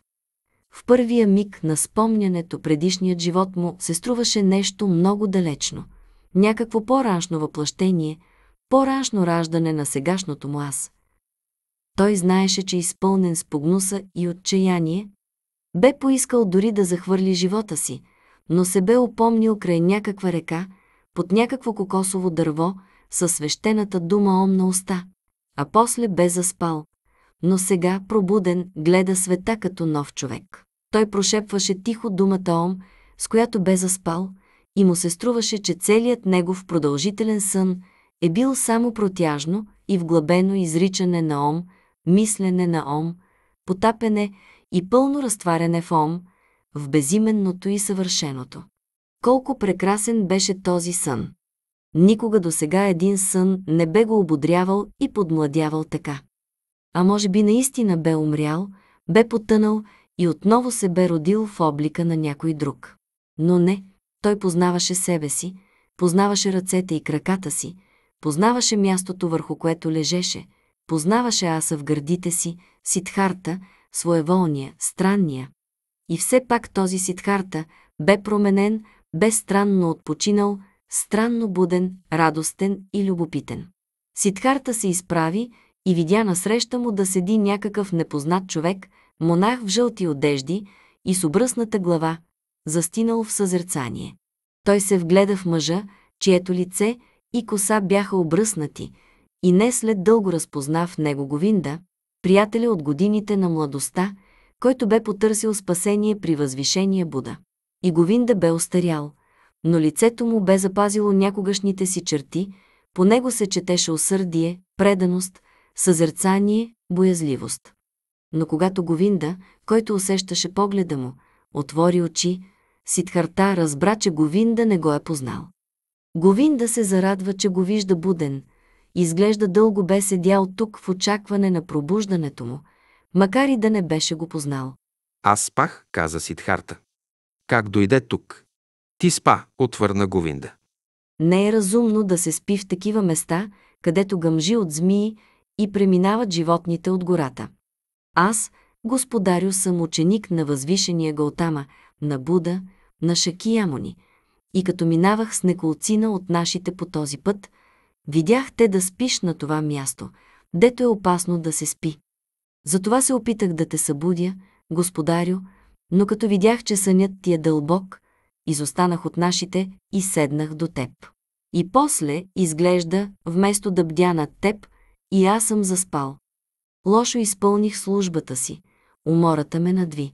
В първия миг на спомнянето предишният живот му се струваше нещо много далечно, някакво по-раншно въплъщение, по-раншно раждане на сегашното му аз – той знаеше, че е изпълнен с погнуса и отчаяние, бе поискал дори да захвърли живота си, но се бе упомнил край някаква река, под някакво кокосово дърво, със свещената дума ом на уста, а после бе заспал. Но сега, пробуден, гледа света като нов човек. Той прошепваше тихо думата ом, с която бе заспал, и му се струваше, че целият негов продължителен сън е бил само протяжно и вглъбено изричане на ом, мислене на ом, потапене и пълно разтваряне в ом, в безименното и съвършеното. Колко прекрасен беше този сън! Никога до сега един сън не бе го ободрявал и подмладявал така. А може би наистина бе умрял, бе потънал и отново се бе родил в облика на някой друг. Но не, той познаваше себе си, познаваше ръцете и краката си, познаваше мястото върху което лежеше – Познаваше аса в гърдите си, Сидхарта, своеволния, странния. И все пак този Сидхарта бе променен, бе странно отпочинал, странно буден, радостен и любопитен. Сидхарта се изправи и видя насреща му да седи някакъв непознат човек, монах в жълти одежди и с обръсната глава, застинал в съзерцание. Той се вгледа в мъжа, чието лице и коса бяха обръснати – и не след дълго разпозна в него Говинда, приятеля от годините на младостта, който бе потърсил спасение при възвишение Буда. И Говинда бе остарял, но лицето му бе запазило някогашните си черти, по него се четеше усърдие, преданост, съзерцание, боязливост. Но когато Говинда, който усещаше погледа му, отвори очи, Сидхарта разбра, че Говинда не го е познал. Говинда се зарадва, че го вижда буден, изглежда дълго бе седял тук в очакване на пробуждането му, макар и да не беше го познал. Аз спах, каза Сидхарта. Как дойде тук? Ти спа, отвърна Говинда. Не е разумно да се спи в такива места, където гъмжи от змии и преминават животните от гората. Аз, господарю, съм ученик на възвишения Галтама, на Буда, на Шакиямони, и като минавах с неколцина от нашите по този път – Видях те да спиш на това място, дето е опасно да се спи. Затова се опитах да те събудя, господарю, но като видях, че сънят ти е дълбок, изостанах от нашите и седнах до теб. И после, изглежда, вместо да бдя над теб, и аз съм заспал. Лошо изпълних службата си, умората ме надви.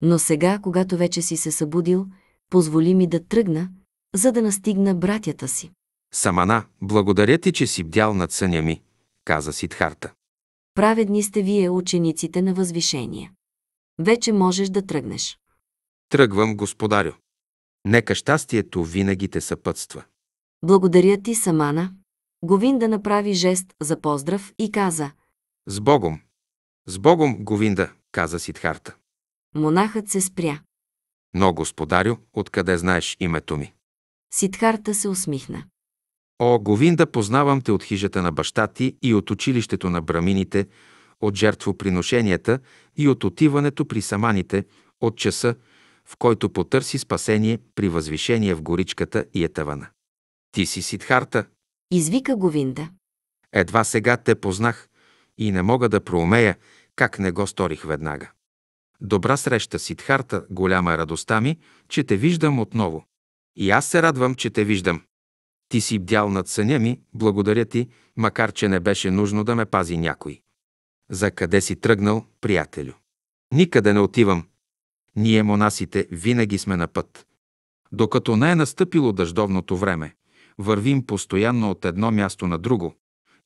Но сега, когато вече си се събудил, позволи ми да тръгна, за да настигна братята си. Самана, благодаря ти, че си бдял над съня ми, каза Сидхарта. Праведни сте вие, учениците на възвишение. Вече можеш да тръгнеш. Тръгвам, господарю. Нека щастието винаги те съпътства. Благодаря ти, Самана. Говинда направи жест за поздрав и каза. С Богом! С Богом, Говинда, каза Сидхарта. Монахът се спря. Но, господарю, откъде знаеш името ми? Сидхарта се усмихна. О, Говинда, познавам те от хижата на баща ти и от училището на брамините, от жертвоприношенията и от отиването при саманите, от часа, в който потърси спасение при възвишение в горичката и етавана. Ти си Сидхарта. Извика Говинда. Едва сега те познах и не мога да проумея как не го сторих веднага. Добра среща, Сидхарта, голяма радостта ми, че те виждам отново. И аз се радвам, че те виждам. Ти си бдял над съня ми, благодаря ти, макар че не беше нужно да ме пази някой. За къде си тръгнал, приятелю? Никъде не отивам. Ние, монасите, винаги сме на път. Докато не е настъпило дъждовното време, вървим постоянно от едно място на друго,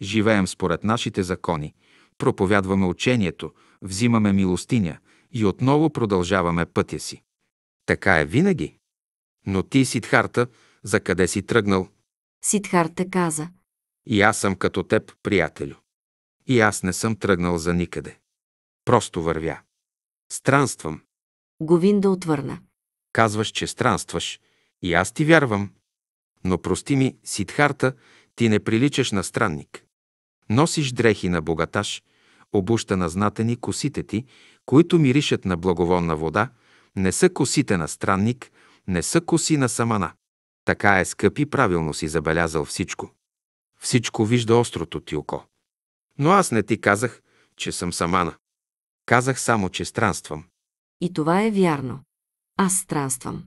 живеем според нашите закони, проповядваме учението, взимаме милостиня и отново продължаваме пътя си. Така е винаги. Но ти, Сидхарта, за къде си тръгнал, Сидхарта каза. И аз съм като теб, приятелю. И аз не съм тръгнал за никъде. Просто вървя. Странствам. Говинда отвърна. Казваш, че странстваш. И аз ти вярвам. Но прости ми, Сидхарта, ти не приличаш на странник. Носиш дрехи на богаташ, обуща на знатени косите ти, които миришат на благоволна вода, не са косите на странник, не са коси на самана. Така е, скъпи, правилно си забелязал всичко. Всичко вижда острото ти око. Но аз не ти казах, че съм самана. Казах само, че странствам. И това е вярно. Аз странствам.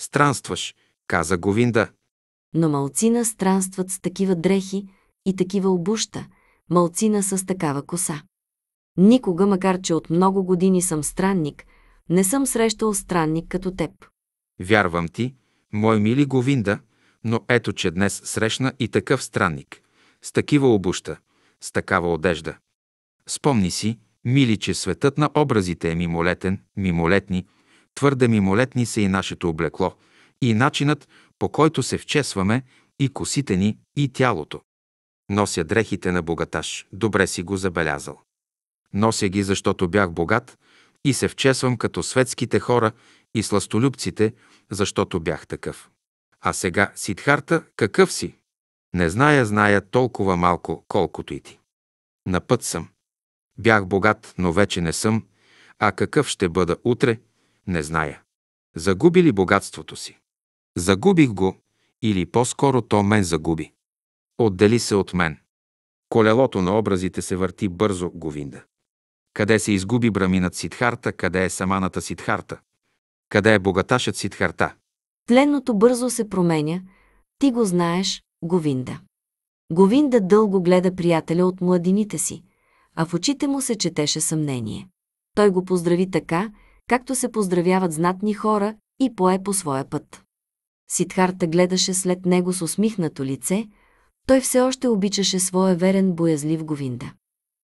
Странстваш, каза Говинда. Но малцина странстват с такива дрехи и такива обуща, малцина с такава коса. Никога, макар че от много години съм странник, не съм срещал странник като теб. Вярвам ти, Мой мили Говинда, но ето че днес срещна и такъв странник, с такива обуща, с такава одежда. Спомни си, мили, че светът на образите е мимолетен, мимолетни, твърде мимолетни са и нашето облекло, и начинът, по който се вчесваме, и косите ни, и тялото. Нося дрехите на богаташ, добре си го забелязал. Нося ги, защото бях богат и се вчесвам като светските хора и сластолюбците, защото бях такъв. А сега, Сидхарта, какъв си? Не зная, зная толкова малко, колкото и ти. На път съм. Бях богат, но вече не съм, а какъв ще бъда утре, не зная. Загуби ли богатството си? Загубих го, или по-скоро то мен загуби. Отдели се от мен. Колелото на образите се върти бързо, Говинда. Къде се изгуби браминът Сидхарта, къде е саманата Сидхарта? Къде е богаташът Сидхарта? Тленното бързо се променя. Ти го знаеш, Говинда. Говинда дълго гледа приятеля от младините си, а в очите му се четеше съмнение. Той го поздрави така, както се поздравяват знатни хора и пое по своя път. Сидхарта гледаше след него с усмихнато лице, той все още обичаше своя верен боязлив Говинда.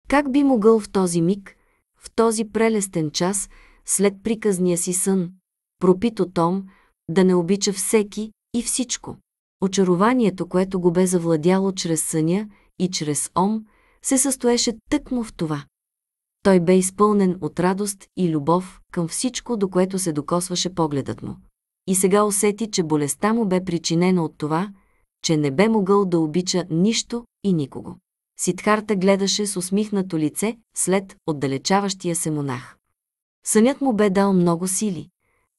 Как би могъл в този миг, в този прелестен час, след приказния си сън, пропит от да не обича всеки и всичко. Очарованието, което го бе завладяло чрез съня и чрез ом, се състоеше тъкмо в това. Той бе изпълнен от радост и любов към всичко, до което се докосваше погледът му. И сега усети, че болестта му бе причинена от това, че не бе могъл да обича нищо и никого. Сидхарта гледаше с усмихнато лице след отдалечаващия се монах. Сънят му бе дал много сили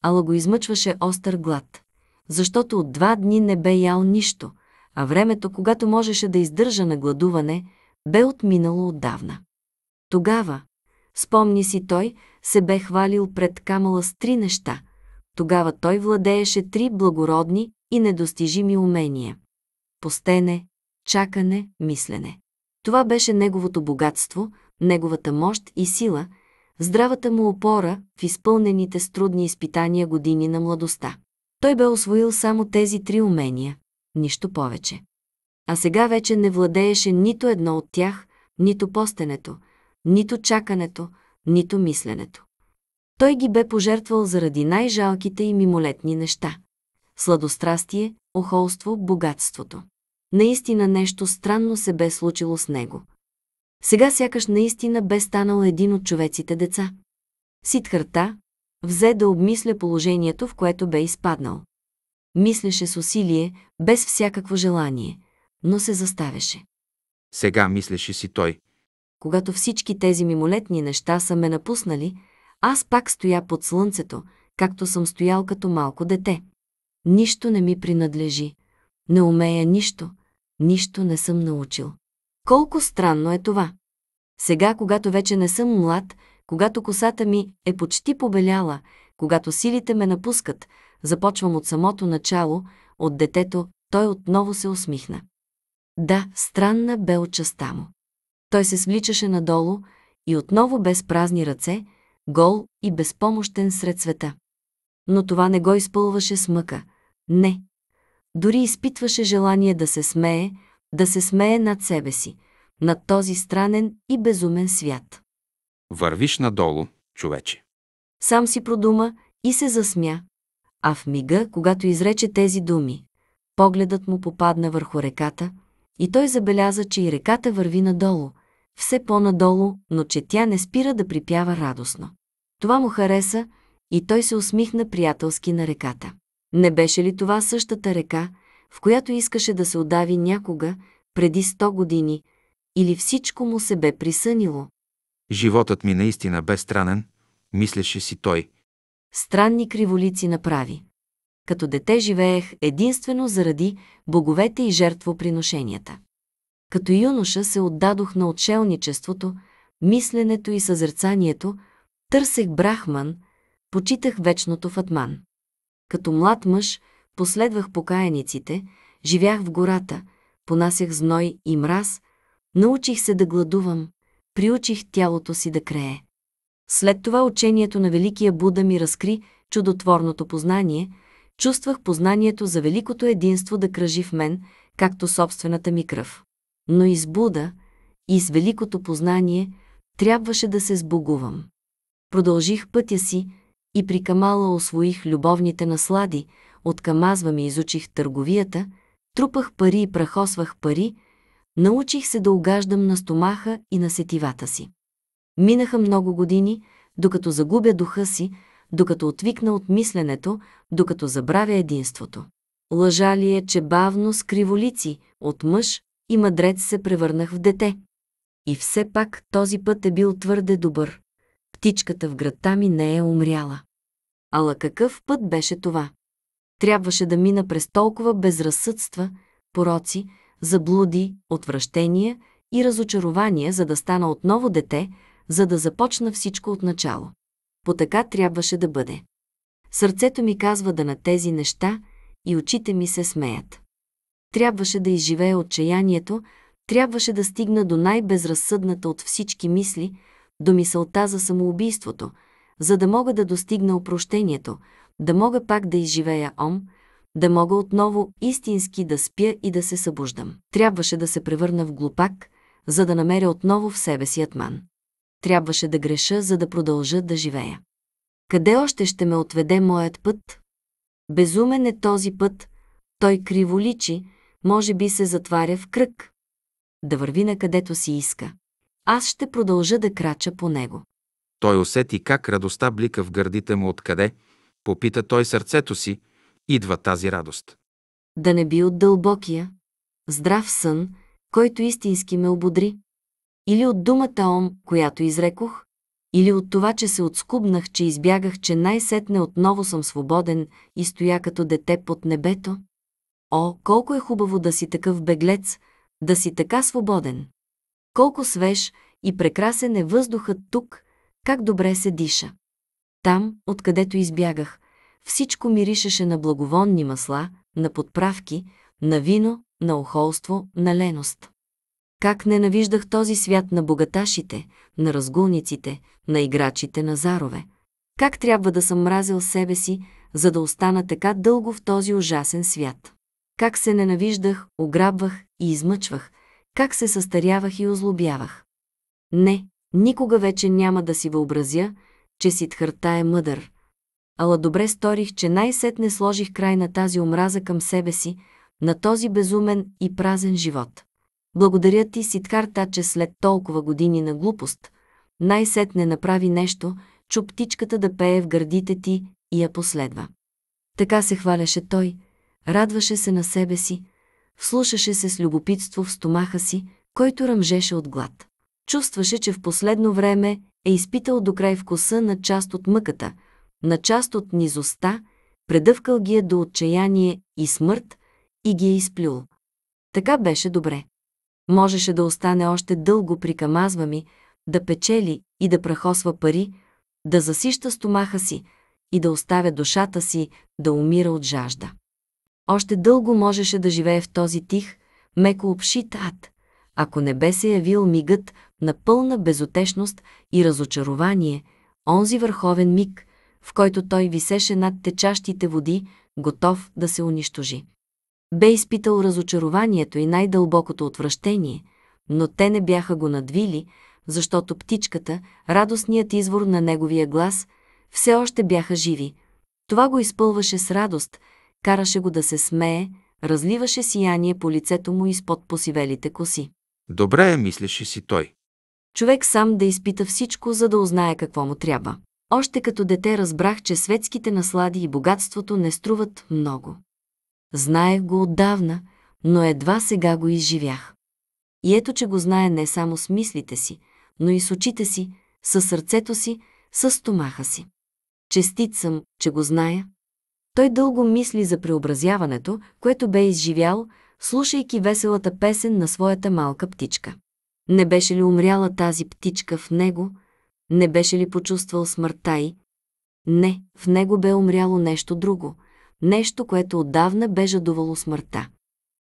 ала го измъчваше остър глад, защото от два дни не бе ял нищо, а времето, когато можеше да издържа на гладуване, бе отминало отдавна. Тогава, спомни си той, се бе хвалил пред Камала с три неща. Тогава той владееше три благородни и недостижими умения. Постене, чакане, мислене. Това беше неговото богатство, неговата мощ и сила, здравата му опора в изпълнените с трудни изпитания години на младостта. Той бе освоил само тези три умения, нищо повече. А сега вече не владееше нито едно от тях, нито постенето, нито чакането, нито мисленето. Той ги бе пожертвал заради най-жалките и мимолетни неща – сладострастие, охолство, богатството. Наистина нещо странно се бе случило с него – сега сякаш наистина бе станал един от човеците деца. Сидхарта взе да обмисля положението, в което бе изпаднал. Мислеше с усилие, без всякакво желание, но се заставяше. Сега мислеше си той. Когато всички тези мимолетни неща са ме напуснали, аз пак стоя под слънцето, както съм стоял като малко дете. Нищо не ми принадлежи. Не умея нищо. Нищо не съм научил. Колко странно е това! Сега, когато вече не съм млад, когато косата ми е почти побеляла, когато силите ме напускат, започвам от самото начало, от детето, той отново се усмихна. Да, странна бе отчастта му. Той се свличаше надолу и отново без празни ръце, гол и безпомощен сред света. Но това не го изпълваше с мъка. Не. Дори изпитваше желание да се смее, да се смее над себе си, над този странен и безумен свят. Вървиш надолу, човече. Сам си продума и се засмя, а в мига, когато изрече тези думи, погледът му попадна върху реката и той забеляза, че и реката върви надолу, все по-надолу, но че тя не спира да припява радостно. Това му хареса и той се усмихна приятелски на реката. Не беше ли това същата река, в която искаше да се отдави някога, преди 100 години, или всичко му се бе присънило. Животът ми наистина бе странен, мислеше си той. Странни криволици направи. Като дете живеех единствено заради боговете и жертвоприношенията. Като юноша се отдадох на отшелничеството, мисленето и съзерцанието, търсех брахман, почитах вечното фатман. Като млад мъж – Последвах покаяниците, живях в гората, понасях зной и мраз, научих се да гладувам, приучих тялото си да крее. След това учението на Великия Буда ми разкри чудотворното познание, чувствах познанието за великото единство да кръжи в мен, както собствената ми кръв. Но и с Буда, и с великото познание, трябваше да се сбогувам. Продължих пътя си и при Камала освоих любовните наслади, от Камазва ми изучих търговията, трупах пари и прахосвах пари, научих се да угаждам на стомаха и на сетивата си. Минаха много години, докато загубя духа си, докато отвикна от мисленето, докато забравя единството. Лъжа ли е, че бавно с криволици, от мъж и мъдрец се превърнах в дете? И все пак този път е бил твърде добър. Птичката в градта ми не е умряла. Ала какъв път беше това? трябваше да мина през толкова безразсъдства, пороци, заблуди, отвращения и разочарования, за да стана отново дете, за да започна всичко от начало. По така трябваше да бъде. Сърцето ми казва да на тези неща и очите ми се смеят. Трябваше да изживея отчаянието, трябваше да стигна до най-безразсъдната от всички мисли, до мисълта за самоубийството, за да мога да достигна опрощението, да мога пак да изживея ом, да мога отново истински да спя и да се събуждам. Трябваше да се превърна в глупак, за да намеря отново в себе си атман. Трябваше да греша, за да продължа да живея. Къде още ще ме отведе моят път? Безумен е този път, той криволичи, може би се затваря в кръг. Да върви на където си иска. Аз ще продължа да крача по него. Той усети как радостта блика в гърдите му откъде, Попита той сърцето си, идва тази радост. Да не би от дълбокия, здрав сън, който истински ме ободри, или от думата ом, която изрекох, или от това, че се отскубнах, че избягах, че най-сетне отново съм свободен и стоя като дете под небето. О, колко е хубаво да си такъв беглец, да си така свободен! Колко свеж и прекрасен е въздухът тук, как добре се диша! Там, откъдето избягах, всичко миришеше на благовонни масла, на подправки, на вино, на охолство, на леност. Как ненавиждах този свят на богаташите, на разгулниците, на играчите на зарове. Как трябва да съм мразил себе си, за да остана така дълго в този ужасен свят. Как се ненавиждах, ограбвах и измъчвах. Как се състарявах и озлобявах. Не, никога вече няма да си въобразя, че Сидхарта е мъдър. Ала добре сторих, че най-сетне сложих край на тази омраза към себе си, на този безумен и празен живот. Благодаря ти, Сидхарта, че след толкова години на глупост, най-сетне направи нещо, чу птичката да пее в гърдите ти и я последва. Така се хваляше той, радваше се на себе си, вслушаше се с любопитство в стомаха си, който ръмжеше от глад. Чувстваше, че в последно време е изпитал до край вкуса на част от мъката, на част от низостта, предъвкал ги е до отчаяние и смърт и ги е изплюл. Така беше добре. Можеше да остане още дълго при камазва ми, да печели и да прахосва пари, да засища стомаха си и да оставя душата си да умира от жажда. Още дълго можеше да живее в този тих, меко обшит ад, ако не бе се явил мигът, на пълна безотешност и разочарование, онзи върховен миг, в който той висеше над течащите води, готов да се унищожи. Бе изпитал разочарованието и най-дълбокото отвращение, но те не бяха го надвили, защото птичката, радостният извор на неговия глас, все още бяха живи. Това го изпълваше с радост, караше го да се смее, разливаше сияние по лицето му изпод посивелите коси. Добре е, мислеше си той. Човек сам да изпита всичко, за да узнае какво му трябва. Още като дете разбрах, че светските наслади и богатството не струват много. Знаех го отдавна, но едва сега го изживях. И ето, че го знае не само с мислите си, но и с очите си, с сърцето си, с стомаха си. Честит съм, че го зная. Той дълго мисли за преобразяването, което бе изживял, слушайки веселата песен на своята малка птичка. Не беше ли умряла тази птичка в него? Не беше ли почувствал смъртта й? Не, в него бе умряло нещо друго, нещо, което отдавна бе жадувало смъртта.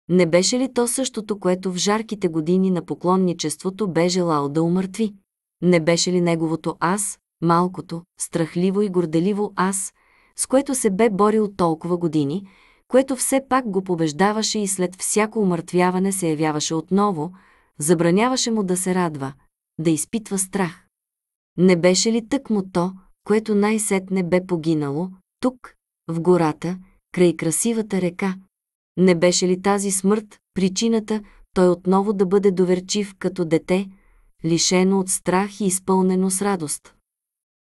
Не беше ли то същото, което в жарките години на поклонничеството бе желал да умъртви? Не беше ли неговото аз, малкото, страхливо и горделиво аз, с което се бе борил толкова години, което все пак го побеждаваше и след всяко умъртвяване се явяваше отново – Забраняваше му да се радва, да изпитва страх. Не беше ли тъкмо то, което най-сетне бе погинало, тук, в гората, край красивата река? Не беше ли тази смърт причината той отново да бъде доверчив като дете, лишено от страх и изпълнено с радост?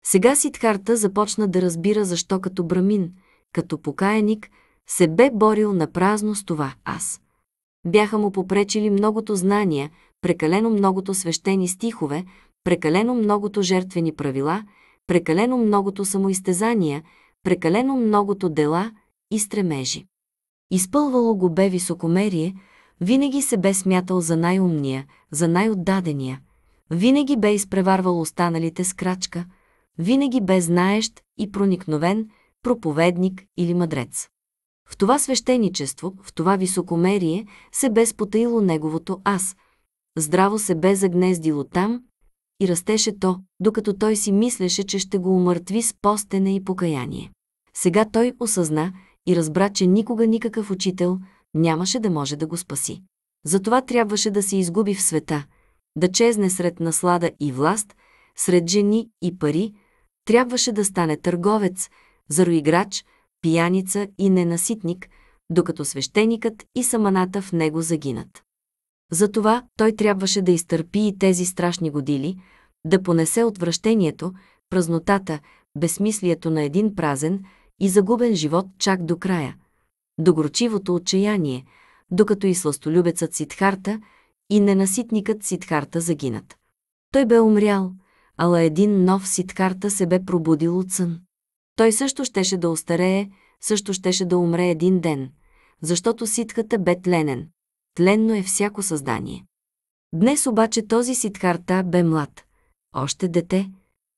Сега Сидхарта започна да разбира защо като брамин, като покаяник, се бе борил празно с това аз. Бяха му попречили многото знания, прекалено многото свещени стихове, прекалено многото жертвени правила, прекалено многото самоизтезания, прекалено многото дела и стремежи. Изпълвало го бе високомерие, винаги се бе смятал за най-умния, за най-отдадения, винаги бе изпреварвал останалите с крачка, винаги бе знаещ и проникновен проповедник или мъдрец. В това свещеничество, в това високомерие се бе спотаило неговото аз – здраво се бе загнездило там и растеше то, докато той си мислеше, че ще го умъртви с постене и покаяние. Сега той осъзна и разбра, че никога никакъв учител нямаше да може да го спаси. Затова трябваше да се изгуби в света, да чезне сред наслада и власт, сред жени и пари, трябваше да стане търговец, зароиграч, пияница и ненаситник, докато свещеникът и саманата в него загинат. Затова той трябваше да изтърпи и тези страшни годили, да понесе отвращението, празнотата, безсмислието на един празен и загубен живот чак до края, до горчивото отчаяние, докато и сластолюбецът Сидхарта и ненаситникът Сидхарта загинат. Той бе умрял, ала един нов Сидхарта се бе пробудил от сън. Той също щеше да остарее, също щеше да умре един ден, защото ситката бе тленен тленно е всяко създание. Днес обаче този Сидхарта бе млад, още дете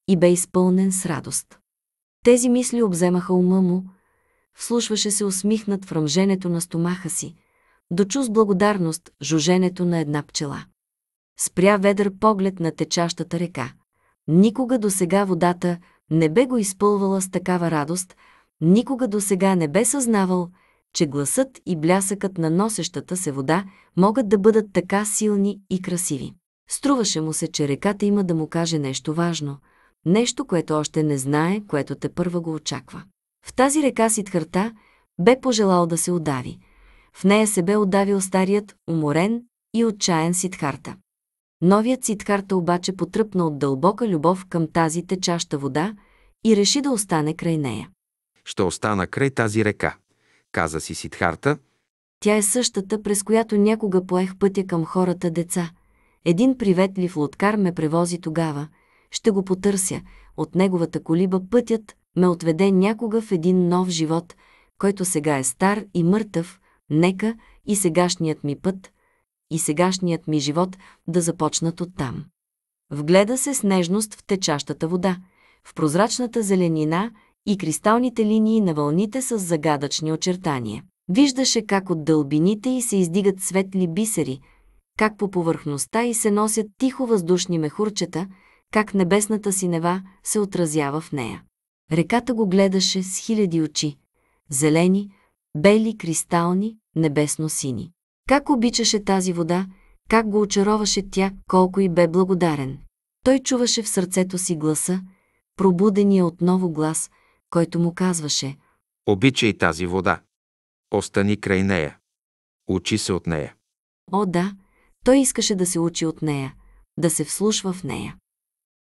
и бе изпълнен с радост. Тези мисли обземаха ума му, вслушваше се усмихнат в ръмженето на стомаха си, дочу с благодарност жуженето на една пчела. Спря ведър поглед на течащата река. Никога до сега водата не бе го изпълвала с такава радост, никога до сега не бе съзнавал, че гласът и блясъкът на носещата се вода могат да бъдат така силни и красиви. Струваше му се, че реката има да му каже нещо важно, нещо, което още не знае, което те първа го очаква. В тази река Сидхарта бе пожелал да се удави. В нея се бе удавил старият, уморен и отчаян Сидхарта. Новият Сидхарта обаче потръпна от дълбока любов към тази течаща вода и реши да остане край нея. Ще остана край тази река, каза си Сидхарта. Тя е същата, през която някога поех пътя към хората деца. Един приветлив лодкар ме превози тогава. Ще го потърся. От неговата колиба пътят ме отведе някога в един нов живот, който сега е стар и мъртъв. Нека и сегашният ми път, и сегашният ми живот да започнат оттам. Вгледа се с нежност в течащата вода, в прозрачната зеленина – и кристалните линии на вълните с загадъчни очертания. Виждаше как от дълбините й се издигат светли бисери, как по повърхността й се носят тихо въздушни мехурчета, как небесната синева се отразява в нея. Реката го гледаше с хиляди очи – зелени, бели, кристални, небесно-сини. Как обичаше тази вода, как го очароваше тя, колко и бе благодарен. Той чуваше в сърцето си гласа, пробудения отново глас, който му казваше «Обичай тази вода. Остани край нея. Учи се от нея». О, да, той искаше да се учи от нея, да се вслушва в нея.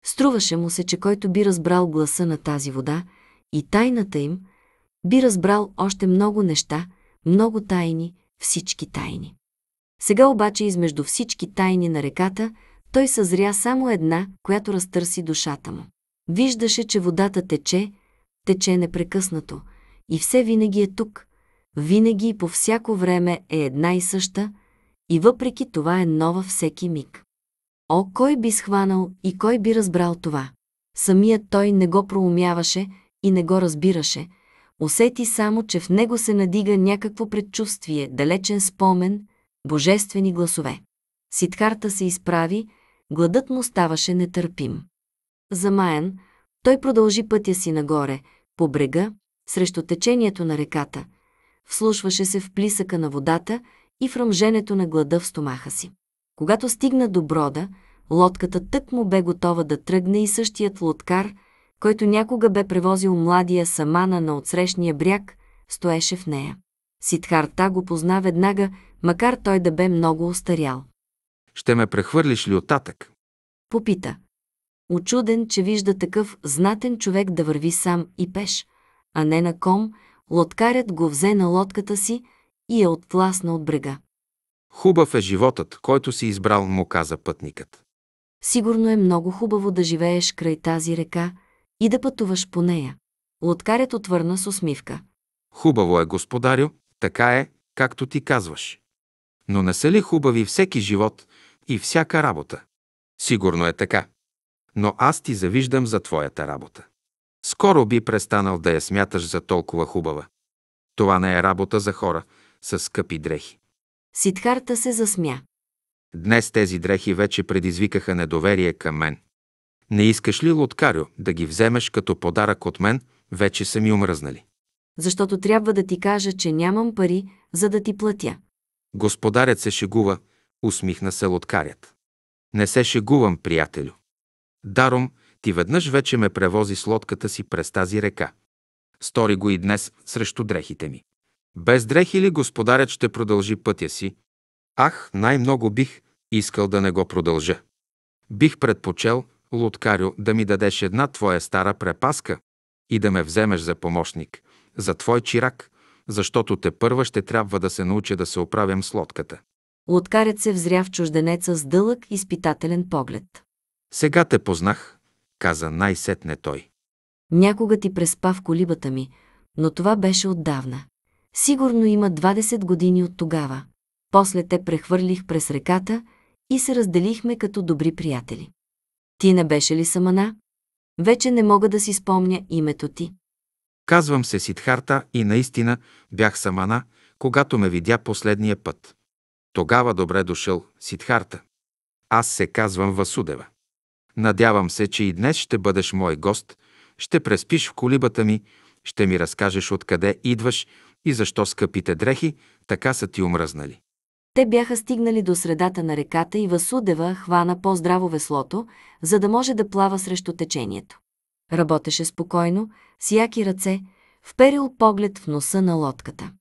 Струваше му се, че който би разбрал гласа на тази вода и тайната им, би разбрал още много неща, много тайни, всички тайни. Сега обаче измежду всички тайни на реката, той съзря само една, която разтърси душата му. Виждаше, че водата тече, тече непрекъснато и все винаги е тук, винаги и по всяко време е една и съща, и въпреки това е нова всеки миг. О, кой би схванал и кой би разбрал това? Самият той не го проумяваше и не го разбираше. Усети само, че в него се надига някакво предчувствие, далечен спомен, божествени гласове. Ситхарта се изправи, гладът му ставаше нетърпим. Замаян, той продължи пътя си нагоре – по брега, срещу течението на реката, вслушваше се в плисъка на водата и в ръмженето на глада в стомаха си. Когато стигна до брода, лодката тък му бе готова да тръгне и същият лодкар, който някога бе превозил младия самана на отсрещния бряг, стоеше в нея. Сидхарта го позна веднага, макар той да бе много остарял. «Ще ме прехвърлиш ли оттатък?» Попита. Очуден, че вижда такъв знатен човек да върви сам и пеш, а не на ком, лодкарят го взе на лодката си и я е отласна от брега. Хубав е животът, който си избрал, му каза пътникът. Сигурно е много хубаво да живееш край тази река и да пътуваш по нея. Лодкарят отвърна с усмивка. Хубаво е, господарю, така е, както ти казваш. Но не са ли хубави всеки живот и всяка работа? Сигурно е така но аз ти завиждам за твоята работа. Скоро би престанал да я смяташ за толкова хубава. Това не е работа за хора с скъпи дрехи. Сидхарта се засмя. Днес тези дрехи вече предизвикаха недоверие към мен. Не искаш ли, лоткарю, да ги вземеш като подарък от мен, вече са ми омръзнали. Защото трябва да ти кажа, че нямам пари, за да ти платя. Господарят се шегува, усмихна се лоткарят. Не се шегувам, приятелю. Даром, ти веднъж вече ме превози с лодката си през тази река. Стори го и днес срещу дрехите ми. Без дрехи ли господарят ще продължи пътя си? Ах, най-много бих искал да не го продължа. Бих предпочел, лодкарю, да ми дадеш една твоя стара препаска и да ме вземеш за помощник, за твой чирак, защото те първа ще трябва да се науча да се оправям с лодката. Лодкарят се взря в чужденеца с дълъг изпитателен поглед. Сега те познах, каза най-сетне той. Някога ти преспа в колибата ми, но това беше отдавна. Сигурно има 20 години от тогава. После те прехвърлих през реката и се разделихме като добри приятели. Ти не беше ли самана? Вече не мога да си спомня името ти. Казвам се Сидхарта и наистина бях самана, когато ме видя последния път. Тогава добре дошъл Сидхарта. Аз се казвам Васудева. Надявам се, че и днес ще бъдеш мой гост, ще преспиш в колибата ми, ще ми разкажеш откъде идваш и защо скъпите дрехи така са ти омръзнали. Те бяха стигнали до средата на реката и Васудева хвана по-здраво веслото, за да може да плава срещу течението. Работеше спокойно, с яки ръце, вперил поглед в носа на лодката.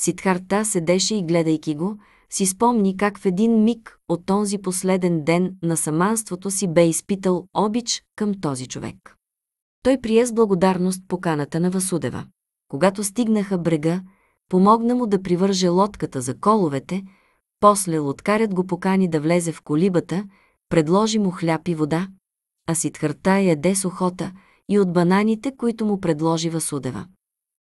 Сидхарта седеше и гледайки го, си спомни как в един миг от този последен ден на саманството си бе изпитал обич към този човек. Той прие с благодарност поканата на Васудева. Когато стигнаха брега, помогна му да привърже лодката за коловете, после лодкарят го покани да влезе в колибата, предложи му хляб и вода, а Сидхарта яде с охота и от бананите, които му предложи Васудева.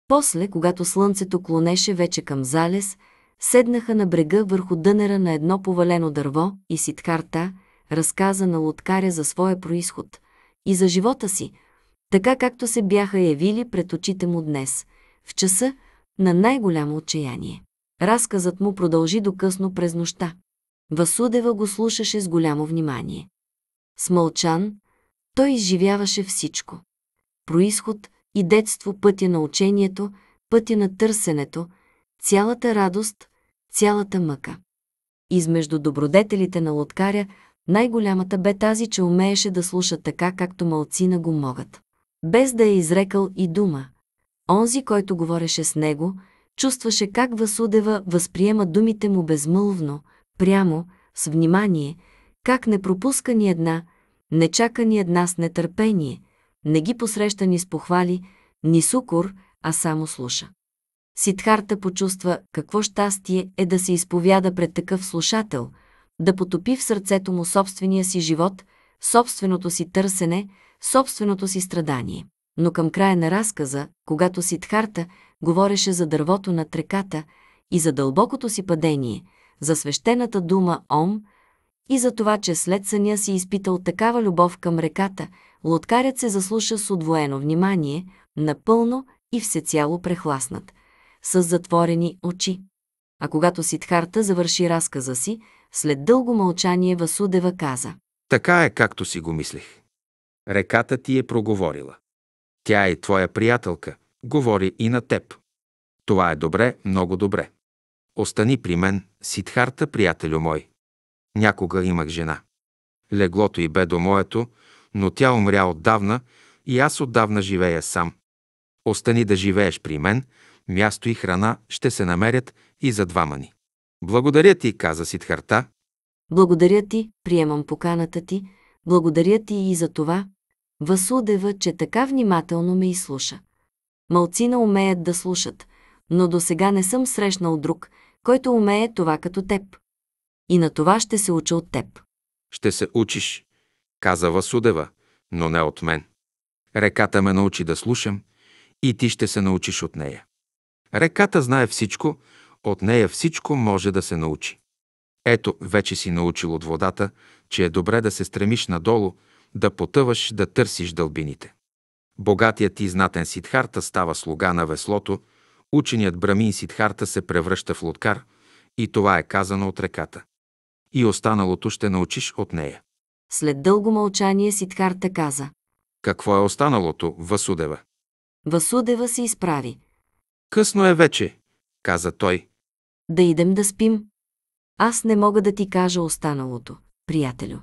После, когато слънцето клонеше вече към залез, седнаха на брега върху дънера на едно повалено дърво и Ситкарта разказа на Лоткаря за своя происход и за живота си, така както се бяха явили пред очите му днес, в часа на най-голямо отчаяние. Разказът му продължи до късно през нощта. Васудева го слушаше с голямо внимание. Смълчан, той изживяваше всичко. Происход и детство, пътя на учението, пътя на търсенето, цялата радост, цялата мъка. Измежду добродетелите на лодкаря, най-голямата бе тази, че умееше да слуша така, както малцина го могат. Без да е изрекал и дума. Онзи, който говореше с него, чувстваше как Васудева възприема думите му безмълвно, прямо, с внимание, как не пропуска ни една, не чака ни една с нетърпение, не ги посреща ни с похвали, ни сукор, а само слуша. Сидхарта почувства какво щастие е да се изповяда пред такъв слушател, да потопи в сърцето му собствения си живот, собственото си търсене, собственото си страдание. Но към края на разказа, когато Сидхарта говореше за дървото на треката и за дълбокото си падение, за свещената дума Ом и за това, че след съня си изпитал такава любов към реката, Лоткарят се заслуша с отвоено внимание, напълно и всецяло прехласнат – с затворени очи. А когато Сидхарта завърши разказа си, след дълго мълчание Васудева каза. Така е, както си го мислех. Реката ти е проговорила. Тя е твоя приятелка, говори и на теб. Това е добре, много добре. Остани при мен, Сидхарта, приятелю мой. Някога имах жена. Леглото й бе до моето, но тя умря отдавна и аз отдавна живея сам. Остани да живееш при мен, място и храна ще се намерят и за двама ни. Благодаря ти, каза Сидхарта. Благодаря ти, приемам поканата ти, благодаря ти и за това, Васудева, че така внимателно ме изслуша. Малцина умеят да слушат, но до сега не съм срещнал друг, който умее това като теб. И на това ще се уча от теб. Ще се учиш, каза Васудева, но не от мен. Реката ме научи да слушам и ти ще се научиш от нея. Реката знае всичко, от нея всичко може да се научи. Ето, вече си научил от водата, че е добре да се стремиш надолу, да потъваш, да търсиш дълбините. Богатият и знатен Сидхарта става слуга на веслото, ученият брамин Сидхарта се превръща в лодкар и това е казано от реката. И останалото ще научиш от нея. След дълго мълчание Сидхарта каза. Какво е останалото, Васудева? Васудева се изправи. Късно е вече, каза той. Да идем да спим. Аз не мога да ти кажа останалото, приятелю.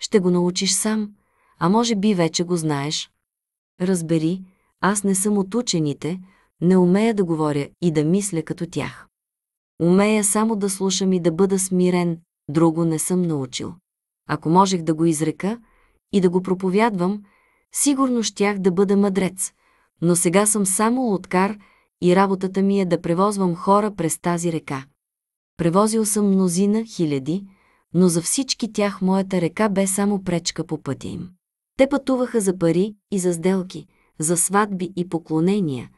Ще го научиш сам, а може би вече го знаеш. Разбери, аз не съм от учените, не умея да говоря и да мисля като тях. Умея само да слушам и да бъда смирен, друго не съм научил. Ако можех да го изрека и да го проповядвам, сигурно щях да бъда мъдрец, но сега съм само лоткар и работата ми е да превозвам хора през тази река. Превозил съм мнозина, хиляди, но за всички тях моята река бе само пречка по пътя им. Те пътуваха за пари и за сделки, за сватби и поклонения,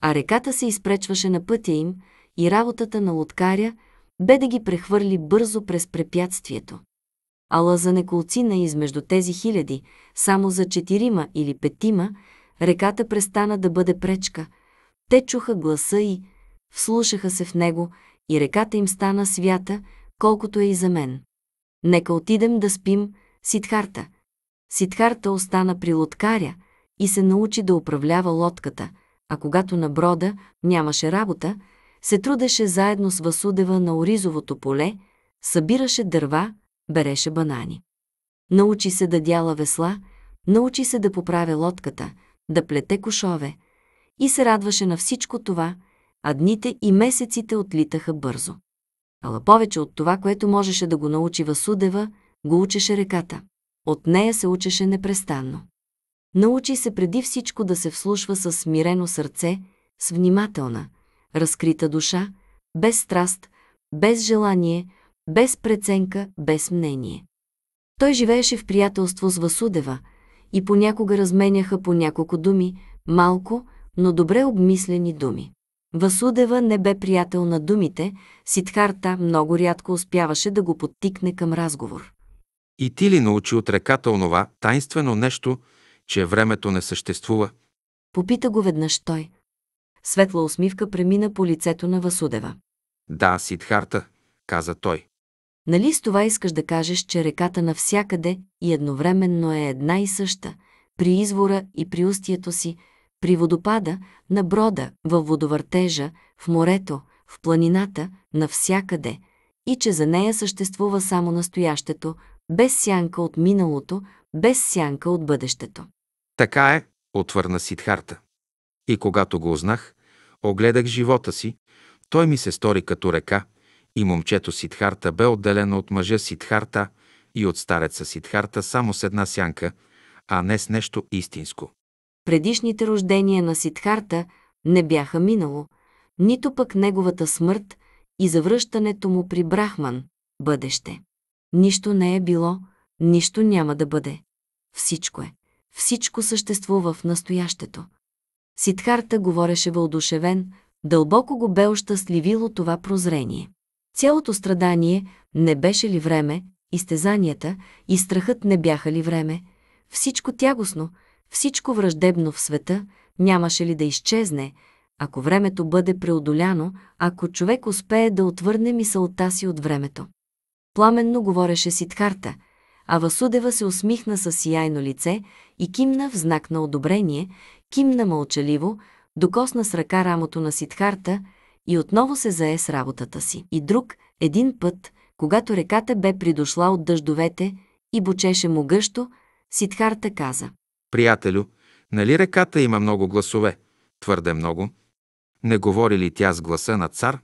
а реката се изпречваше на пътя им и работата на лодкаря бе да ги прехвърли бързо през препятствието. Ала за неколцина измежду тези хиляди, само за четирима или петима, реката престана да бъде пречка – те чуха гласа и вслушаха се в него и реката им стана свята, колкото е и за мен. Нека отидем да спим Сидхарта. Сидхарта остана при лодкаря и се научи да управлява лодката, а когато на брода нямаше работа, се трудеше заедно с Васудева на оризовото поле, събираше дърва, береше банани. Научи се да дяла весла, научи се да поправя лодката, да плете кошове – и се радваше на всичко това, а дните и месеците отлитаха бързо. Ала повече от това, което можеше да го научи Васудева, го учеше реката. От нея се учеше непрестанно. Научи се преди всичко да се вслушва с смирено сърце, с внимателна, разкрита душа, без страст, без желание, без преценка, без мнение. Той живееше в приятелство с Васудева и понякога разменяха по няколко думи, малко, но добре обмислени думи. Васудева не бе приятел на думите, Сидхарта много рядко успяваше да го подтикне към разговор. И ти ли научи от реката онова тайнствено нещо, че времето не съществува? Попита го веднъж той. Светла усмивка премина по лицето на Васудева. Да, Сидхарта, каза той. Нали с това искаш да кажеш, че реката навсякъде и едновременно е една и съща, при извора и при устието си, при водопада, на брода, във водовъртежа, в морето, в планината, навсякъде, и че за нея съществува само настоящето, без сянка от миналото, без сянка от бъдещето. Така е, отвърна Сидхарта. И когато го узнах, огледах живота си, той ми се стори като река, и момчето Сидхарта бе отделено от мъжа Сидхарта и от стареца Сидхарта само с една сянка, а не с нещо истинско предишните рождения на Сидхарта не бяха минало, нито пък неговата смърт и завръщането му при Брахман – бъдеще. Нищо не е било, нищо няма да бъде. Всичко е. Всичко съществува в настоящето. Сидхарта говореше въодушевен, дълбоко го бе ощастливило това прозрение. Цялото страдание не беше ли време, изтезанията и страхът не бяха ли време, всичко тягосно – всичко враждебно в света нямаше ли да изчезне, ако времето бъде преодоляно, ако човек успее да отвърне мисълта си от времето. Пламенно говореше Сидхарта, а Васудева се усмихна със сияйно лице и кимна в знак на одобрение, кимна мълчаливо, докосна с ръка рамото на Сидхарта и отново се зае с работата си. И друг, един път, когато реката бе придошла от дъждовете и бочеше могъщо, Сидхарта каза приятелю, нали реката има много гласове? Твърде много. Не говори ли тя с гласа на цар,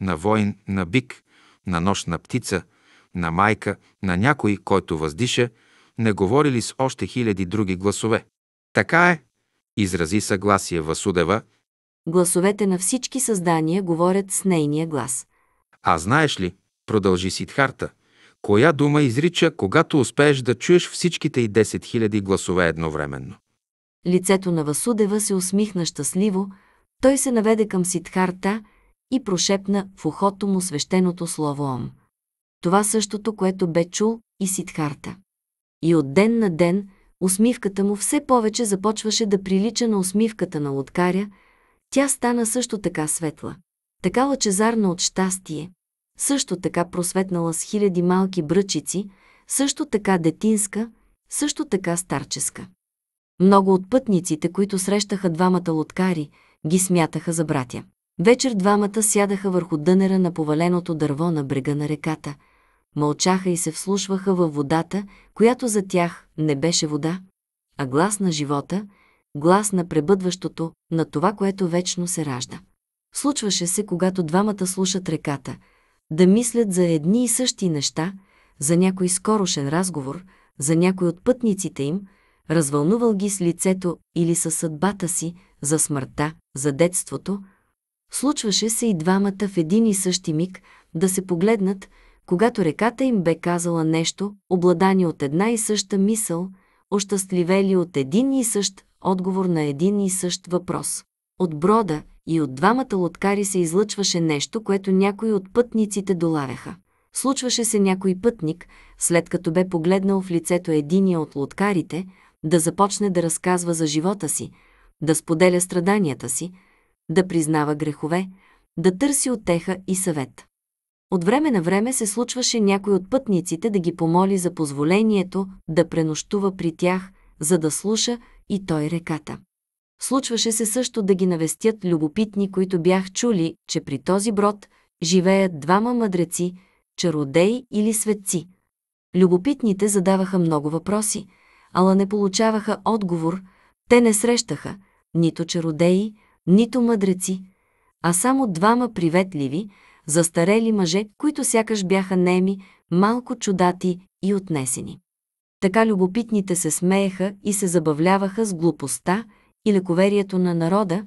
на воин, на бик, на нощ на птица, на майка, на някой, който въздиша, не говори ли с още хиляди други гласове? Така е, изрази съгласие Васудева. Гласовете на всички създания говорят с нейния глас. А знаеш ли, продължи Сидхарта – Коя дума изрича, когато успееш да чуеш всичките и 10 000 гласове едновременно? Лицето на Васудева се усмихна щастливо, той се наведе към Сидхарта и прошепна в ухото му свещеното слово Ом. Това същото, което бе чул и Сидхарта. И от ден на ден усмивката му все повече започваше да прилича на усмивката на лодкаря, тя стана също така светла, така лъчезарна от щастие, също така просветнала с хиляди малки бръчици, също така детинска, също така старческа. Много от пътниците, които срещаха двамата лоткари, ги смятаха за братя. Вечер двамата сядаха върху дънера на поваленото дърво на брега на реката. Мълчаха и се вслушваха във водата, която за тях не беше вода, а глас на живота, глас на пребъдващото, на това, което вечно се ражда. Случваше се, когато двамата слушат реката – да мислят за едни и същи неща, за някой скорошен разговор, за някой от пътниците им, развълнувал ги с лицето или със съдбата си, за смъртта, за детството. Случваше се и двамата в един и същи миг да се погледнат, когато реката им бе казала нещо, обладани от една и съща мисъл, ощастливели от един и същ отговор на един и същ въпрос. От брода и от двамата лодкари се излъчваше нещо, което някои от пътниците долавяха. Случваше се някой пътник, след като бе погледнал в лицето единия от лодкарите, да започне да разказва за живота си, да споделя страданията си, да признава грехове, да търси отеха и съвет. От време на време се случваше някой от пътниците да ги помоли за позволението да пренощува при тях, за да слуша и той реката. Случваше се също да ги навестят любопитни, които бях чули, че при този брод живеят двама мъдреци, чародеи или светци. Любопитните задаваха много въпроси, ала не получаваха отговор, те не срещаха нито чародеи, нито мъдреци, а само двама приветливи, застарели мъже, които сякаш бяха неми, малко чудати и отнесени. Така любопитните се смееха и се забавляваха с глупостта, и лековерието на народа,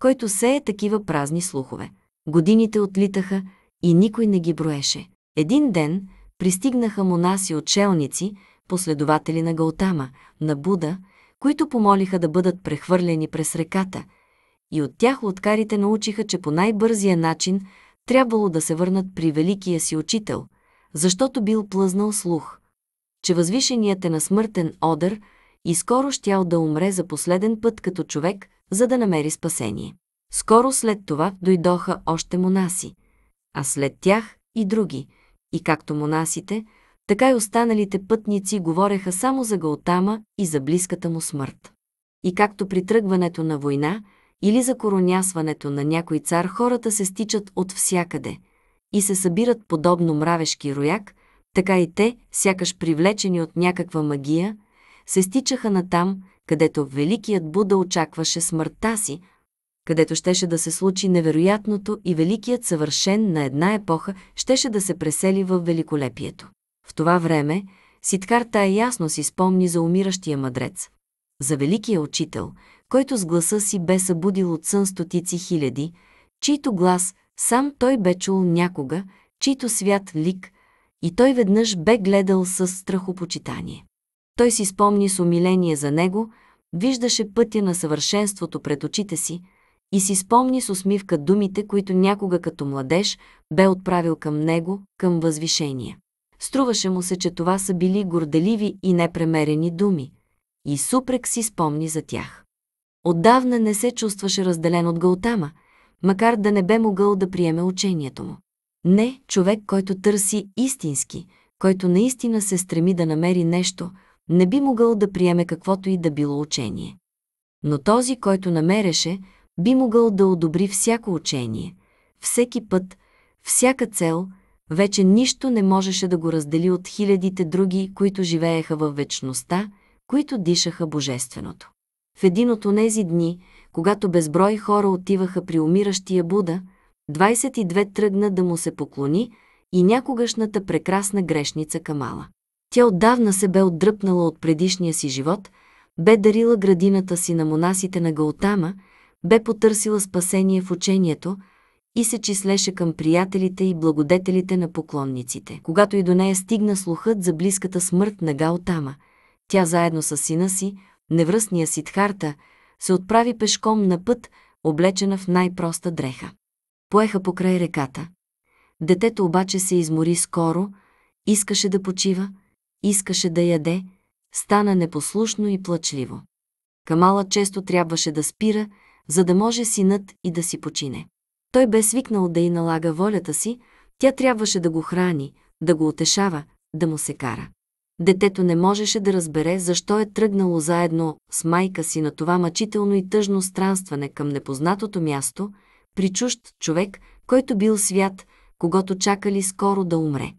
който сее такива празни слухове. Годините отлитаха и никой не ги броеше. Един ден пристигнаха монаси отшелници, последователи на Галтама, на Буда, които помолиха да бъдат прехвърлени през реката, и от тях откарите научиха, че по най-бързия начин трябвало да се върнат при великия си учител, защото бил плъзнал слух, че възвишеният е на смъртен одър – и скоро щял да умре за последен път като човек, за да намери спасение. Скоро след това дойдоха още монаси, а след тях и други, и както монасите, така и останалите пътници говореха само за Галтама и за близката му смърт. И както при тръгването на война или за коронясването на някой цар хората се стичат от всякъде и се събират подобно мравешки рояк, така и те, сякаш привлечени от някаква магия, се стичаха на там, където Великият Буда очакваше смъртта си, където щеше да се случи невероятното и Великият съвършен на една епоха щеше да се пресели в великолепието. В това време Ситкарта ясно си спомни за умиращия мъдрец, за Великия Учител, който с гласа си бе събудил от сън стотици хиляди, чийто глас сам той бе чул някога, чийто свят лик, и той веднъж бе гледал с страхопочитание. Той си спомни с умиление за него, виждаше пътя на съвършенството пред очите си и си спомни с усмивка думите, които някога като младеж бе отправил към него, към възвишение. Струваше му се, че това са били горделиви и непремерени думи. И супрек си спомни за тях. Отдавна не се чувстваше разделен от Галтама, макар да не бе могъл да приеме учението му. Не, човек, който търси истински, който наистина се стреми да намери нещо – не би могъл да приеме каквото и да било учение. Но този, който намереше, би могъл да одобри всяко учение, всеки път, всяка цел, вече нищо не можеше да го раздели от хилядите други, които живееха във вечността, които дишаха божественото. В един от онези дни, когато безброй хора отиваха при умиращия Буда, 22 тръгна да му се поклони и някогашната прекрасна грешница Камала. Тя отдавна се бе отдръпнала от предишния си живот, бе дарила градината си на монасите на Галтама, бе потърсила спасение в учението и се числеше към приятелите и благодетелите на поклонниците. Когато и до нея стигна слухът за близката смърт на Галтама, тя заедно с сина си, невръстния Сидхарта, се отправи пешком на път, облечена в най-проста дреха. Поеха покрай реката. Детето обаче се измори скоро, искаше да почива, искаше да яде, стана непослушно и плачливо. Камала често трябваше да спира, за да може синът и да си почине. Той бе свикнал да й налага волята си, тя трябваше да го храни, да го отешава, да му се кара. Детето не можеше да разбере защо е тръгнало заедно с майка си на това мъчително и тъжно странстване към непознатото място, при чужд човек, който бил свят, когато чакали скоро да умре.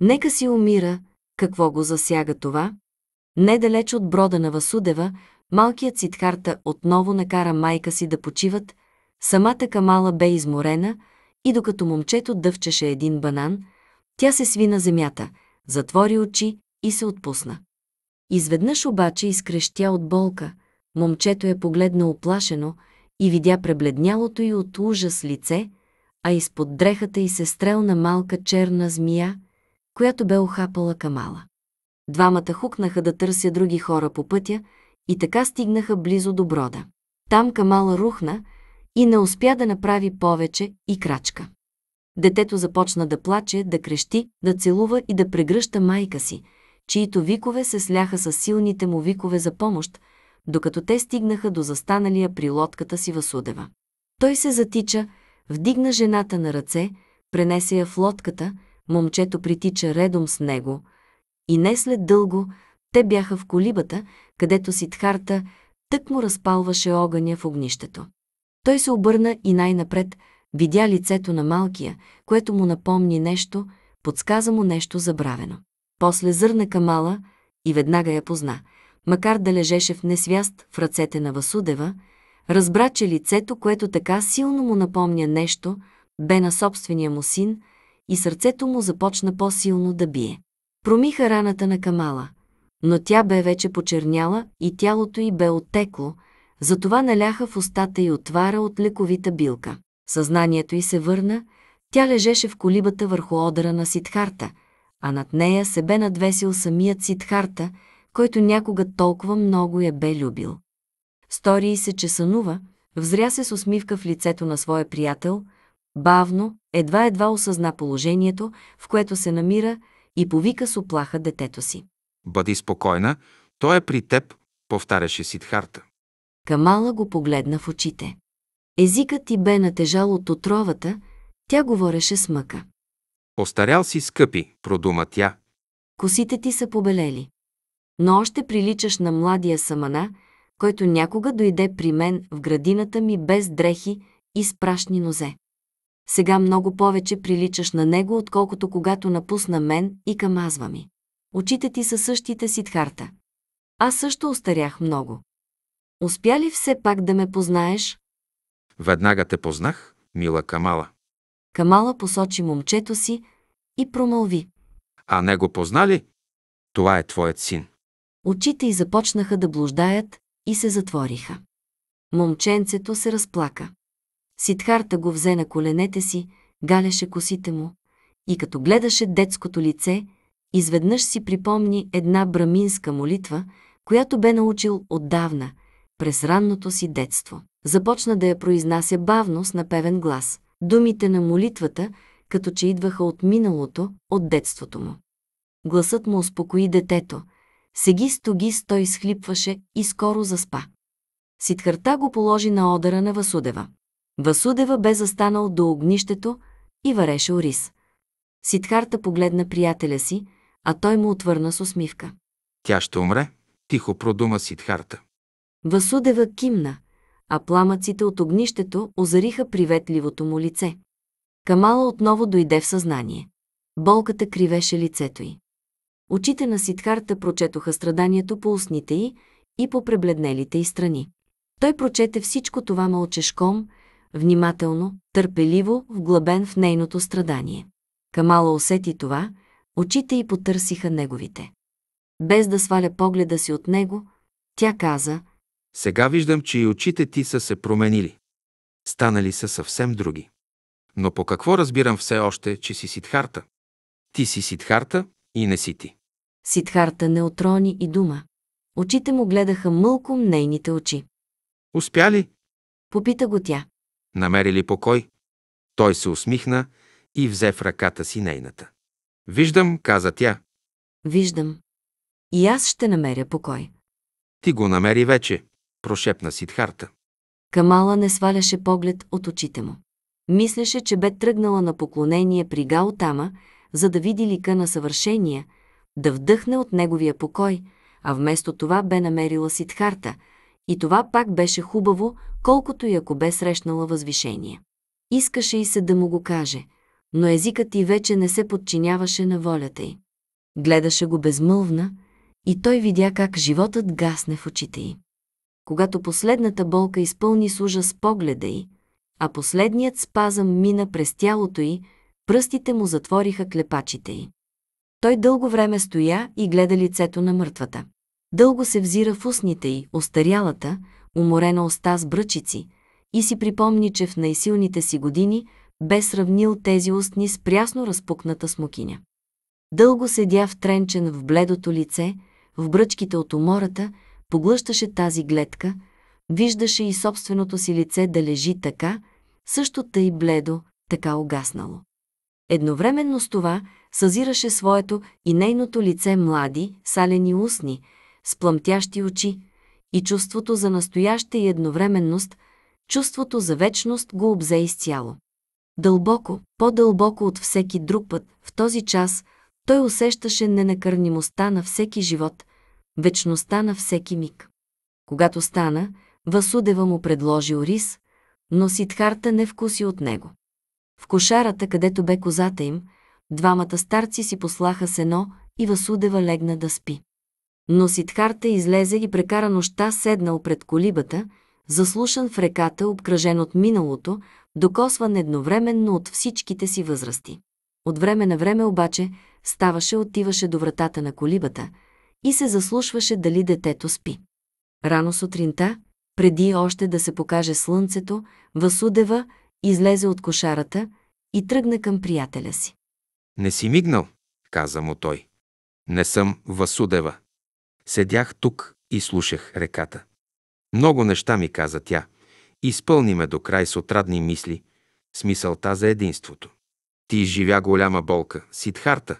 Нека си умира, какво го засяга това? Недалеч от брода на Васудева, малкият Сидхарта отново накара майка си да почиват, самата Камала бе изморена и докато момчето дъвчеше един банан, тя се сви на земята, затвори очи и се отпусна. Изведнъж обаче изкрещя от болка, момчето е погледна оплашено и видя пребледнялото и от ужас лице, а изпод дрехата й се стрелна малка черна змия – която бе охапала Камала. Двамата хукнаха да търся други хора по пътя и така стигнаха близо до брода. Там Камала рухна и не успя да направи повече и крачка. Детето започна да плаче, да крещи, да целува и да прегръща майка си, чието викове се сляха с силните му викове за помощ, докато те стигнаха до застаналия при лодката си Васудева. Той се затича, вдигна жената на ръце, пренесе я в лодката – момчето притича редом с него, и не след дълго те бяха в колибата, където Сидхарта тък му разпалваше огъня в огнището. Той се обърна и най-напред видя лицето на малкия, което му напомни нещо, подсказа му нещо забравено. После зърна камала и веднага я позна. Макар да лежеше в несвяст в ръцете на Васудева, разбра, че лицето, което така силно му напомня нещо, бе на собствения му син, и сърцето му започна по-силно да бие. Промиха раната на Камала, но тя бе вече почерняла и тялото й бе оттекло, затова наляха в устата й отвара от лековита билка. Съзнанието й се върна, тя лежеше в колибата върху одъра на Сидхарта, а над нея се бе надвесил самият Сидхарта, който някога толкова много я бе любил. Стори се, че сънува, взря се с усмивка в лицето на своя приятел – Бавно, едва-едва осъзна положението, в което се намира и повика с оплаха детето си. Бъди спокойна, той е при теб, повтаряше Сидхарта. Камала го погледна в очите. Езикът ти бе натежал от отровата, тя говореше с мъка. Остарял си, скъпи, продума тя. Косите ти са побелели. Но още приличаш на младия самана, който някога дойде при мен в градината ми без дрехи и с прашни нозе. Сега много повече приличаш на него, отколкото когато напусна мен и към азва ми. Очите ти са същите си Дхарта. Аз също остарях много. Успя ли все пак да ме познаеш? Веднага те познах, мила Камала. Камала посочи момчето си и промълви. А не го познали? Това е твоят син. Очите й започнаха да блуждаят и се затвориха. Момченцето се разплака. Сидхарта го взе на коленете си, галеше косите му и като гледаше детското лице, изведнъж си припомни една браминска молитва, която бе научил отдавна, през ранното си детство. Започна да я произнася бавно с напевен глас. Думите на молитвата, като че идваха от миналото, от детството му. Гласът му успокои детето. Сеги стогис той изхлипваше и скоро заспа. Сидхарта го положи на одъра на Васудева. Васудева бе застанал до огнището и вареше ориз. Сидхарта погледна приятеля си, а той му отвърна с усмивка. Тя ще умре, тихо продума Сидхарта. Васудева кимна, а пламъците от огнището озариха приветливото му лице. Камала отново дойде в съзнание. Болката кривеше лицето й. Очите на Сидхарта прочетоха страданието по устните й и по пребледнелите й страни. Той прочете всичко това мълчешком, внимателно, търпеливо, вглъбен в нейното страдание. Камала усети това, очите й потърсиха неговите. Без да сваля погледа си от него, тя каза «Сега виждам, че и очите ти са се променили. Станали са съвсем други. Но по какво разбирам все още, че си Сидхарта? Ти си Сидхарта и не си ти». Сидхарта не отрони и дума. Очите му гледаха мълком нейните очи. «Успя ли?» Попита го тя. Намери ли покой? Той се усмихна и взе в ръката си нейната. Виждам, каза тя. Виждам. И аз ще намеря покой. Ти го намери вече, прошепна Сидхарта. Камала не сваляше поглед от очите му. Мислеше, че бе тръгнала на поклонение при Гаутама, за да види лика на съвършения, да вдъхне от неговия покой, а вместо това бе намерила Сидхарта – и това пак беше хубаво, колкото и ако бе срещнала възвишение. Искаше и се да му го каже, но езикът й вече не се подчиняваше на волята й. Гледаше го безмълвна и той видя как животът гасне в очите й. Когато последната болка изпълни с ужас погледа й, а последният спазъм мина през тялото й, пръстите му затвориха клепачите й. Той дълго време стоя и гледа лицето на мъртвата. Дълго се взира в устните й, остарялата, уморена уста с бръчици, и си припомни, че в най-силните си години бе сравнил тези устни с прясно разпукната смокиня. Дълго седя втренчен в бледото лице, в бръчките от умората, поглъщаше тази гледка, виждаше и собственото си лице да лежи така, също тъй бледо, така угаснало. Едновременно с това съзираше своето и нейното лице млади, салени устни, с плъмтящи очи, и чувството за настояща и едновременност, чувството за вечност го обзе изцяло. Дълбоко, по-дълбоко от всеки друг път, в този час, той усещаше ненакърнимостта на всеки живот, вечността на всеки миг. Когато стана, Васудева му предложи ориз, но Сидхарта не вкуси от него. В кошарата, където бе козата им, двамата старци си послаха сено и Васудева легна да спи. Но Сидхарта излезе и прекара нощта седнал пред колибата, заслушан в реката, обкръжен от миналото, докосван едновременно от всичките си възрасти. От време на време обаче ставаше, отиваше до вратата на колибата и се заслушваше дали детето спи. Рано сутринта, преди още да се покаже слънцето, Васудева излезе от кошарата и тръгна към приятеля си. Не си мигнал, каза му той. Не съм Васудева. Седях тук и слушах реката. Много неща ми каза тя. Изпълни ме до край с отрадни мисли, с мисълта за единството. Ти изживя голяма болка, Сидхарта,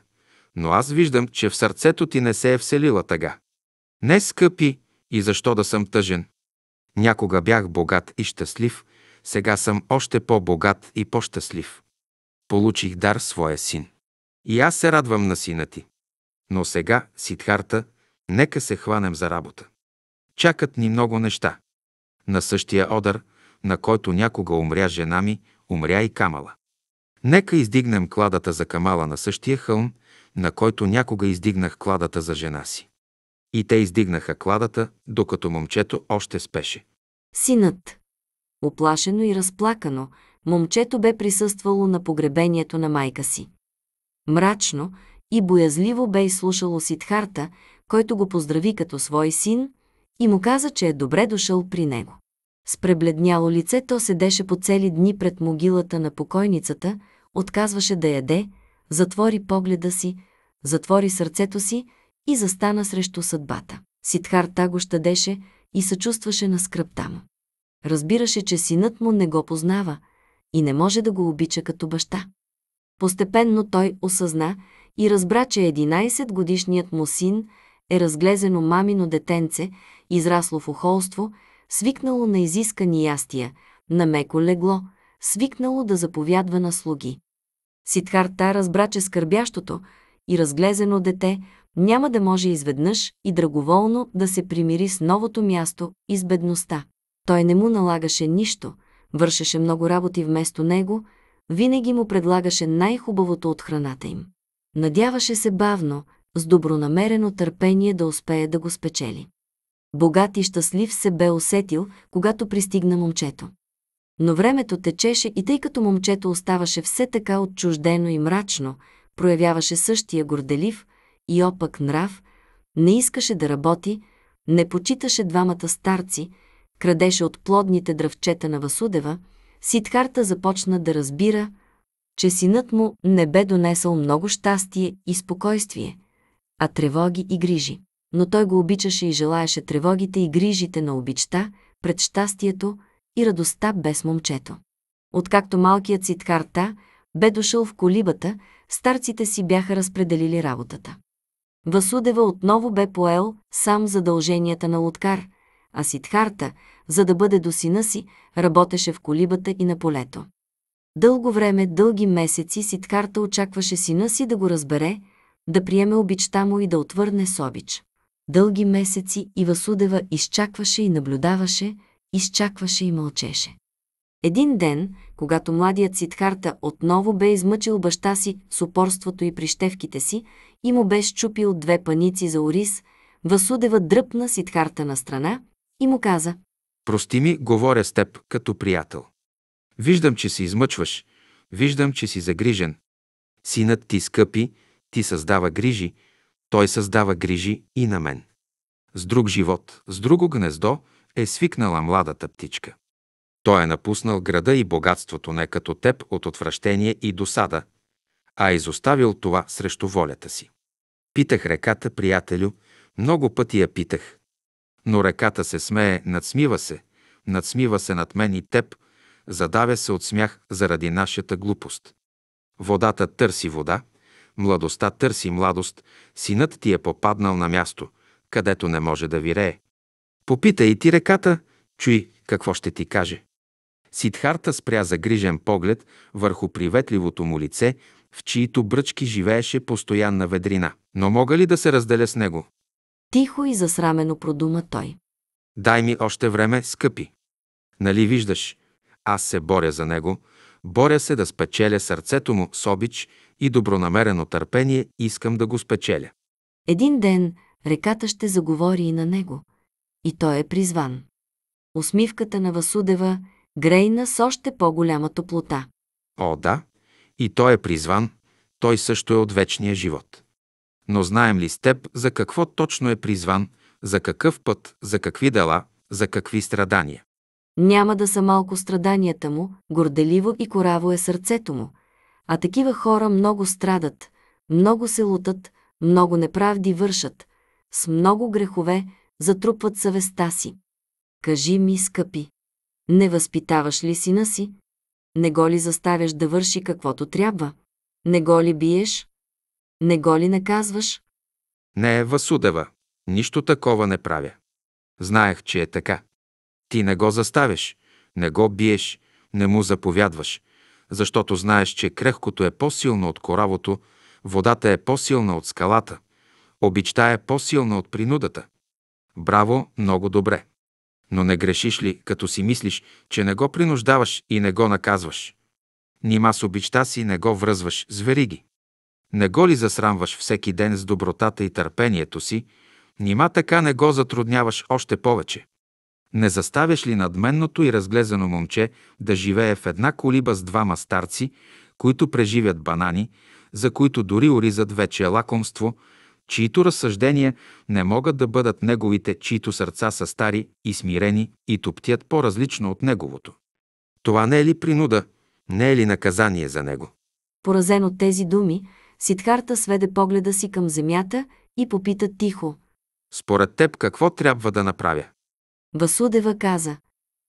но аз виждам, че в сърцето ти не се е вселила тъга. Не скъпи и защо да съм тъжен. Някога бях богат и щастлив, сега съм още по-богат и по-щастлив. Получих дар своя син. И аз се радвам на сина ти. Но сега, Сидхарта, Нека се хванем за работа. Чакат ни много неща. На същия одър, на който някога умря жена ми, умря и Камала. Нека издигнем кладата за Камала на същия хълм, на който някога издигнах кладата за жена си. И те издигнаха кладата, докато момчето още спеше. Синът. Оплашено и разплакано, момчето бе присъствало на погребението на майка си. Мрачно и боязливо бе изслушало Сидхарта, който го поздрави като свой син и му каза, че е добре дошъл при него. С пребледняло лице то седеше по цели дни пред могилата на покойницата, отказваше да яде, затвори погледа си, затвори сърцето си и застана срещу съдбата. Сидхар го щадеше и съчувстваше на скръпта му. Разбираше, че синът му не го познава и не може да го обича като баща. Постепенно той осъзна и разбра, че 11-годишният му син е разглезено мамино детенце, израсло в охолство, свикнало на изискани ястия, на меко легло, свикнало да заповядва на слуги. Сидхарта разбра, че скърбящото и разглезено дете няма да може изведнъж и драговолно да се примири с новото място и с бедността. Той не му налагаше нищо, вършеше много работи вместо него, винаги му предлагаше най-хубавото от храната им. Надяваше се бавно, с добронамерено търпение да успее да го спечели. Богат и щастлив се бе усетил, когато пристигна момчето. Но времето течеше и тъй като момчето оставаше все така отчуждено и мрачно, проявяваше същия горделив и опък нрав, не искаше да работи, не почиташе двамата старци, крадеше от плодните дръвчета на Васудева, Сидхарта започна да разбира, че синът му не бе донесъл много щастие и спокойствие – а тревоги и грижи. Но той го обичаше и желаеше тревогите и грижите на обичта, пред щастието и радостта без момчето. Откакто малкият Сидхарта бе дошъл в колибата, старците си бяха разпределили работата. Васудева отново бе поел сам задълженията на лоткар, а Сидхарта, за да бъде до сина си, работеше в колибата и на полето. Дълго време, дълги месеци Сидхарта очакваше сина си да го разбере, да приеме обичта му и да отвърне с обич. Дълги месеци и Васудева изчакваше и наблюдаваше, изчакваше и мълчеше. Един ден, когато младият Сидхарта отново бе измъчил баща си с упорството и прищевките си и му бе щупил две паници за ориз, Васудева дръпна Сидхарта на страна и му каза «Прости ми, говоря с теб като приятел. Виждам, че си измъчваш, виждам, че си загрижен. Синът ти, скъпи, ти създава грижи, той създава грижи и на мен. С друг живот, с друго гнездо е свикнала младата птичка. Той е напуснал града и богатството не като теб от отвращение и досада, а изоставил това срещу волята си. Питах реката, приятелю, много пъти я питах. Но реката се смее, надсмива се, надсмива се над мен и теб, задавя се от смях заради нашата глупост. Водата търси вода, Младостта търси младост, синът ти е попаднал на място, където не може да вирее. Попитай ти реката, чуй какво ще ти каже. Сидхарта спря загрижен поглед върху приветливото му лице, в чието бръчки живееше постоянна ведрина. Но мога ли да се разделя с него? Тихо и засрамено продума той. Дай ми още време, скъпи. Нали виждаш, аз се боря за него, Боря се да спечеля сърцето му с обич и добронамерено търпение искам да го спечеля. Един ден реката ще заговори и на него, и той е призван. Усмивката на Васудева грейна с още по-голяма топлота. О, да, и той е призван, той също е от вечния живот. Но знаем ли с теб за какво точно е призван, за какъв път, за какви дела, за какви страдания? Няма да са малко страданията му, горделиво и кораво е сърцето му. А такива хора много страдат, много се лутат, много неправди вършат, с много грехове затрупват съвестта си. Кажи ми, скъпи, не възпитаваш ли сина си? Не го ли заставяш да върши каквото трябва? Не го ли биеш? Не го ли наказваш? Не е Васудева. Нищо такова не правя. Знаех, че е така. Ти не го заставяш, не го биеш, не му заповядваш, защото знаеш, че крехкото е по-силно от коравото, водата е по-силна от скалата, обичта е по-силна от принудата. Браво, много добре. Но не грешиш ли, като си мислиш, че не го принуждаваш и не го наказваш? Нима с обичта си не го връзваш с вериги. Не го ли засрамваш всеки ден с добротата и търпението си, нима така не го затрудняваш още повече. Не заставяш ли надменното и разглезено момче да живее в една колиба с двама старци, които преживят банани, за които дори оризат вече лакомство, чието разсъждения не могат да бъдат неговите, чието сърца са стари и смирени и топтят по-различно от неговото. Това не е ли принуда, не е ли наказание за него? Поразен от тези думи, Сидхарта сведе погледа си към земята и попита тихо. Според теб какво трябва да направя? Васудева каза.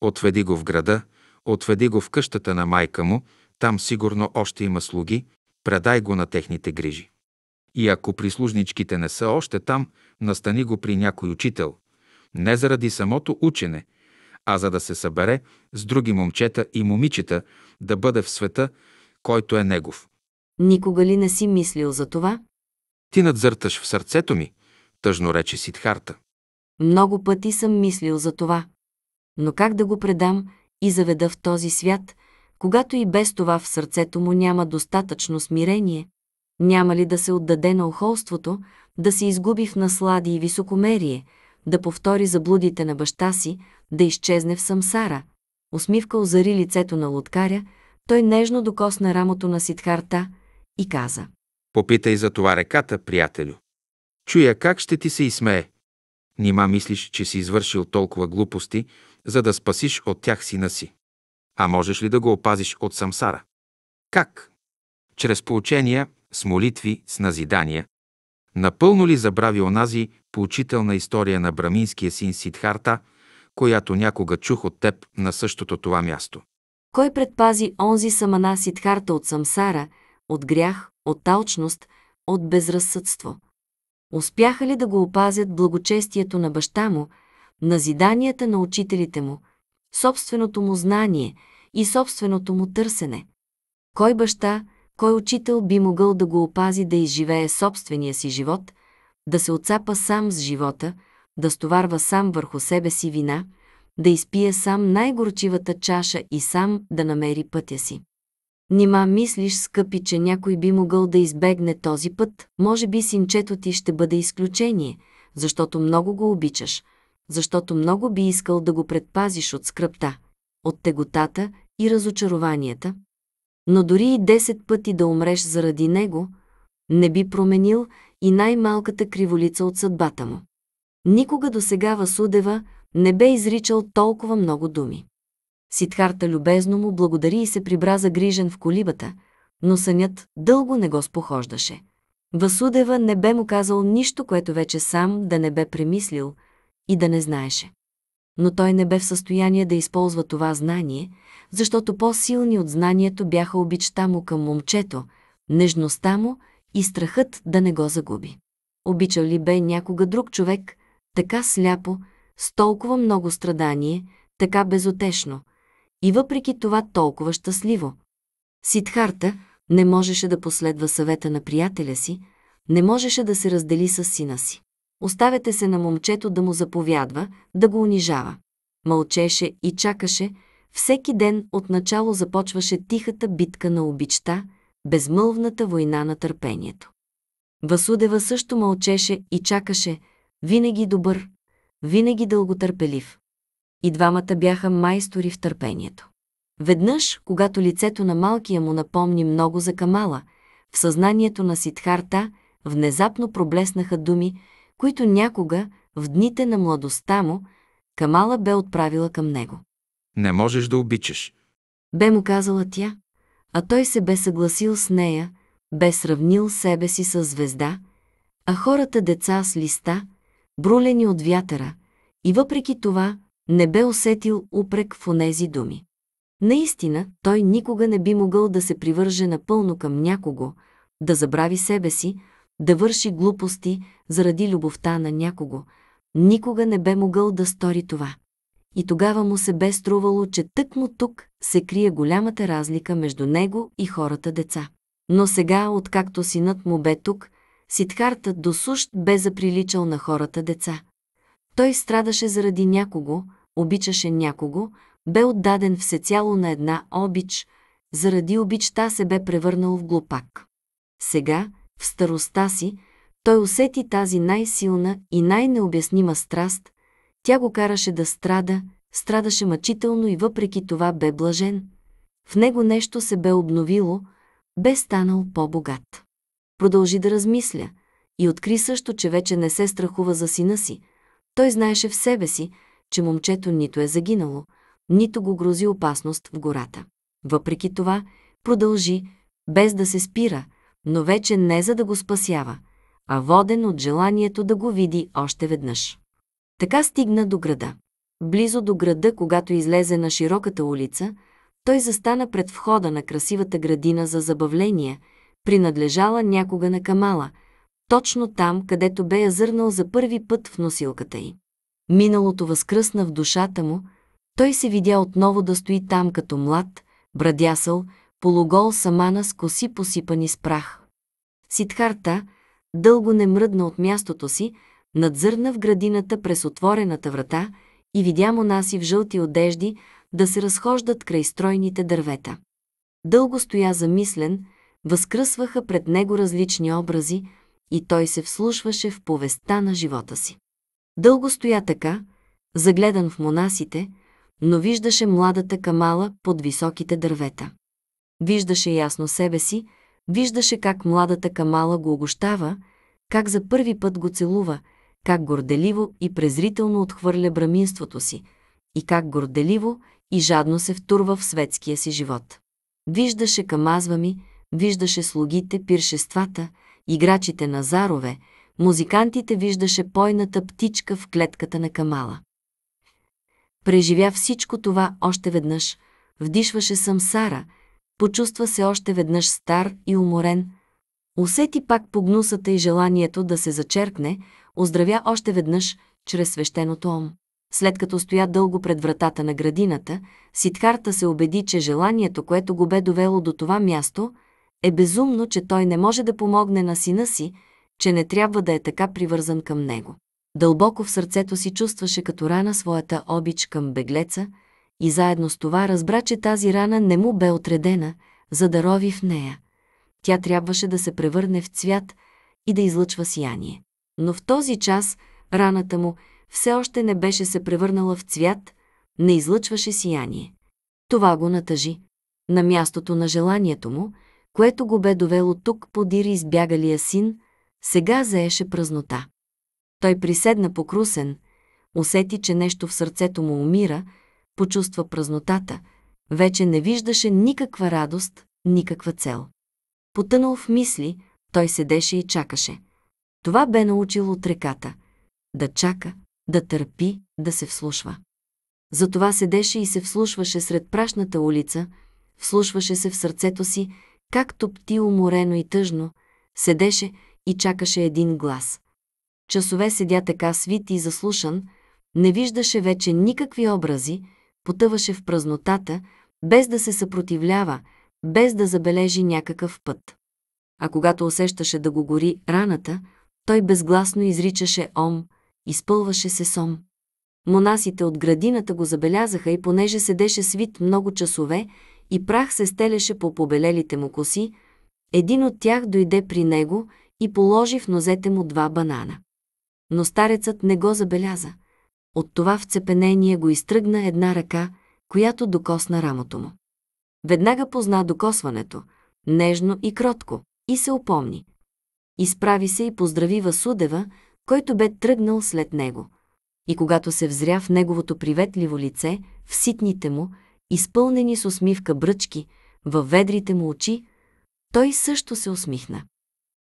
Отведи го в града, отведи го в къщата на майка му, там сигурно още има слуги, предай го на техните грижи. И ако прислужничките не са още там, настани го при някой учител, не заради самото учене, а за да се събере с други момчета и момичета да бъде в света, който е негов. Никога ли не си мислил за това? Ти надзърташ в сърцето ми, тъжно рече Сидхарта. Много пъти съм мислил за това. Но как да го предам и заведа в този свят, когато и без това в сърцето му няма достатъчно смирение? Няма ли да се отдаде на охолството, да се изгуби в наслади и високомерие, да повтори заблудите на баща си, да изчезне в самсара? Усмивка озари лицето на лодкаря, той нежно докосна рамото на Сидхарта и каза. Попитай за това реката, приятелю. Чуя как ще ти се изсмее. Нима мислиш, че си извършил толкова глупости, за да спасиш от тях сина си. А можеш ли да го опазиш от самсара? Как? Чрез поучения, с молитви, с назидания. Напълно ли забрави онази поучителна история на браминския син Сидхарта, която някога чух от теб на същото това място? Кой предпази онзи самана Сидхарта от самсара, от грях, от талчност, от безразсъдство? Успяха ли да го опазят благочестието на баща му, назиданията на учителите му, собственото му знание и собственото му търсене? Кой баща, кой учител би могъл да го опази да изживее собствения си живот, да се отцапа сам с живота, да стоварва сам върху себе си вина, да изпие сам най-горчивата чаша и сам да намери пътя си? Нима мислиш, скъпи, че някой би могъл да избегне този път? Може би синчето ти ще бъде изключение, защото много го обичаш, защото много би искал да го предпазиш от скръпта, от теготата и разочарованията. Но дори и 10 пъти да умреш заради него, не би променил и най-малката криволица от съдбата му. Никога до сега Васудева не бе изричал толкова много думи. Сидхарта любезно му благодари и се прибра загрижен в колибата, но сънят дълго не го спохождаше. Васудева не бе му казал нищо, което вече сам да не бе премислил и да не знаеше. Но той не бе в състояние да използва това знание, защото по-силни от знанието бяха обичта му към момчето, нежността му и страхът да не го загуби. Обичал ли бе някога друг човек, така сляпо, с толкова много страдание, така безотешно, и въпреки това толкова щастливо. Сидхарта не можеше да последва съвета на приятеля си, не можеше да се раздели с сина си. Оставете се на момчето да му заповядва, да го унижава. Мълчеше и чакаше, всеки ден отначало започваше тихата битка на обичта, безмълвната война на търпението. Васудева също мълчеше и чакаше, винаги добър, винаги дълготърпелив и двамата бяха майстори в търпението. Веднъж, когато лицето на малкия му напомни много за Камала, в съзнанието на Сидхарта внезапно проблеснаха думи, които някога, в дните на младостта му, Камала бе отправила към него. Не можеш да обичаш. Бе му казала тя, а той се бе съгласил с нея, бе сравнил себе си с звезда, а хората деца с листа, брулени от вятъра, и въпреки това не бе усетил упрек в онези думи. Наистина, той никога не би могъл да се привърже напълно към някого, да забрави себе си, да върши глупости заради любовта на някого. Никога не бе могъл да стори това. И тогава му се бе струвало, че тъкмо тук се крие голямата разлика между него и хората деца. Но сега, откакто синът му бе тук, Сидхарта до сущ бе заприличал на хората деца. Той страдаше заради някого, обичаше някого, бе отдаден всецяло на една обич, заради обичта се бе превърнал в глупак. Сега, в старостта си, той усети тази най-силна и най-необяснима страст, тя го караше да страда, страдаше мъчително и въпреки това бе блажен. В него нещо се бе обновило, бе станал по-богат. Продължи да размисля и откри също, че вече не се страхува за сина си. Той знаеше в себе си, че момчето нито е загинало, нито го грози опасност в гората. Въпреки това, продължи, без да се спира, но вече не за да го спасява, а воден от желанието да го види още веднъж. Така стигна до града. Близо до града, когато излезе на широката улица, той застана пред входа на красивата градина за забавления, принадлежала някога на Камала, точно там, където бе я зърнал за първи път в носилката й. Миналото възкръсна в душата му, той се видя отново да стои там като млад, брадясъл, полугол самана с коси посипани с прах. Сидхарта, дълго не мръдна от мястото си, надзърна в градината през отворената врата и видя монаси в жълти одежди да се разхождат край стройните дървета. Дълго стоя замислен, възкръсваха пред него различни образи и той се вслушваше в повестта на живота си. Дълго стоя така, загледан в монасите, но виждаше младата камала под високите дървета. Виждаше ясно себе си, виждаше как младата камала го огощава, как за първи път го целува, как горделиво и презрително отхвърля браминството си и как горделиво и жадно се втурва в светския си живот. Виждаше камазва ми, виждаше слугите, пиршествата, играчите на зарове, музикантите виждаше пойната птичка в клетката на Камала. Преживя всичко това още веднъж, вдишваше съм Сара. почувства се още веднъж стар и уморен, усети пак погнусата и желанието да се зачеркне, оздравя още веднъж чрез свещеното ом. След като стоя дълго пред вратата на градината, Сидхарта се убеди, че желанието, което го бе довело до това място, е безумно, че той не може да помогне на сина си, че не трябва да е така привързан към него. Дълбоко в сърцето си чувстваше като рана своята обич към беглеца и заедно с това разбра, че тази рана не му бе отредена, за да рови в нея. Тя трябваше да се превърне в цвят и да излъчва сияние. Но в този час раната му все още не беше се превърнала в цвят, не излъчваше сияние. Това го натъжи. На мястото на желанието му, което го бе довело тук подир избягалия син – сега заеше празнота. Той приседна покрусен, усети, че нещо в сърцето му умира, почувства празнотата, вече не виждаше никаква радост, никаква цел. Потънал в мисли, той седеше и чакаше. Това бе научил от реката – да чака, да търпи, да се вслушва. Затова седеше и се вслушваше сред прашната улица, вслушваше се в сърцето си, както пти уморено и тъжно, седеше – и чакаше един глас. Часове седя така свит и заслушан, не виждаше вече никакви образи, потъваше в празнотата, без да се съпротивлява, без да забележи някакъв път. А когато усещаше да го гори раната, той безгласно изричаше ом, изпълваше се сом. Монасите от градината го забелязаха и понеже седеше свит много часове и прах се стелеше по побелелите му коси, един от тях дойде при него и положи в нозете му два банана. Но старецът не го забеляза. От това вцепенение го изтръгна една ръка, която докосна рамото му. Веднага позна докосването, нежно и кротко, и се опомни. Изправи се и поздрави Васудева, който бе тръгнал след него. И когато се взря в неговото приветливо лице, в ситните му, изпълнени с усмивка бръчки, във ведрите му очи, той също се усмихна.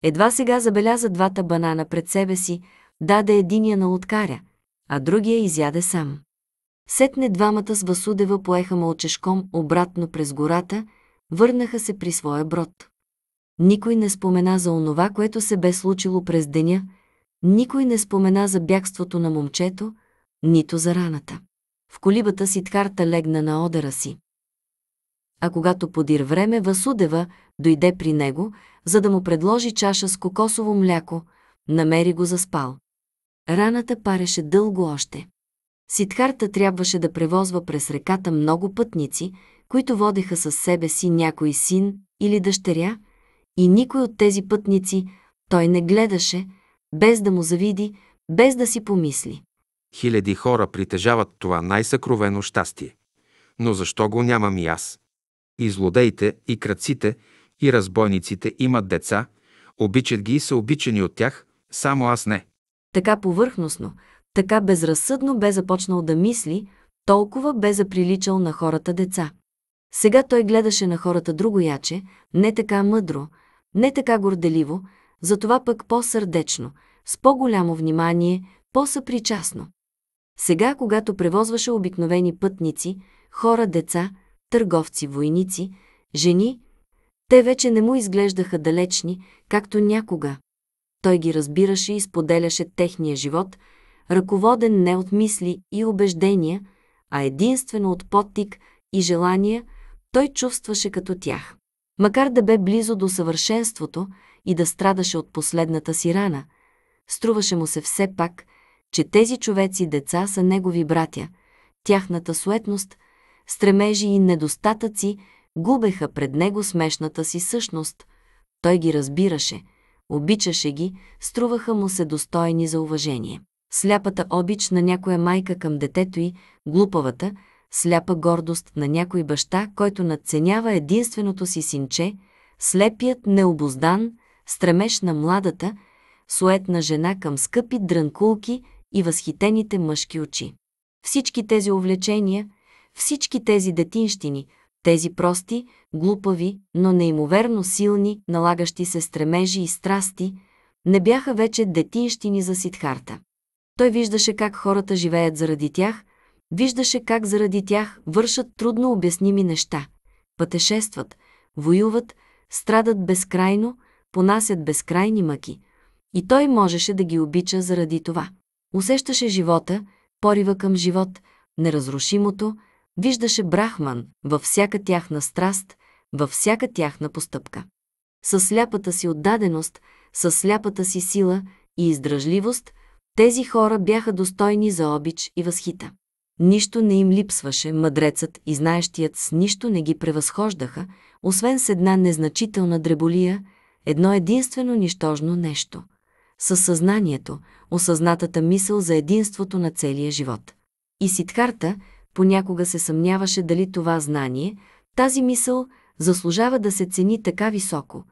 Едва сега забеляза двата банана пред себе си, даде единия на лоткаря, а другия изяде сам. Сетне двамата с Васудева поеха мълчешком обратно през гората, върнаха се при своя брод. Никой не спомена за онова, което се бе случило през деня, никой не спомена за бягството на момчето, нито за раната. В колибата си Тхарта легна на одера си а когато подир време Васудева дойде при него, за да му предложи чаша с кокосово мляко, намери го заспал. Раната пареше дълго още. Сидхарта трябваше да превозва през реката много пътници, които водеха със себе си някой син или дъщеря, и никой от тези пътници той не гледаше, без да му завиди, без да си помисли. Хиляди хора притежават това най-съкровено щастие. Но защо го нямам и аз? И злодеите, и кръците, и разбойниците имат деца, обичат ги и са обичани от тях, само аз не. Така повърхностно, така безразсъдно бе започнал да мисли, толкова бе заприличал на хората деца. Сега той гледаше на хората друго яче, не така мъдро, не така горделиво, затова пък по-сърдечно, с по-голямо внимание, по-съпричастно. Сега, когато превозваше обикновени пътници, хора, деца, търговци, войници, жени, те вече не му изглеждаха далечни, както някога. Той ги разбираше и споделяше техния живот, ръководен не от мисли и убеждения, а единствено от подтик и желания, той чувстваше като тях. Макар да бе близо до съвършенството и да страдаше от последната си рана, струваше му се все пак, че тези човеци деца са негови братя, тяхната суетност – стремежи и недостатъци губеха пред него смешната си същност. Той ги разбираше, обичаше ги, струваха му се достойни за уважение. Сляпата обич на някоя майка към детето й, глупавата, сляпа гордост на някой баща, който надценява единственото си синче, слепият необоздан, стремеж на младата, суетна жена към скъпи дрънкулки и възхитените мъжки очи. Всички тези увлечения, всички тези детинщини, тези прости, глупави, но неимоверно силни, налагащи се стремежи и страсти, не бяха вече детинщини за Сидхарта. Той виждаше как хората живеят заради тях, виждаше как заради тях вършат трудно обясними неща. Пътешестват, воюват, страдат безкрайно, понасят безкрайни мъки. И той можеше да ги обича заради това. Усещаше живота, порива към живот, неразрушимото, виждаше Брахман във всяка тяхна страст, във всяка тяхна постъпка. Със сляпата си отдаденост, със сляпата си сила и издръжливост, тези хора бяха достойни за обич и възхита. Нищо не им липсваше, мъдрецът и знаещият с нищо не ги превъзхождаха, освен с една незначителна дреболия, едно единствено нищожно нещо – със съзнанието, осъзнатата мисъл за единството на целия живот. И Сидхарта – понякога се съмняваше дали това знание, тази мисъл, заслужава да се цени така високо,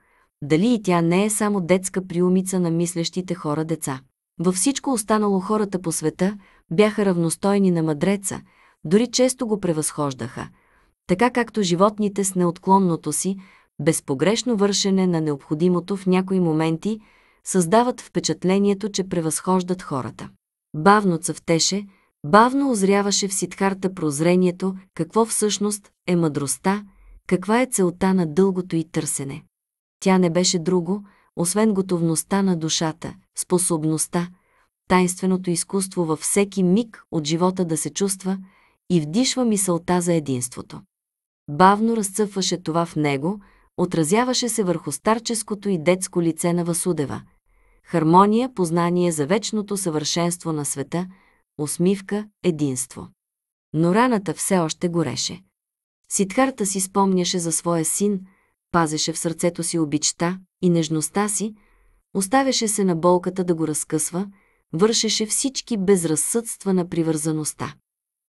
дали и тя не е само детска приумица на мислещите хора деца. Във всичко останало хората по света бяха равностойни на мъдреца, дори често го превъзхождаха, така както животните с неотклонното си, безпогрешно вършене на необходимото в някои моменти, създават впечатлението, че превъзхождат хората. Бавно цъфтеше, Бавно озряваше в Сидхарта прозрението, какво всъщност е мъдростта, каква е целта на дългото и търсене. Тя не беше друго, освен готовността на душата, способността, тайнственото изкуство във всеки миг от живота да се чувства и вдишва мисълта за единството. Бавно разцъфваше това в него, отразяваше се върху старческото и детско лице на Васудева. Хармония, познание за вечното съвършенство на света – усмивка, единство. Но раната все още гореше. Сидхарта си спомняше за своя син, пазеше в сърцето си обичта и нежността си, оставяше се на болката да го разкъсва, вършеше всички безразсъдства на привързаността.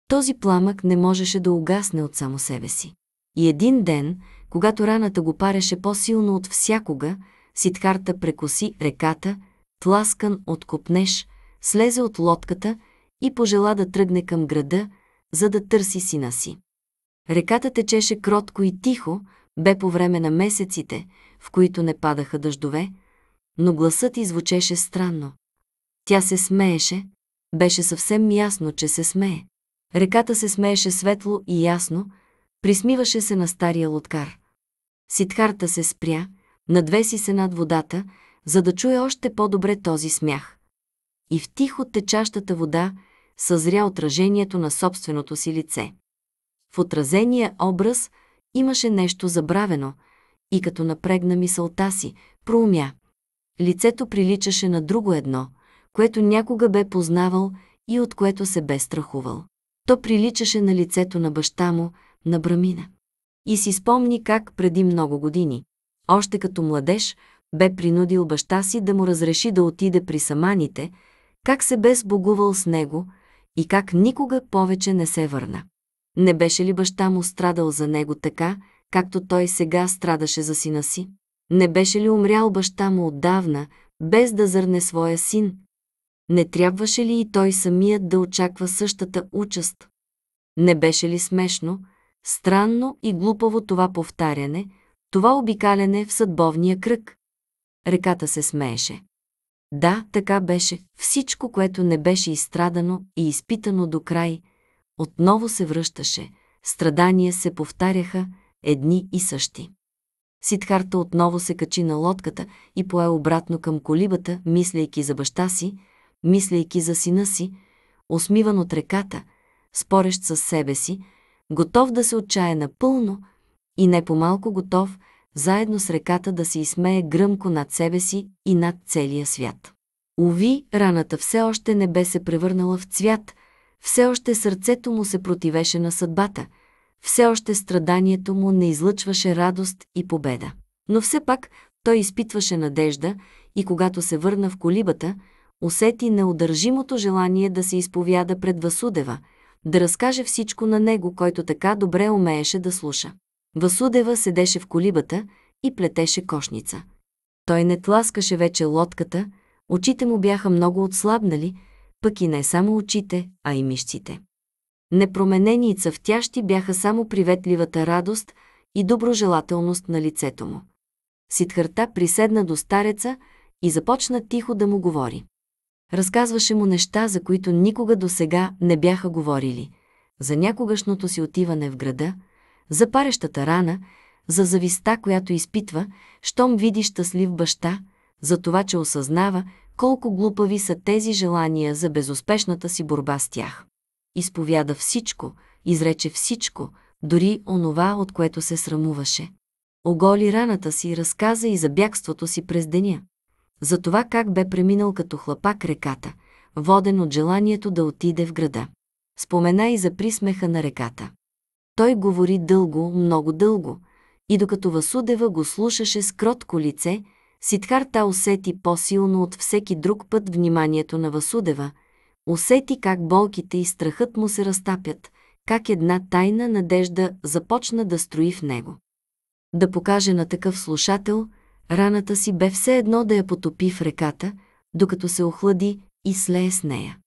Този пламък не можеше да угасне от само себе си. И един ден, когато раната го пареше по-силно от всякога, Сидхарта прекоси реката, тласкан от копнеж, слезе от лодката и пожела да тръгне към града, за да търси сина си. Реката течеше кротко и тихо, бе по време на месеците, в които не падаха дъждове, но гласът й звучеше странно. Тя се смееше, беше съвсем ясно, че се смее. Реката се смееше светло и ясно, присмиваше се на стария лодкар. Ситхарта се спря, надвеси се над водата, за да чуе още по-добре този смях и в тих от течащата вода съзря отражението на собственото си лице. В отразения образ имаше нещо забравено и като напрегна мисълта си, проумя. Лицето приличаше на друго едно, което някога бе познавал и от което се бе страхувал. То приличаше на лицето на баща му, на Брамина. И си спомни как преди много години, още като младеж, бе принудил баща си да му разреши да отиде при саманите – как се бе сбогувал с него и как никога повече не се върна. Не беше ли баща му страдал за него така, както той сега страдаше за сина си? Не беше ли умрял баща му отдавна, без да зърне своя син? Не трябваше ли и той самият да очаква същата участ? Не беше ли смешно, странно и глупаво това повтаряне, това обикаляне в съдбовния кръг? Реката се смееше. Да, така беше. Всичко, което не беше изстрадано и изпитано до край, отново се връщаше. Страдания се повтаряха едни и същи. Сидхарта отново се качи на лодката и пое обратно към колибата, мислейки за баща си, мислейки за сина си, усмиван от реката, спорещ със себе си, готов да се отчая напълно и не по-малко готов – заедно с реката да се изсмее гръмко над себе си и над целия свят. Уви, раната все още не бе се превърнала в цвят, все още сърцето му се противеше на съдбата, все още страданието му не излъчваше радост и победа. Но все пак той изпитваше надежда и когато се върна в колибата, усети неудържимото желание да се изповяда пред Васудева, да разкаже всичко на него, който така добре умееше да слуша. Васудева седеше в колибата и плетеше кошница. Той не тласкаше вече лодката, очите му бяха много отслабнали, пък и не само очите, а и мишците. Непроменени и цъфтящи бяха само приветливата радост и доброжелателност на лицето му. Сидхарта приседна до стареца и започна тихо да му говори. Разказваше му неща, за които никога досега не бяха говорили. За някогашното си отиване в града – за парещата рана, за зависта, която изпитва, щом види щастлив баща, за това, че осъзнава колко глупави са тези желания за безуспешната си борба с тях. Изповяда всичко, изрече всичко, дори онова, от което се срамуваше. Оголи раната си, разказа и за бягството си през деня. За това как бе преминал като хлапак реката, воден от желанието да отиде в града. Спомена и за присмеха на реката. Той говори дълго, много дълго, и докато Васудева го слушаше с кротко лице, Сидхарта усети по-силно от всеки друг път вниманието на Васудева, усети как болките и страхът му се разтапят, как една тайна надежда започна да строи в него. Да покаже на такъв слушател, раната си бе все едно да я потопи в реката, докато се охлади и слее с нея.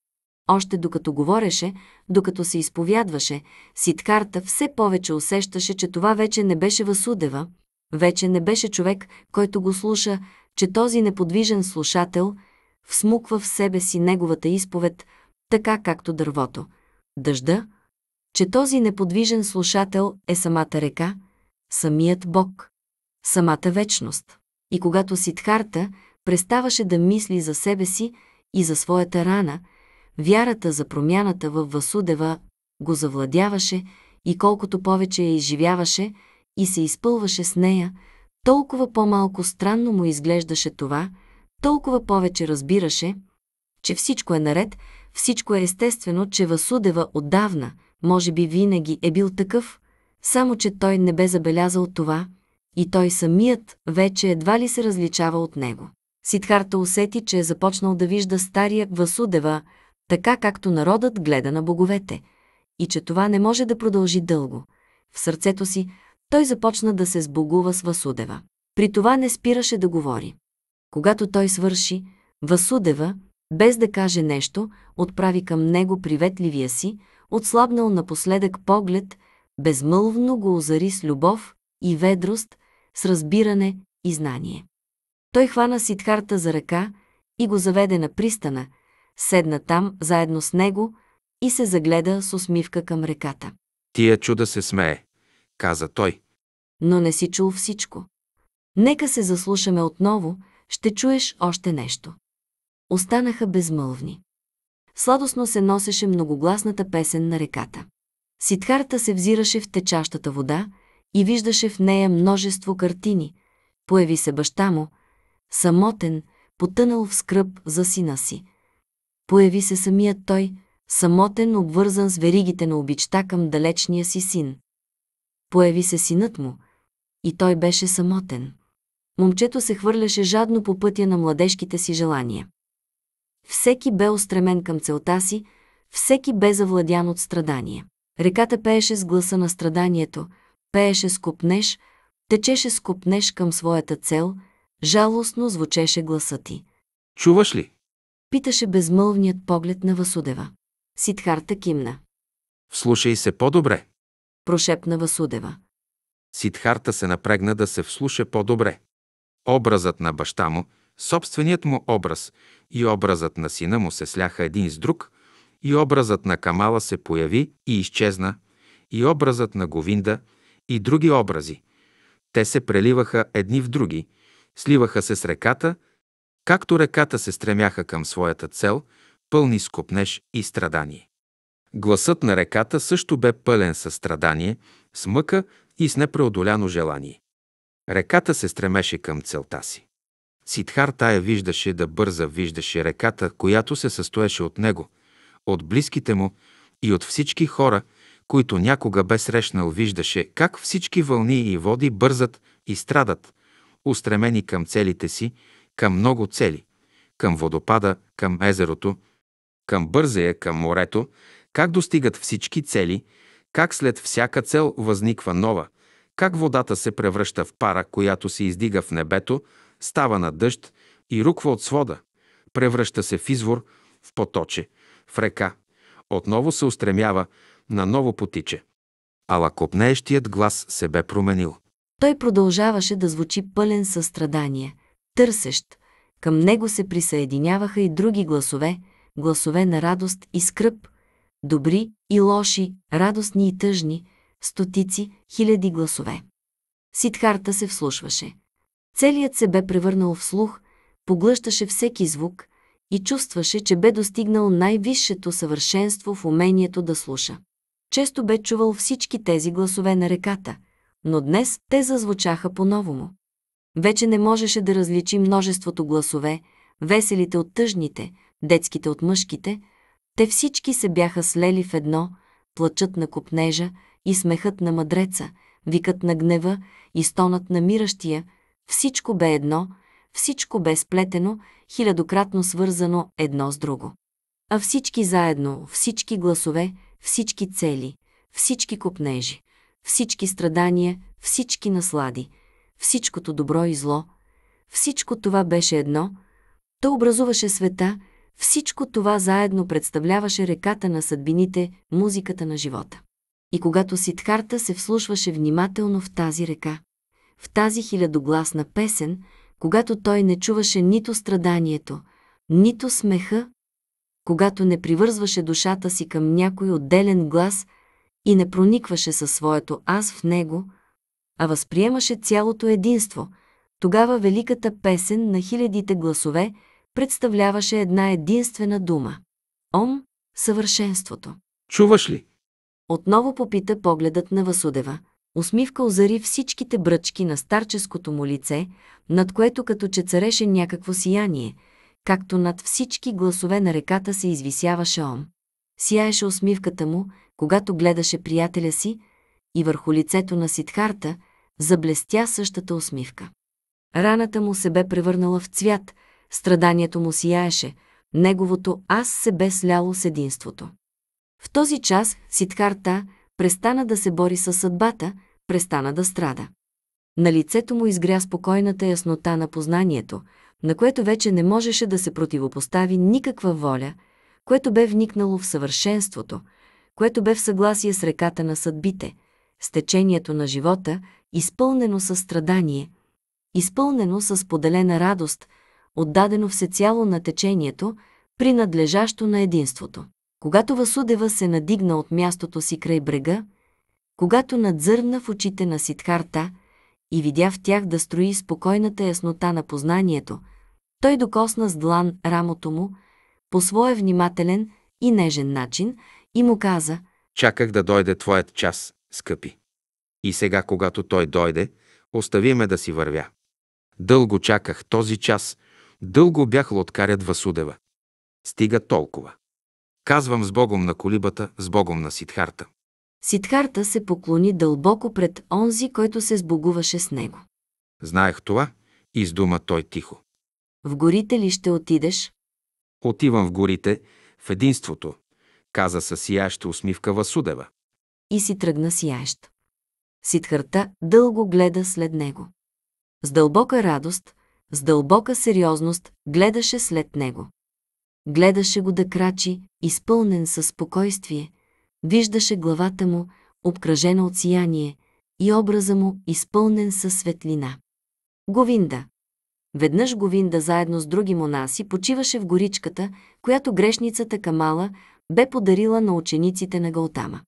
Още докато говореше, докато се изповядваше, Ситкарта все повече усещаше, че това вече не беше Васудева, вече не беше човек, който го слуша, че този неподвижен слушател всмуква в себе си неговата изповед, така както дървото. Дъжда, че този неподвижен слушател е самата река, самият Бог, самата вечност. И когато Сидхарта преставаше да мисли за себе си и за своята рана – Вярата за промяната в Васудева го завладяваше и колкото повече я изживяваше и се изпълваше с нея, толкова по-малко странно му изглеждаше това, толкова повече разбираше, че всичко е наред, всичко е естествено, че Васудева отдавна, може би винаги е бил такъв, само че той не бе забелязал това и той самият вече едва ли се различава от него. Сидхарта усети, че е започнал да вижда стария Васудева, така както народът гледа на боговете, и че това не може да продължи дълго. В сърцето си той започна да се сбогува с Васудева. При това не спираше да говори. Когато той свърши, Васудева, без да каже нещо, отправи към него приветливия си, отслабнал напоследък поглед, безмълвно го озари с любов и ведрост, с разбиране и знание. Той хвана Сидхарта за ръка и го заведе на пристана, седна там заедно с него и се загледа с усмивка към реката. Тия чуда се смее, каза той. Но не си чул всичко. Нека се заслушаме отново, ще чуеш още нещо. Останаха безмълвни. Сладостно се носеше многогласната песен на реката. Сидхарта се взираше в течащата вода и виждаше в нея множество картини. Появи се баща му, самотен, потънал в скръп за сина си – Появи се самият той, самотен, обвързан с веригите на обичта към далечния си син. Появи се синът му, и той беше самотен. Момчето се хвърляше жадно по пътя на младежките си желания. Всеки бе устремен към целта си, всеки бе завладян от страдание. Реката пееше с гласа на страданието, пееше скупнеш, течеше скупнеш към своята цел, жалостно звучеше гласа ти. Чуваш ли? питаше безмълвният поглед на Васудева. Сидхарта кимна. Вслушай се по-добре, прошепна Васудева. Сидхарта се напрегна да се вслуша по-добре. Образът на баща му, собственият му образ и образът на сина му се сляха един с друг, и образът на Камала се появи и изчезна, и образът на Говинда, и други образи. Те се преливаха едни в други, сливаха се с реката – както реката се стремяха към своята цел, пълни с копнеж и страдание. Гласът на реката също бе пълен със страдание, с мъка и с непреодоляно желание. Реката се стремеше към целта си. Сидхар Тая виждаше да бърза, виждаше реката, която се състоеше от него, от близките му и от всички хора, които някога бе срещнал, виждаше как всички вълни и води бързат и страдат, устремени към целите си, към много цели, към водопада, към езерото, към бързея, към морето, как достигат всички цели, как след всяка цел възниква нова, как водата се превръща в пара, която се издига в небето, става на дъжд и руква от свода, превръща се в извор, в поточе, в река, отново се устремява, наново потича. Ала копнеещият глас се бе променил. Той продължаваше да звучи пълен състрадание – търсещ, към него се присъединяваха и други гласове, гласове на радост и скръп, добри и лоши, радостни и тъжни, стотици, хиляди гласове. Сидхарта се вслушваше. Целият се бе превърнал в слух, поглъщаше всеки звук и чувстваше, че бе достигнал най-висшето съвършенство в умението да слуша. Често бе чувал всички тези гласове на реката, но днес те зазвучаха по-новому. Вече не можеше да различи множеството гласове, веселите от тъжните, детските от мъжките, те всички се бяха слели в едно, плачът на купнежа и смехът на мъдреца, викът на гнева и стонът на миращия, всичко бе едно, всичко бе сплетено, хилядократно свързано едно с друго. А всички заедно, всички гласове, всички цели, всички купнежи, всички страдания, всички наслади – всичкото добро и зло. Всичко това беше едно. То образуваше света, всичко това заедно представляваше реката на съдбините, музиката на живота. И когато Сидхарта се вслушваше внимателно в тази река, в тази хилядогласна песен, когато той не чуваше нито страданието, нито смеха, когато не привързваше душата си към някой отделен глас и не проникваше със своето аз в него – а възприемаше цялото единство. Тогава великата песен на хилядите гласове представляваше една единствена дума. Ом – съвършенството. Чуваш ли? Отново попита погледът на Васудева. Усмивка озари всичките бръчки на старческото му лице, над което като че цареше някакво сияние, както над всички гласове на реката се извисяваше Ом. Сияеше усмивката му, когато гледаше приятеля си, и върху лицето на Сидхарта, заблестя същата усмивка. Раната му се бе превърнала в цвят, страданието му сияеше, неговото аз се бе сляло с единството. В този час Сидхарта престана да се бори със съдбата, престана да страда. На лицето му изгря спокойната яснота на познанието, на което вече не можеше да се противопостави никаква воля, което бе вникнало в съвършенството, което бе в съгласие с реката на съдбите – с течението на живота, изпълнено със страдание, изпълнено с поделена радост, отдадено всецяло на течението, принадлежащо на единството. Когато Васудева се надигна от мястото си край брега, когато надзърна в очите на Сидхарта и видя в тях да строи спокойната яснота на познанието, той докосна с длан рамото му по своя внимателен и нежен начин и му каза «Чаках да дойде твоят час, скъпи. И сега, когато той дойде, остави ме да си вървя. Дълго чаках този час, дълго бях лоткарят Васудева. Стига толкова. Казвам с Богом на колибата, с Богом на Сидхарта. Сидхарта се поклони дълбоко пред онзи, който се сбогуваше с него. Знаех това издума той тихо. В горите ли ще отидеш? Отивам в горите, в единството, каза със сияща усмивка Васудева и си тръгна сияещ. Сидхарта дълго гледа след него. С дълбока радост, с дълбока сериозност гледаше след него. Гледаше го да крачи, изпълнен със спокойствие, виждаше главата му, обкръжена от сияние, и образа му, изпълнен със светлина. Говинда. Веднъж Говинда заедно с други монаси почиваше в горичката, която грешницата Камала бе подарила на учениците на Галтама.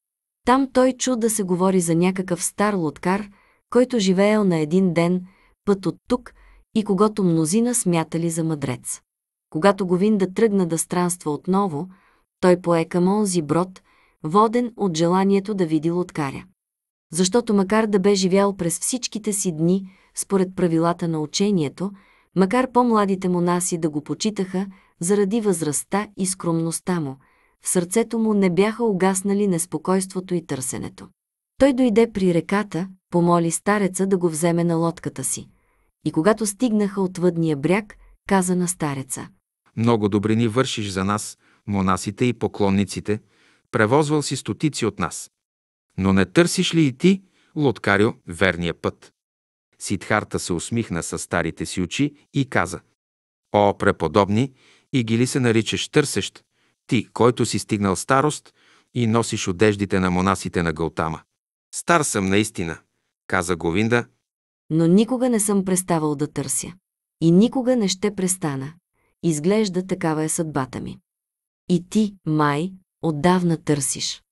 Там той чу да се говори за някакъв стар лодкар, който живеел на един ден, път от тук и когато мнозина смятали за мъдрец. Когато Говин да тръгна да странства отново, той пое към онзи брод, воден от желанието да види лодкаря. Защото макар да бе живял през всичките си дни, според правилата на учението, макар по-младите монаси да го почитаха, заради възрастта и скромността му – в сърцето му не бяха угаснали неспокойството и търсенето. Той дойде при реката, помоли стареца да го вземе на лодката си. И когато стигнаха от въдния бряг, каза на стареца. Много добре ни вършиш за нас, монасите и поклонниците, превозвал си стотици от нас. Но не търсиш ли и ти, лодкарио, верния път? Сидхарта се усмихна с старите си очи и каза. О, преподобни, и ги ли се наричаш търсещ, ти, който си стигнал старост и носиш одеждите на монасите на Гълтама. Стар съм наистина, каза Говинда. Но никога не съм преставал да търся. И никога не ще престана. Изглежда такава е съдбата ми. И ти, май, отдавна търсиш.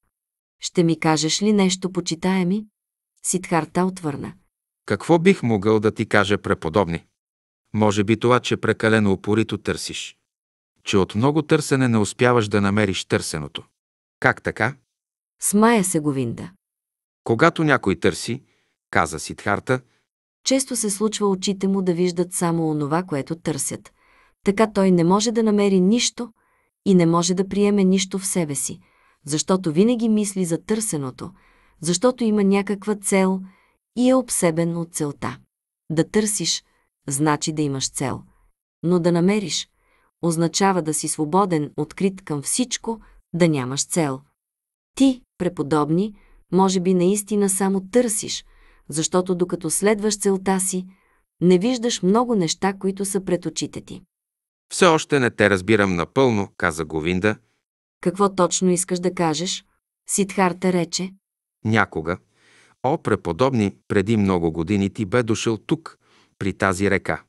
Ще ми кажеш ли нещо, почитаеми? Сидхарта отвърна. Какво бих могъл да ти кажа, преподобни? Може би това, че прекалено упорито търсиш че от много търсене не успяваш да намериш търсеното. Как така? Смая се Говинда. Когато някой търси, каза Сидхарта, често се случва очите му да виждат само онова, което търсят. Така той не може да намери нищо и не може да приеме нищо в себе си, защото винаги мисли за търсеното, защото има някаква цел и е обсебен от целта. Да търсиш, значи да имаш цел. Но да намериш, означава да си свободен, открит към всичко, да нямаш цел. Ти, преподобни, може би наистина само търсиш, защото докато следваш целта си, не виждаш много неща, които са пред очите ти. Все още не те разбирам напълно, каза Говинда. Какво точно искаш да кажеш? Сидхарта рече. Някога. О, преподобни, преди много години ти бе дошъл тук, при тази река.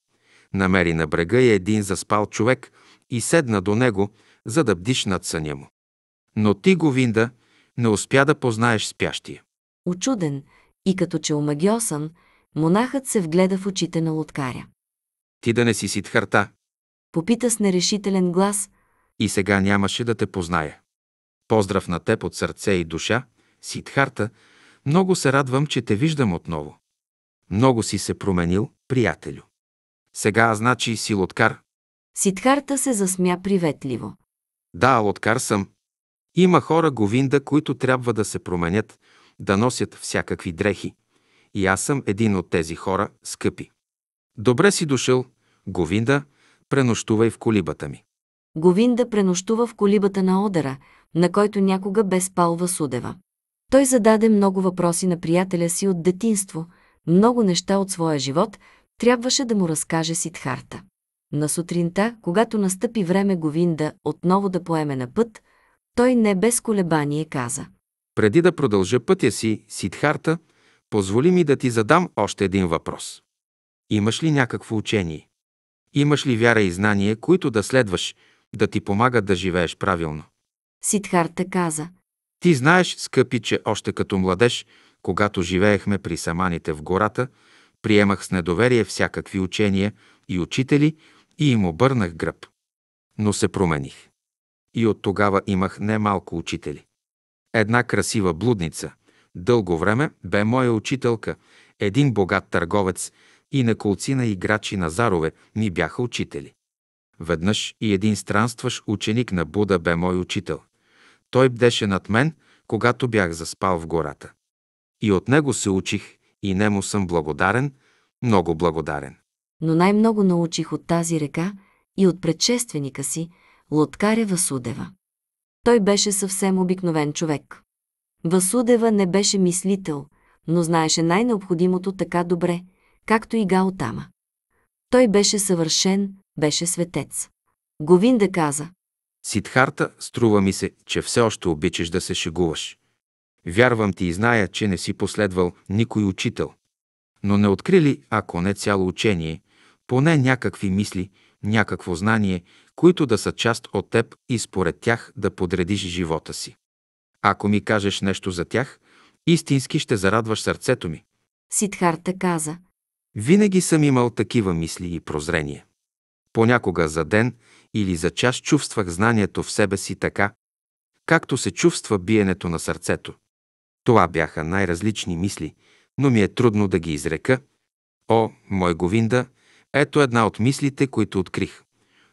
Намери на брега и един заспал човек, и седна до него, за да бдиш над съня му. Но ти, Говинда, не успя да познаеш спящия. Очуден и като че омагиосан, монахът се вгледа в очите на лоткаря. Ти да не си ситхарта. Попита с нерешителен глас. И сега нямаше да те позная. Поздрав на теб от сърце и душа, Сидхарта, много се радвам, че те виждам отново. Много си се променил, приятелю. Сега, значи, си лоткар. Сидхарта се засмя приветливо. Да, лодкар съм. Има хора говинда, които трябва да се променят, да носят всякакви дрехи. И аз съм един от тези хора, скъпи. Добре си дошъл, Говинда, пренощувай в колибата ми. Говинда пренощува в колибата на Одера, на който някога бе спал Васудева. Той зададе много въпроси на приятеля си от детинство, много неща от своя живот трябваше да му разкаже Сидхарта. На сутринта, когато настъпи време Говинда отново да поеме на път, той не без колебание каза. Преди да продължа пътя си, Сидхарта, позволи ми да ти задам още един въпрос. Имаш ли някакво учение? Имаш ли вяра и знание, които да следваш, да ти помагат да живееш правилно? Сидхарта каза. Ти знаеш, скъпи, че още като младеж, когато живеехме при саманите в гората, приемах с недоверие всякакви учения и учители, и им обърнах гръб. Но се промених. И от тогава имах немалко учители. Една красива блудница, дълго време бе моя учителка, един богат търговец и на на играчи на зарове ми бяха учители. Веднъж и един странстваш ученик на Буда бе мой учител. Той бдеше над мен, когато бях заспал в гората. И от него се учих и нему съм благодарен, много благодарен но най-много научих от тази река и от предшественика си, лодкаря Васудева. Той беше съвсем обикновен човек. Васудева не беше мислител, но знаеше най-необходимото така добре, както и Гаутама. Той беше съвършен, беше светец. Говинда каза. Сидхарта, струва ми се, че все още обичаш да се шегуваш. Вярвам ти и зная, че не си последвал никой учител. Но не открили, ако не цяло учение, поне някакви мисли, някакво знание, които да са част от теб и според тях да подредиш живота си. Ако ми кажеш нещо за тях, истински ще зарадваш сърцето ми. Сидхарта каза. Винаги съм имал такива мисли и прозрения. Понякога за ден или за час чувствах знанието в себе си така, както се чувства биенето на сърцето. Това бяха най-различни мисли, но ми е трудно да ги изрека. О, мой Говинда, ето една от мислите, които открих.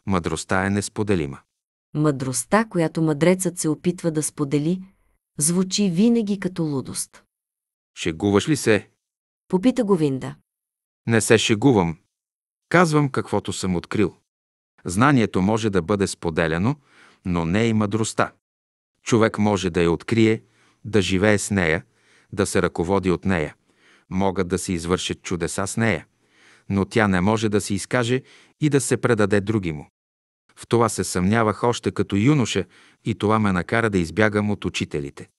Мъдростта е несподелима. Мъдростта, която мъдрецът се опитва да сподели, звучи винаги като лудост. Шегуваш ли се? Попита го Винда. Не се шегувам. Казвам каквото съм открил. Знанието може да бъде споделяно, но не и мъдростта. Човек може да я открие, да живее с нея, да се ръководи от нея. Могат да се извършат чудеса с нея но тя не може да се изкаже и да се предаде другиму. В това се съмнявах още като юноша и това ме накара да избягам от учителите.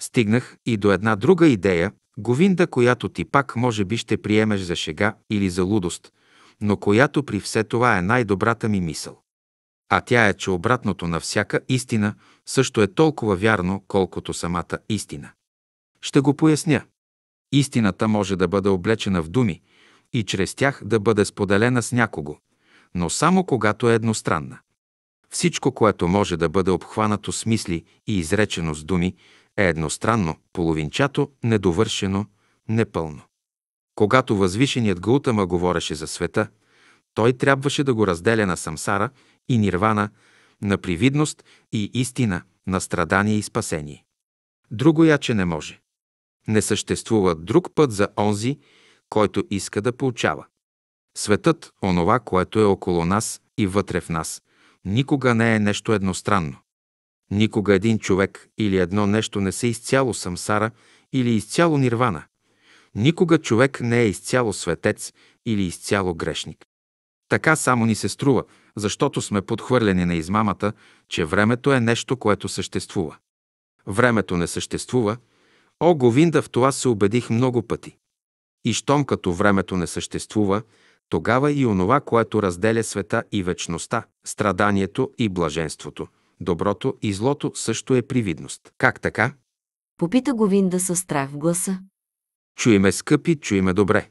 Стигнах и до една друга идея, говинда, която ти пак може би ще приемеш за шега или за лудост, но която при все това е най-добрата ми мисъл. А тя е, че обратното на всяка истина също е толкова вярно, колкото самата истина. Ще го поясня. Истината може да бъде облечена в думи, и чрез тях да бъде споделена с някого, но само когато е едностранна. Всичко, което може да бъде обхванато с мисли и изречено с думи, е едностранно, половинчато, недовършено, непълно. Когато възвишеният Гаутама говореше за света, той трябваше да го разделя на самсара и нирвана, на привидност и истина, на страдание и спасение. Друго яче не може. Не съществува друг път за онзи, който иска да получава. Светът, онова, което е около нас и вътре в нас, никога не е нещо едностранно. Никога един човек или едно нещо не са изцяло самсара или изцяло нирвана. Никога човек не е изцяло светец или изцяло грешник. Така само ни се струва, защото сме подхвърлени на измамата, че времето е нещо, което съществува. Времето не съществува. О, Говинда, в това се убедих много пъти. И щом като времето не съществува, тогава и онова, което разделя света и вечността, страданието и блаженството, доброто и злото също е привидност. Как така? Попита го Винда със страх в гласа. Чуй ме, скъпи, чуй ме добре.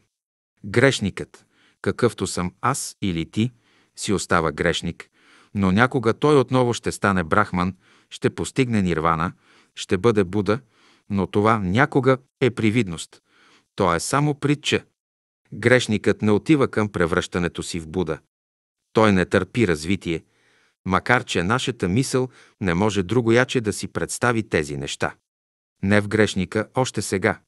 Грешникът, какъвто съм аз или ти, си остава грешник, но някога той отново ще стане брахман, ще постигне нирвана, ще бъде Буда, но това някога е привидност – то е само притча. Грешникът не отива към превръщането си в Буда. Той не търпи развитие, макар че нашата мисъл не може другояче да си представи тези неща. Не в грешника още сега.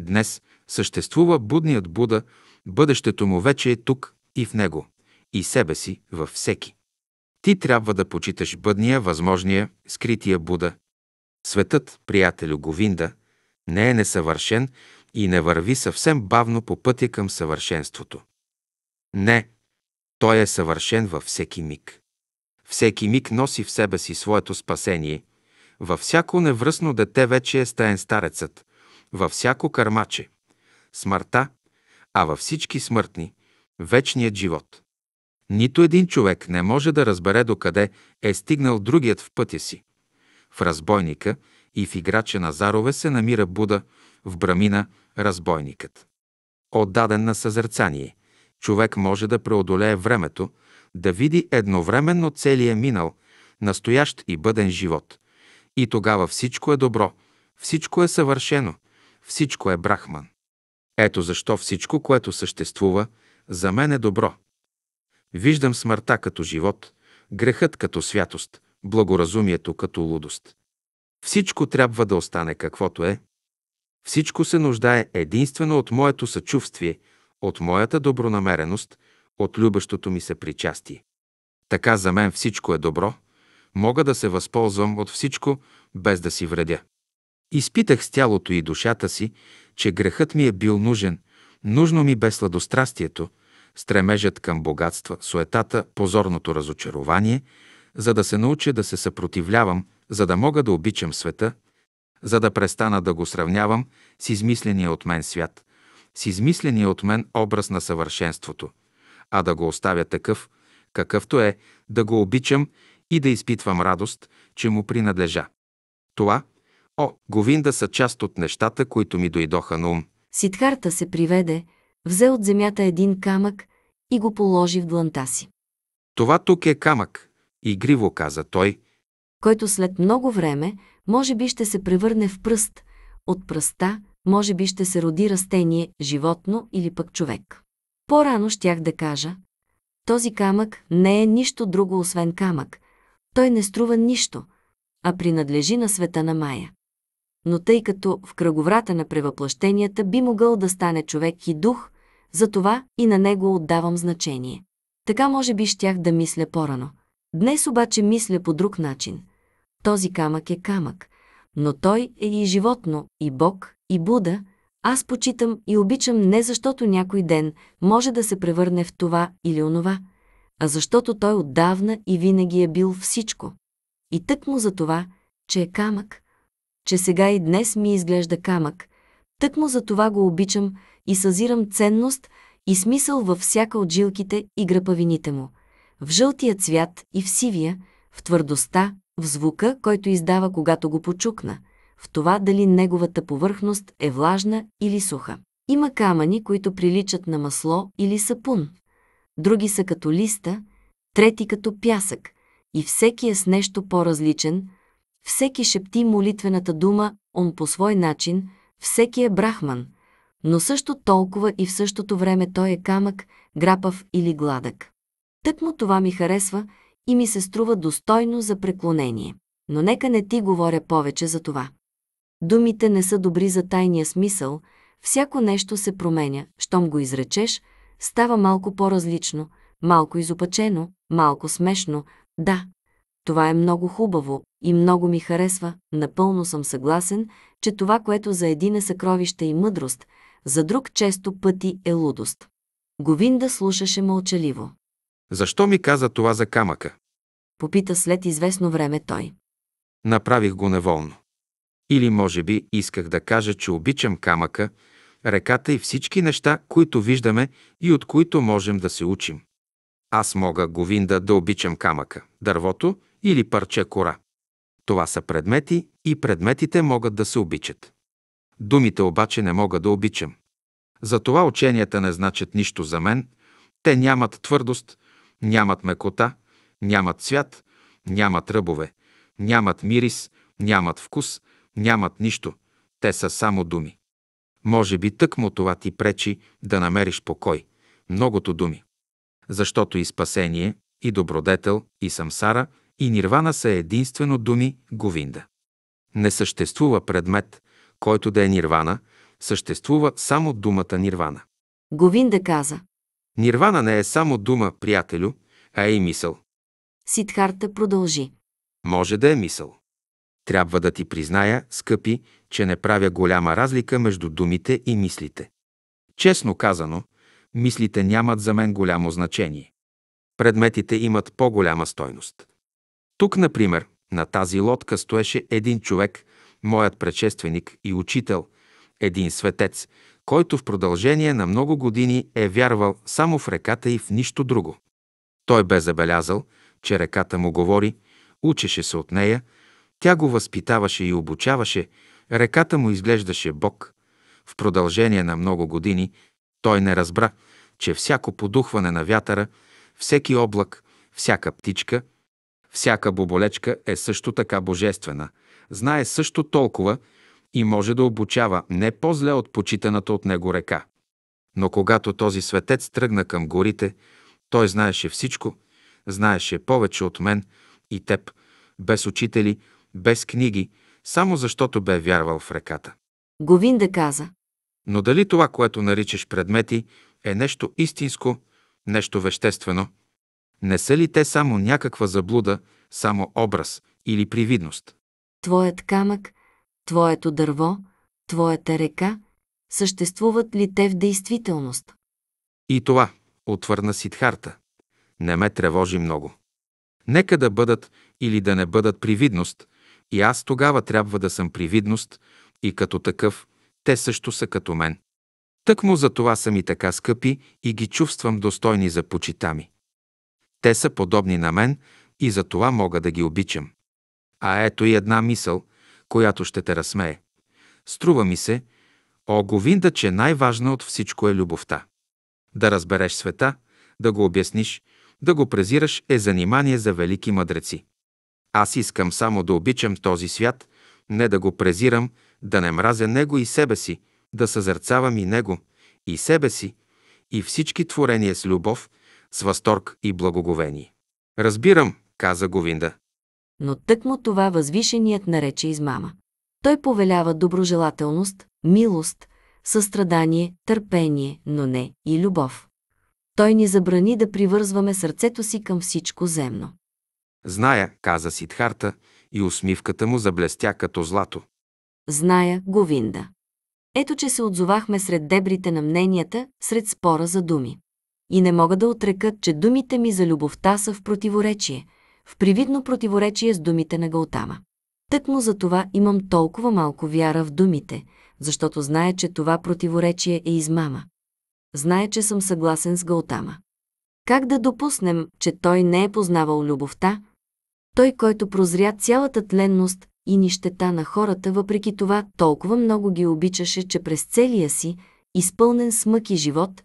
Днес съществува будният Буда, бъдещето му вече е тук и в него, и себе си във всеки. Ти трябва да почиташ бъдния, възможния, скрития Буда. Светът, приятелю Говинда, не е несъвършен, и не върви съвсем бавно по пътя към съвършенството. Не, той е съвършен във всеки миг. Всеки миг носи в себе си своето спасение. Във всяко невръсно дете вече е стаен старецът, във всяко кърмаче – смъртта, а във всички смъртни – вечният живот. Нито един човек не може да разбере докъде е стигнал другият в пътя си. В разбойника и в играча на зарове се намира Буда, в брамина разбойникът. Отдаден на съзерцание, човек може да преодолее времето, да види едновременно целия минал, настоящ и бъден живот. И тогава всичко е добро, всичко е съвършено, всичко е брахман. Ето защо всичко, което съществува, за мен е добро. Виждам смъртта като живот, грехът като святост, благоразумието като лудост. Всичко трябва да остане каквото е, всичко се нуждае единствено от моето съчувствие, от моята добронамереност, от любещото ми се причастие. Така за мен всичко е добро, мога да се възползвам от всичко, без да си вредя. Изпитах с тялото и душата си, че грехът ми е бил нужен, нужно ми бе сладострастието, стремежът към богатства, суетата, позорното разочарование, за да се науча да се съпротивлявам, за да мога да обичам света – за да престана да го сравнявам с измисления от мен свят, с измисления от мен образ на съвършенството, а да го оставя такъв, какъвто е, да го обичам и да изпитвам радост, че му принадлежа. Това, о, говинда са част от нещата, които ми дойдоха на ум. Сидхарта се приведе, взе от земята един камък и го положи в дланта си. Това тук е камък, игриво каза той, който след много време може би ще се превърне в пръст, от пръста може би ще се роди растение, животно или пък човек. По-рано щях да кажа, този камък не е нищо друго освен камък, той не струва нищо, а принадлежи на света на Мая. Но тъй като в кръговрата на превъплъщенията би могъл да стане човек и дух, затова и на него отдавам значение. Така може би щях да мисля по-рано. Днес обаче мисля по друг начин – този камък е камък, но той е и животно, и Бог, и Буда. Аз почитам и обичам не защото някой ден може да се превърне в това или онова, а защото той отдавна и винаги е бил всичко. И тък му за това, че е камък, че сега и днес ми изглежда камък, тък му за това го обичам и съзирам ценност и смисъл във всяка от жилките и гръпавините му, в жълтия цвят и в сивия, в твърдостта в звука, който издава, когато го почукна, в това дали неговата повърхност е влажна или суха. Има камъни, които приличат на масло или сапун. Други са като листа, трети като пясък. И всеки е с нещо по-различен. Всеки шепти молитвената дума, он по свой начин, всеки е брахман. Но също толкова и в същото време той е камък, грапав или гладък. Тъкмо това ми харесва – и ми се струва достойно за преклонение. Но нека не ти говоря повече за това. Думите не са добри за тайния смисъл, всяко нещо се променя, щом го изречеш, става малко по-различно, малко изопачено, малко смешно. Да, това е много хубаво и много ми харесва, напълно съм съгласен, че това, което за един е съкровище и мъдрост, за друг често пъти е лудост. Говинда слушаше мълчаливо. Защо ми каза това за камъка? Попита след известно време той. Направих го неволно. Или може би исках да кажа, че обичам камъка, реката и всички неща, които виждаме и от които можем да се учим. Аз мога говинда да обичам камъка, дървото или парче кора. Това са предмети и предметите могат да се обичат. Думите обаче не мога да обичам. Затова ученията не значат нищо за мен, те нямат твърдост, нямат мекота, нямат цвят, нямат ръбове, нямат мирис, нямат вкус, нямат нищо. Те са само думи. Може би тъкмо това ти пречи да намериш покой. Многото думи. Защото и спасение, и добродетел, и самсара, и нирвана са единствено думи Говинда. Не съществува предмет, който да е нирвана, съществува само думата нирвана. Говинда каза, Нирвана не е само дума, приятелю, а е и мисъл. Сидхарта продължи. Може да е мисъл. Трябва да ти призная, скъпи, че не правя голяма разлика между думите и мислите. Честно казано, мислите нямат за мен голямо значение. Предметите имат по-голяма стойност. Тук, например, на тази лодка стоеше един човек, моят предшественик и учител, един светец, който в продължение на много години е вярвал само в реката и в нищо друго. Той бе забелязал, че реката му говори, учеше се от нея, тя го възпитаваше и обучаваше, реката му изглеждаше Бог. В продължение на много години той не разбра, че всяко подухване на вятъра, всеки облак, всяка птичка, всяка боболечка е също така божествена, знае също толкова – и може да обучава не по-зле от почитаната от него река. Но когато този светец тръгна към горите, той знаеше всичко, знаеше повече от мен и теб, без учители, без книги, само защото бе вярвал в реката. Говинда каза. Но дали това, което наричаш предмети, е нещо истинско, нещо веществено? Не са ли те само някаква заблуда, само образ или привидност? Твоят камък, твоето дърво, твоята река, съществуват ли те в действителност? И това, отвърна Сидхарта, не ме тревожи много. Нека да бъдат или да не бъдат привидност, и аз тогава трябва да съм привидност, и като такъв, те също са като мен. Тък му за това са ми така скъпи и ги чувствам достойни за почита ми. Те са подобни на мен и за това мога да ги обичам. А ето и една мисъл – която ще те разсмее. Струва ми се, о Говинда, че най-важна от всичко е любовта. Да разбереш света, да го обясниш, да го презираш е занимание за велики мъдреци. Аз искам само да обичам този свят, не да го презирам, да не мразя него и себе си, да съзърцавам и него, и себе си, и всички творения с любов, с възторг и благоговение. Разбирам, каза Говинда но тъкмо това възвишеният нарече измама. Той повелява доброжелателност, милост, състрадание, търпение, но не и любов. Той ни забрани да привързваме сърцето си към всичко земно. Зная, каза Сидхарта, и усмивката му заблестя като злато. Зная, Говинда. Ето, че се отзовахме сред дебрите на мненията, сред спора за думи. И не мога да отрека, че думите ми за любовта са в противоречие – в привидно противоречие с думите на Галтама. Тъкмо за това имам толкова малко вяра в думите, защото знае, че това противоречие е измама. Знае, че съм съгласен с Галтама. Как да допуснем, че той не е познавал любовта? Той, който прозря цялата тленност и нищета на хората, въпреки това толкова много ги обичаше, че през целия си, изпълнен с и живот,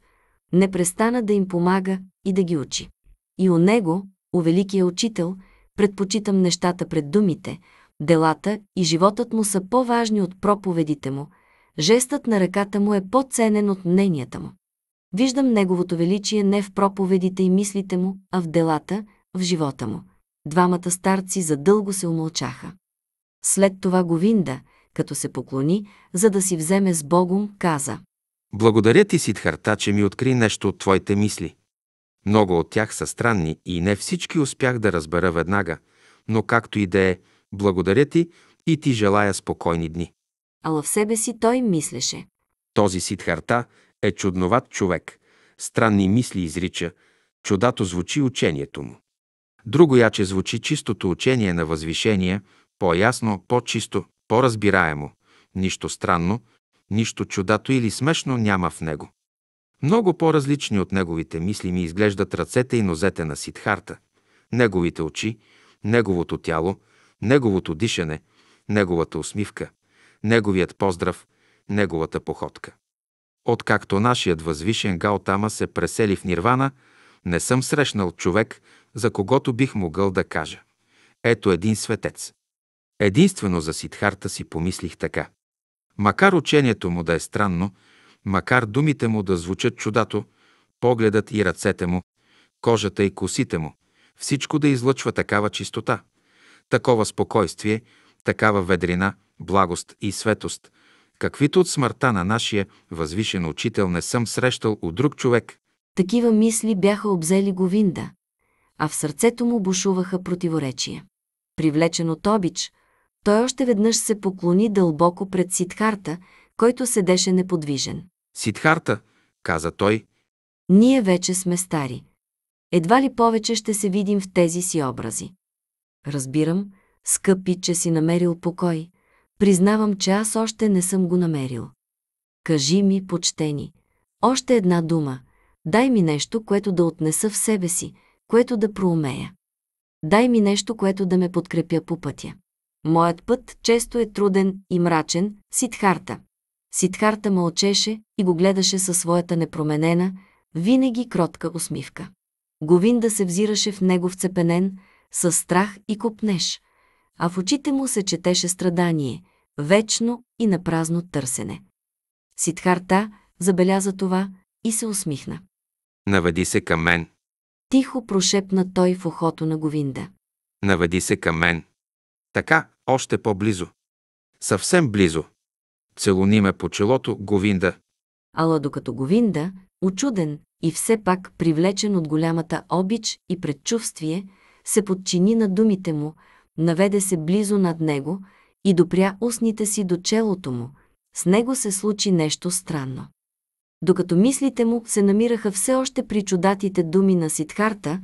не престана да им помага и да ги учи. И у него, у Великия Учител, предпочитам нещата пред думите, делата и животът му са по-важни от проповедите му, жестът на ръката му е по-ценен от мненията му. Виждам Неговото величие не в проповедите и мислите му, а в делата, в живота му. Двамата старци задълго се умълчаха. След това Говинда, като се поклони, за да си вземе с Богом, каза. Благодаря ти, Сидхарта, че ми откри нещо от твоите мисли. Много от тях са странни и не всички успях да разбера веднага, но както и да е, благодаря ти и ти желая спокойни дни. Ала в себе си той мислеше. Този Сидхарта е чудноват човек. Странни мисли изрича, чудато звучи учението му. Друго яче звучи чистото учение на възвишение, по-ясно, по-чисто, по-разбираемо. Нищо странно, нищо чудато или смешно няма в него. Много по-различни от неговите мисли ми изглеждат ръцете и нозете на Сидхарта, неговите очи, неговото тяло, неговото дишане, неговата усмивка, неговият поздрав, неговата походка. Откакто нашият възвишен Галтама се пресели в Нирвана, не съм срещнал човек, за когото бих могъл да кажа. Ето един светец. Единствено за Сидхарта си помислих така. Макар учението му да е странно, макар думите му да звучат чудато, погледът и ръцете му, кожата и косите му, всичко да излъчва такава чистота, такова спокойствие, такава ведрина, благост и светост, каквито от смъртта на нашия възвишен учител не съм срещал у друг човек. Такива мисли бяха обзели Говинда, а в сърцето му бушуваха противоречия. Привлечен от обич, той още веднъж се поклони дълбоко пред Сидхарта, който седеше неподвижен. Сидхарта, каза той. Ние вече сме стари. Едва ли повече ще се видим в тези си образи. Разбирам, скъпи, че си намерил покой. Признавам, че аз още не съм го намерил. Кажи ми, почтени, още една дума. Дай ми нещо, което да отнеса в себе си, което да проумея. Дай ми нещо, което да ме подкрепя по пътя. Моят път често е труден и мрачен, Сидхарта. Сидхарта мълчеше и го гледаше със своята непроменена, винаги кротка усмивка. Говинда се взираше в него вцепенен, със страх и копнеж, а в очите му се четеше страдание, вечно и напразно търсене. Сидхарта забеляза това и се усмихна. Наведи се към мен. Тихо прошепна той в ухото на Говинда. Наведи се към мен. Така, още по-близо. Съвсем близо целуни ме по челото, Говинда. Ала докато Говинда, очуден и все пак привлечен от голямата обич и предчувствие, се подчини на думите му, наведе се близо над него и допря устните си до челото му. С него се случи нещо странно. Докато мислите му се намираха все още при чудатите думи на Сидхарта,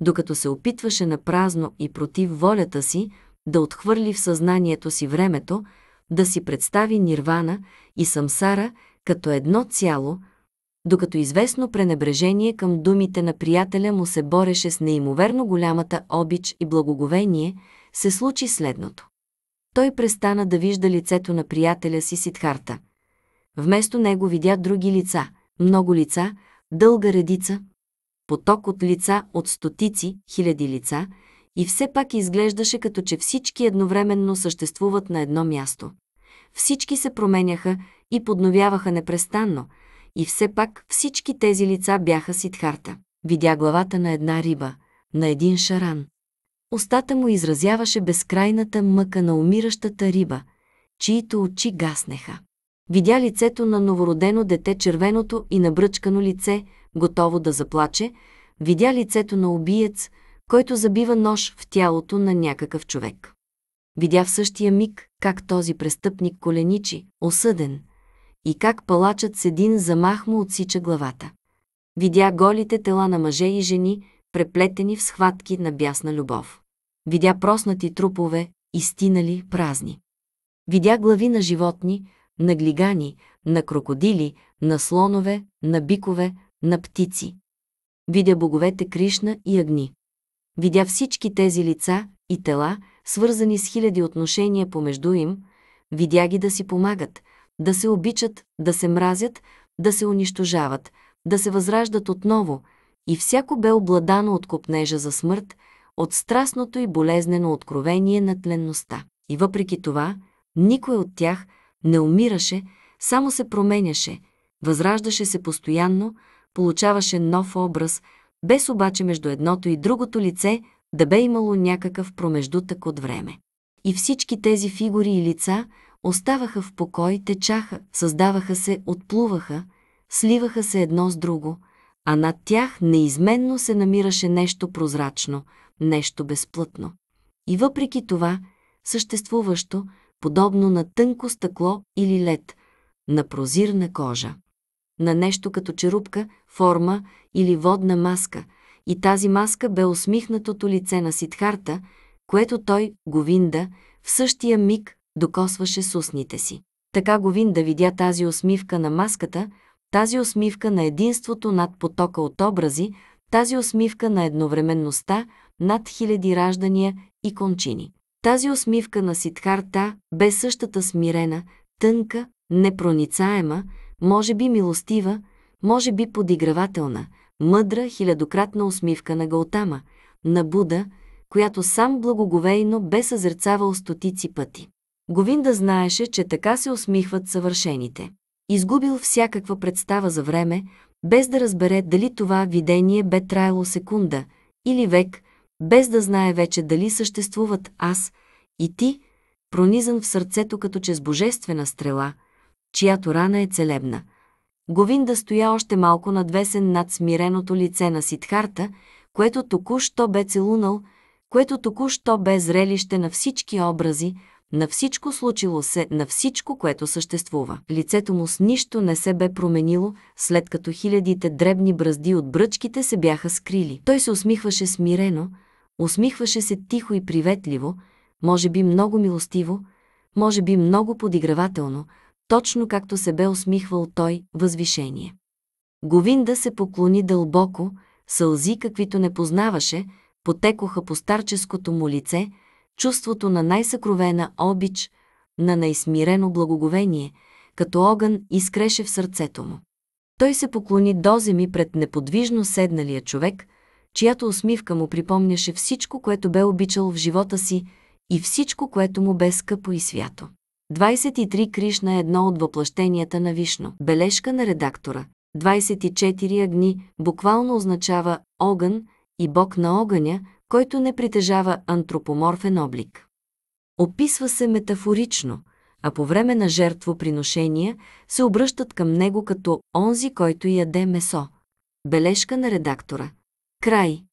докато се опитваше на празно и против волята си да отхвърли в съзнанието си времето, да си представи нирвана и самсара като едно цяло, докато известно пренебрежение към думите на приятеля му се бореше с неимоверно голямата обич и благоговение, се случи следното. Той престана да вижда лицето на приятеля си Сидхарта. Вместо него видя други лица, много лица, дълга редица, поток от лица от стотици, хиляди лица – и все пак изглеждаше като че всички едновременно съществуват на едно място. Всички се променяха и подновяваха непрестанно, и все пак всички тези лица бяха ситхарта. Видя главата на една риба, на един шаран. Остата му изразяваше безкрайната мъка на умиращата риба, чието очи гаснеха. Видя лицето на новородено дете червеното и набръчкано лице, готово да заплаче, видя лицето на убиец, който забива нож в тялото на някакъв човек. Видя в същия миг как този престъпник коленичи, осъден, и как палачът с един замах му отсича главата. Видя голите тела на мъже и жени, преплетени в схватки на бясна любов. Видя проснати трупове, изтинали празни. Видя глави на животни, на глигани, на крокодили, на слонове, на бикове, на птици. Видя боговете Кришна и Агни видя всички тези лица и тела, свързани с хиляди отношения помежду им, видя ги да си помагат, да се обичат, да се мразят, да се унищожават, да се възраждат отново, и всяко бе обладано от копнежа за смърт, от страстното и болезнено откровение на тленността. И въпреки това, никой от тях не умираше, само се променяше, възраждаше се постоянно, получаваше нов образ – без обаче между едното и другото лице да бе имало някакъв промеждутък от време. И всички тези фигури и лица оставаха в покой, течаха, създаваха се, отплуваха, сливаха се едно с друго, а над тях неизменно се намираше нещо прозрачно, нещо безплътно. И въпреки това, съществуващо, подобно на тънко стъкло или лед, на прозирна кожа. На нещо като черупка, форма или водна маска, и тази маска бе усмихнатото лице на Сидхарта, което той, Говинда, в същия миг докосваше с устните си. Така Говинда видя тази усмивка на маската, тази усмивка на единството над потока от образи, тази усмивка на едновременността над хиляди раждания и кончини. Тази усмивка на Сидхарта бе същата смирена, тънка, непроницаема, може би милостива, може би подигравателна, мъдра, хилядократна усмивка на Галтама, на Буда, която сам благоговейно бе съзерцавал стотици пъти. Говинда знаеше, че така се усмихват съвършените. Изгубил всякаква представа за време, без да разбере дали това видение бе траяло секунда или век, без да знае вече дали съществуват аз и ти, пронизан в сърцето като че с божествена стрела, чиято рана е целебна – Говинда стоя още малко надвесен над смиреното лице на Сидхарта, което току-що бе целунал, което току-що бе зрелище на всички образи, на всичко случило се, на всичко, което съществува. Лицето му с нищо не се бе променило, след като хилядите дребни бразди от бръчките се бяха скрили. Той се усмихваше смирено, усмихваше се тихо и приветливо, може би много милостиво, може би много подигравателно, точно както се бе усмихвал той, възвишение. Говинда се поклони дълбоко, сълзи, каквито не познаваше, потекоха по старческото му лице, чувството на най-съкровена обич, на най-смирено благоговение, като огън изкреше в сърцето му. Той се поклони до земи пред неподвижно седналия човек, чиято усмивка му припомняше всичко, което бе обичал в живота си и всичко, което му бе скъпо и свято. 23 Кришна е едно от въплъщенията на Вишно. Бележка на редактора. 24 Агни буквално означава огън и бог на огъня, който не притежава антропоморфен облик. Описва се метафорично, а по време на жертвоприношения се обръщат към него като онзи, който яде месо. Бележка на редактора. Край.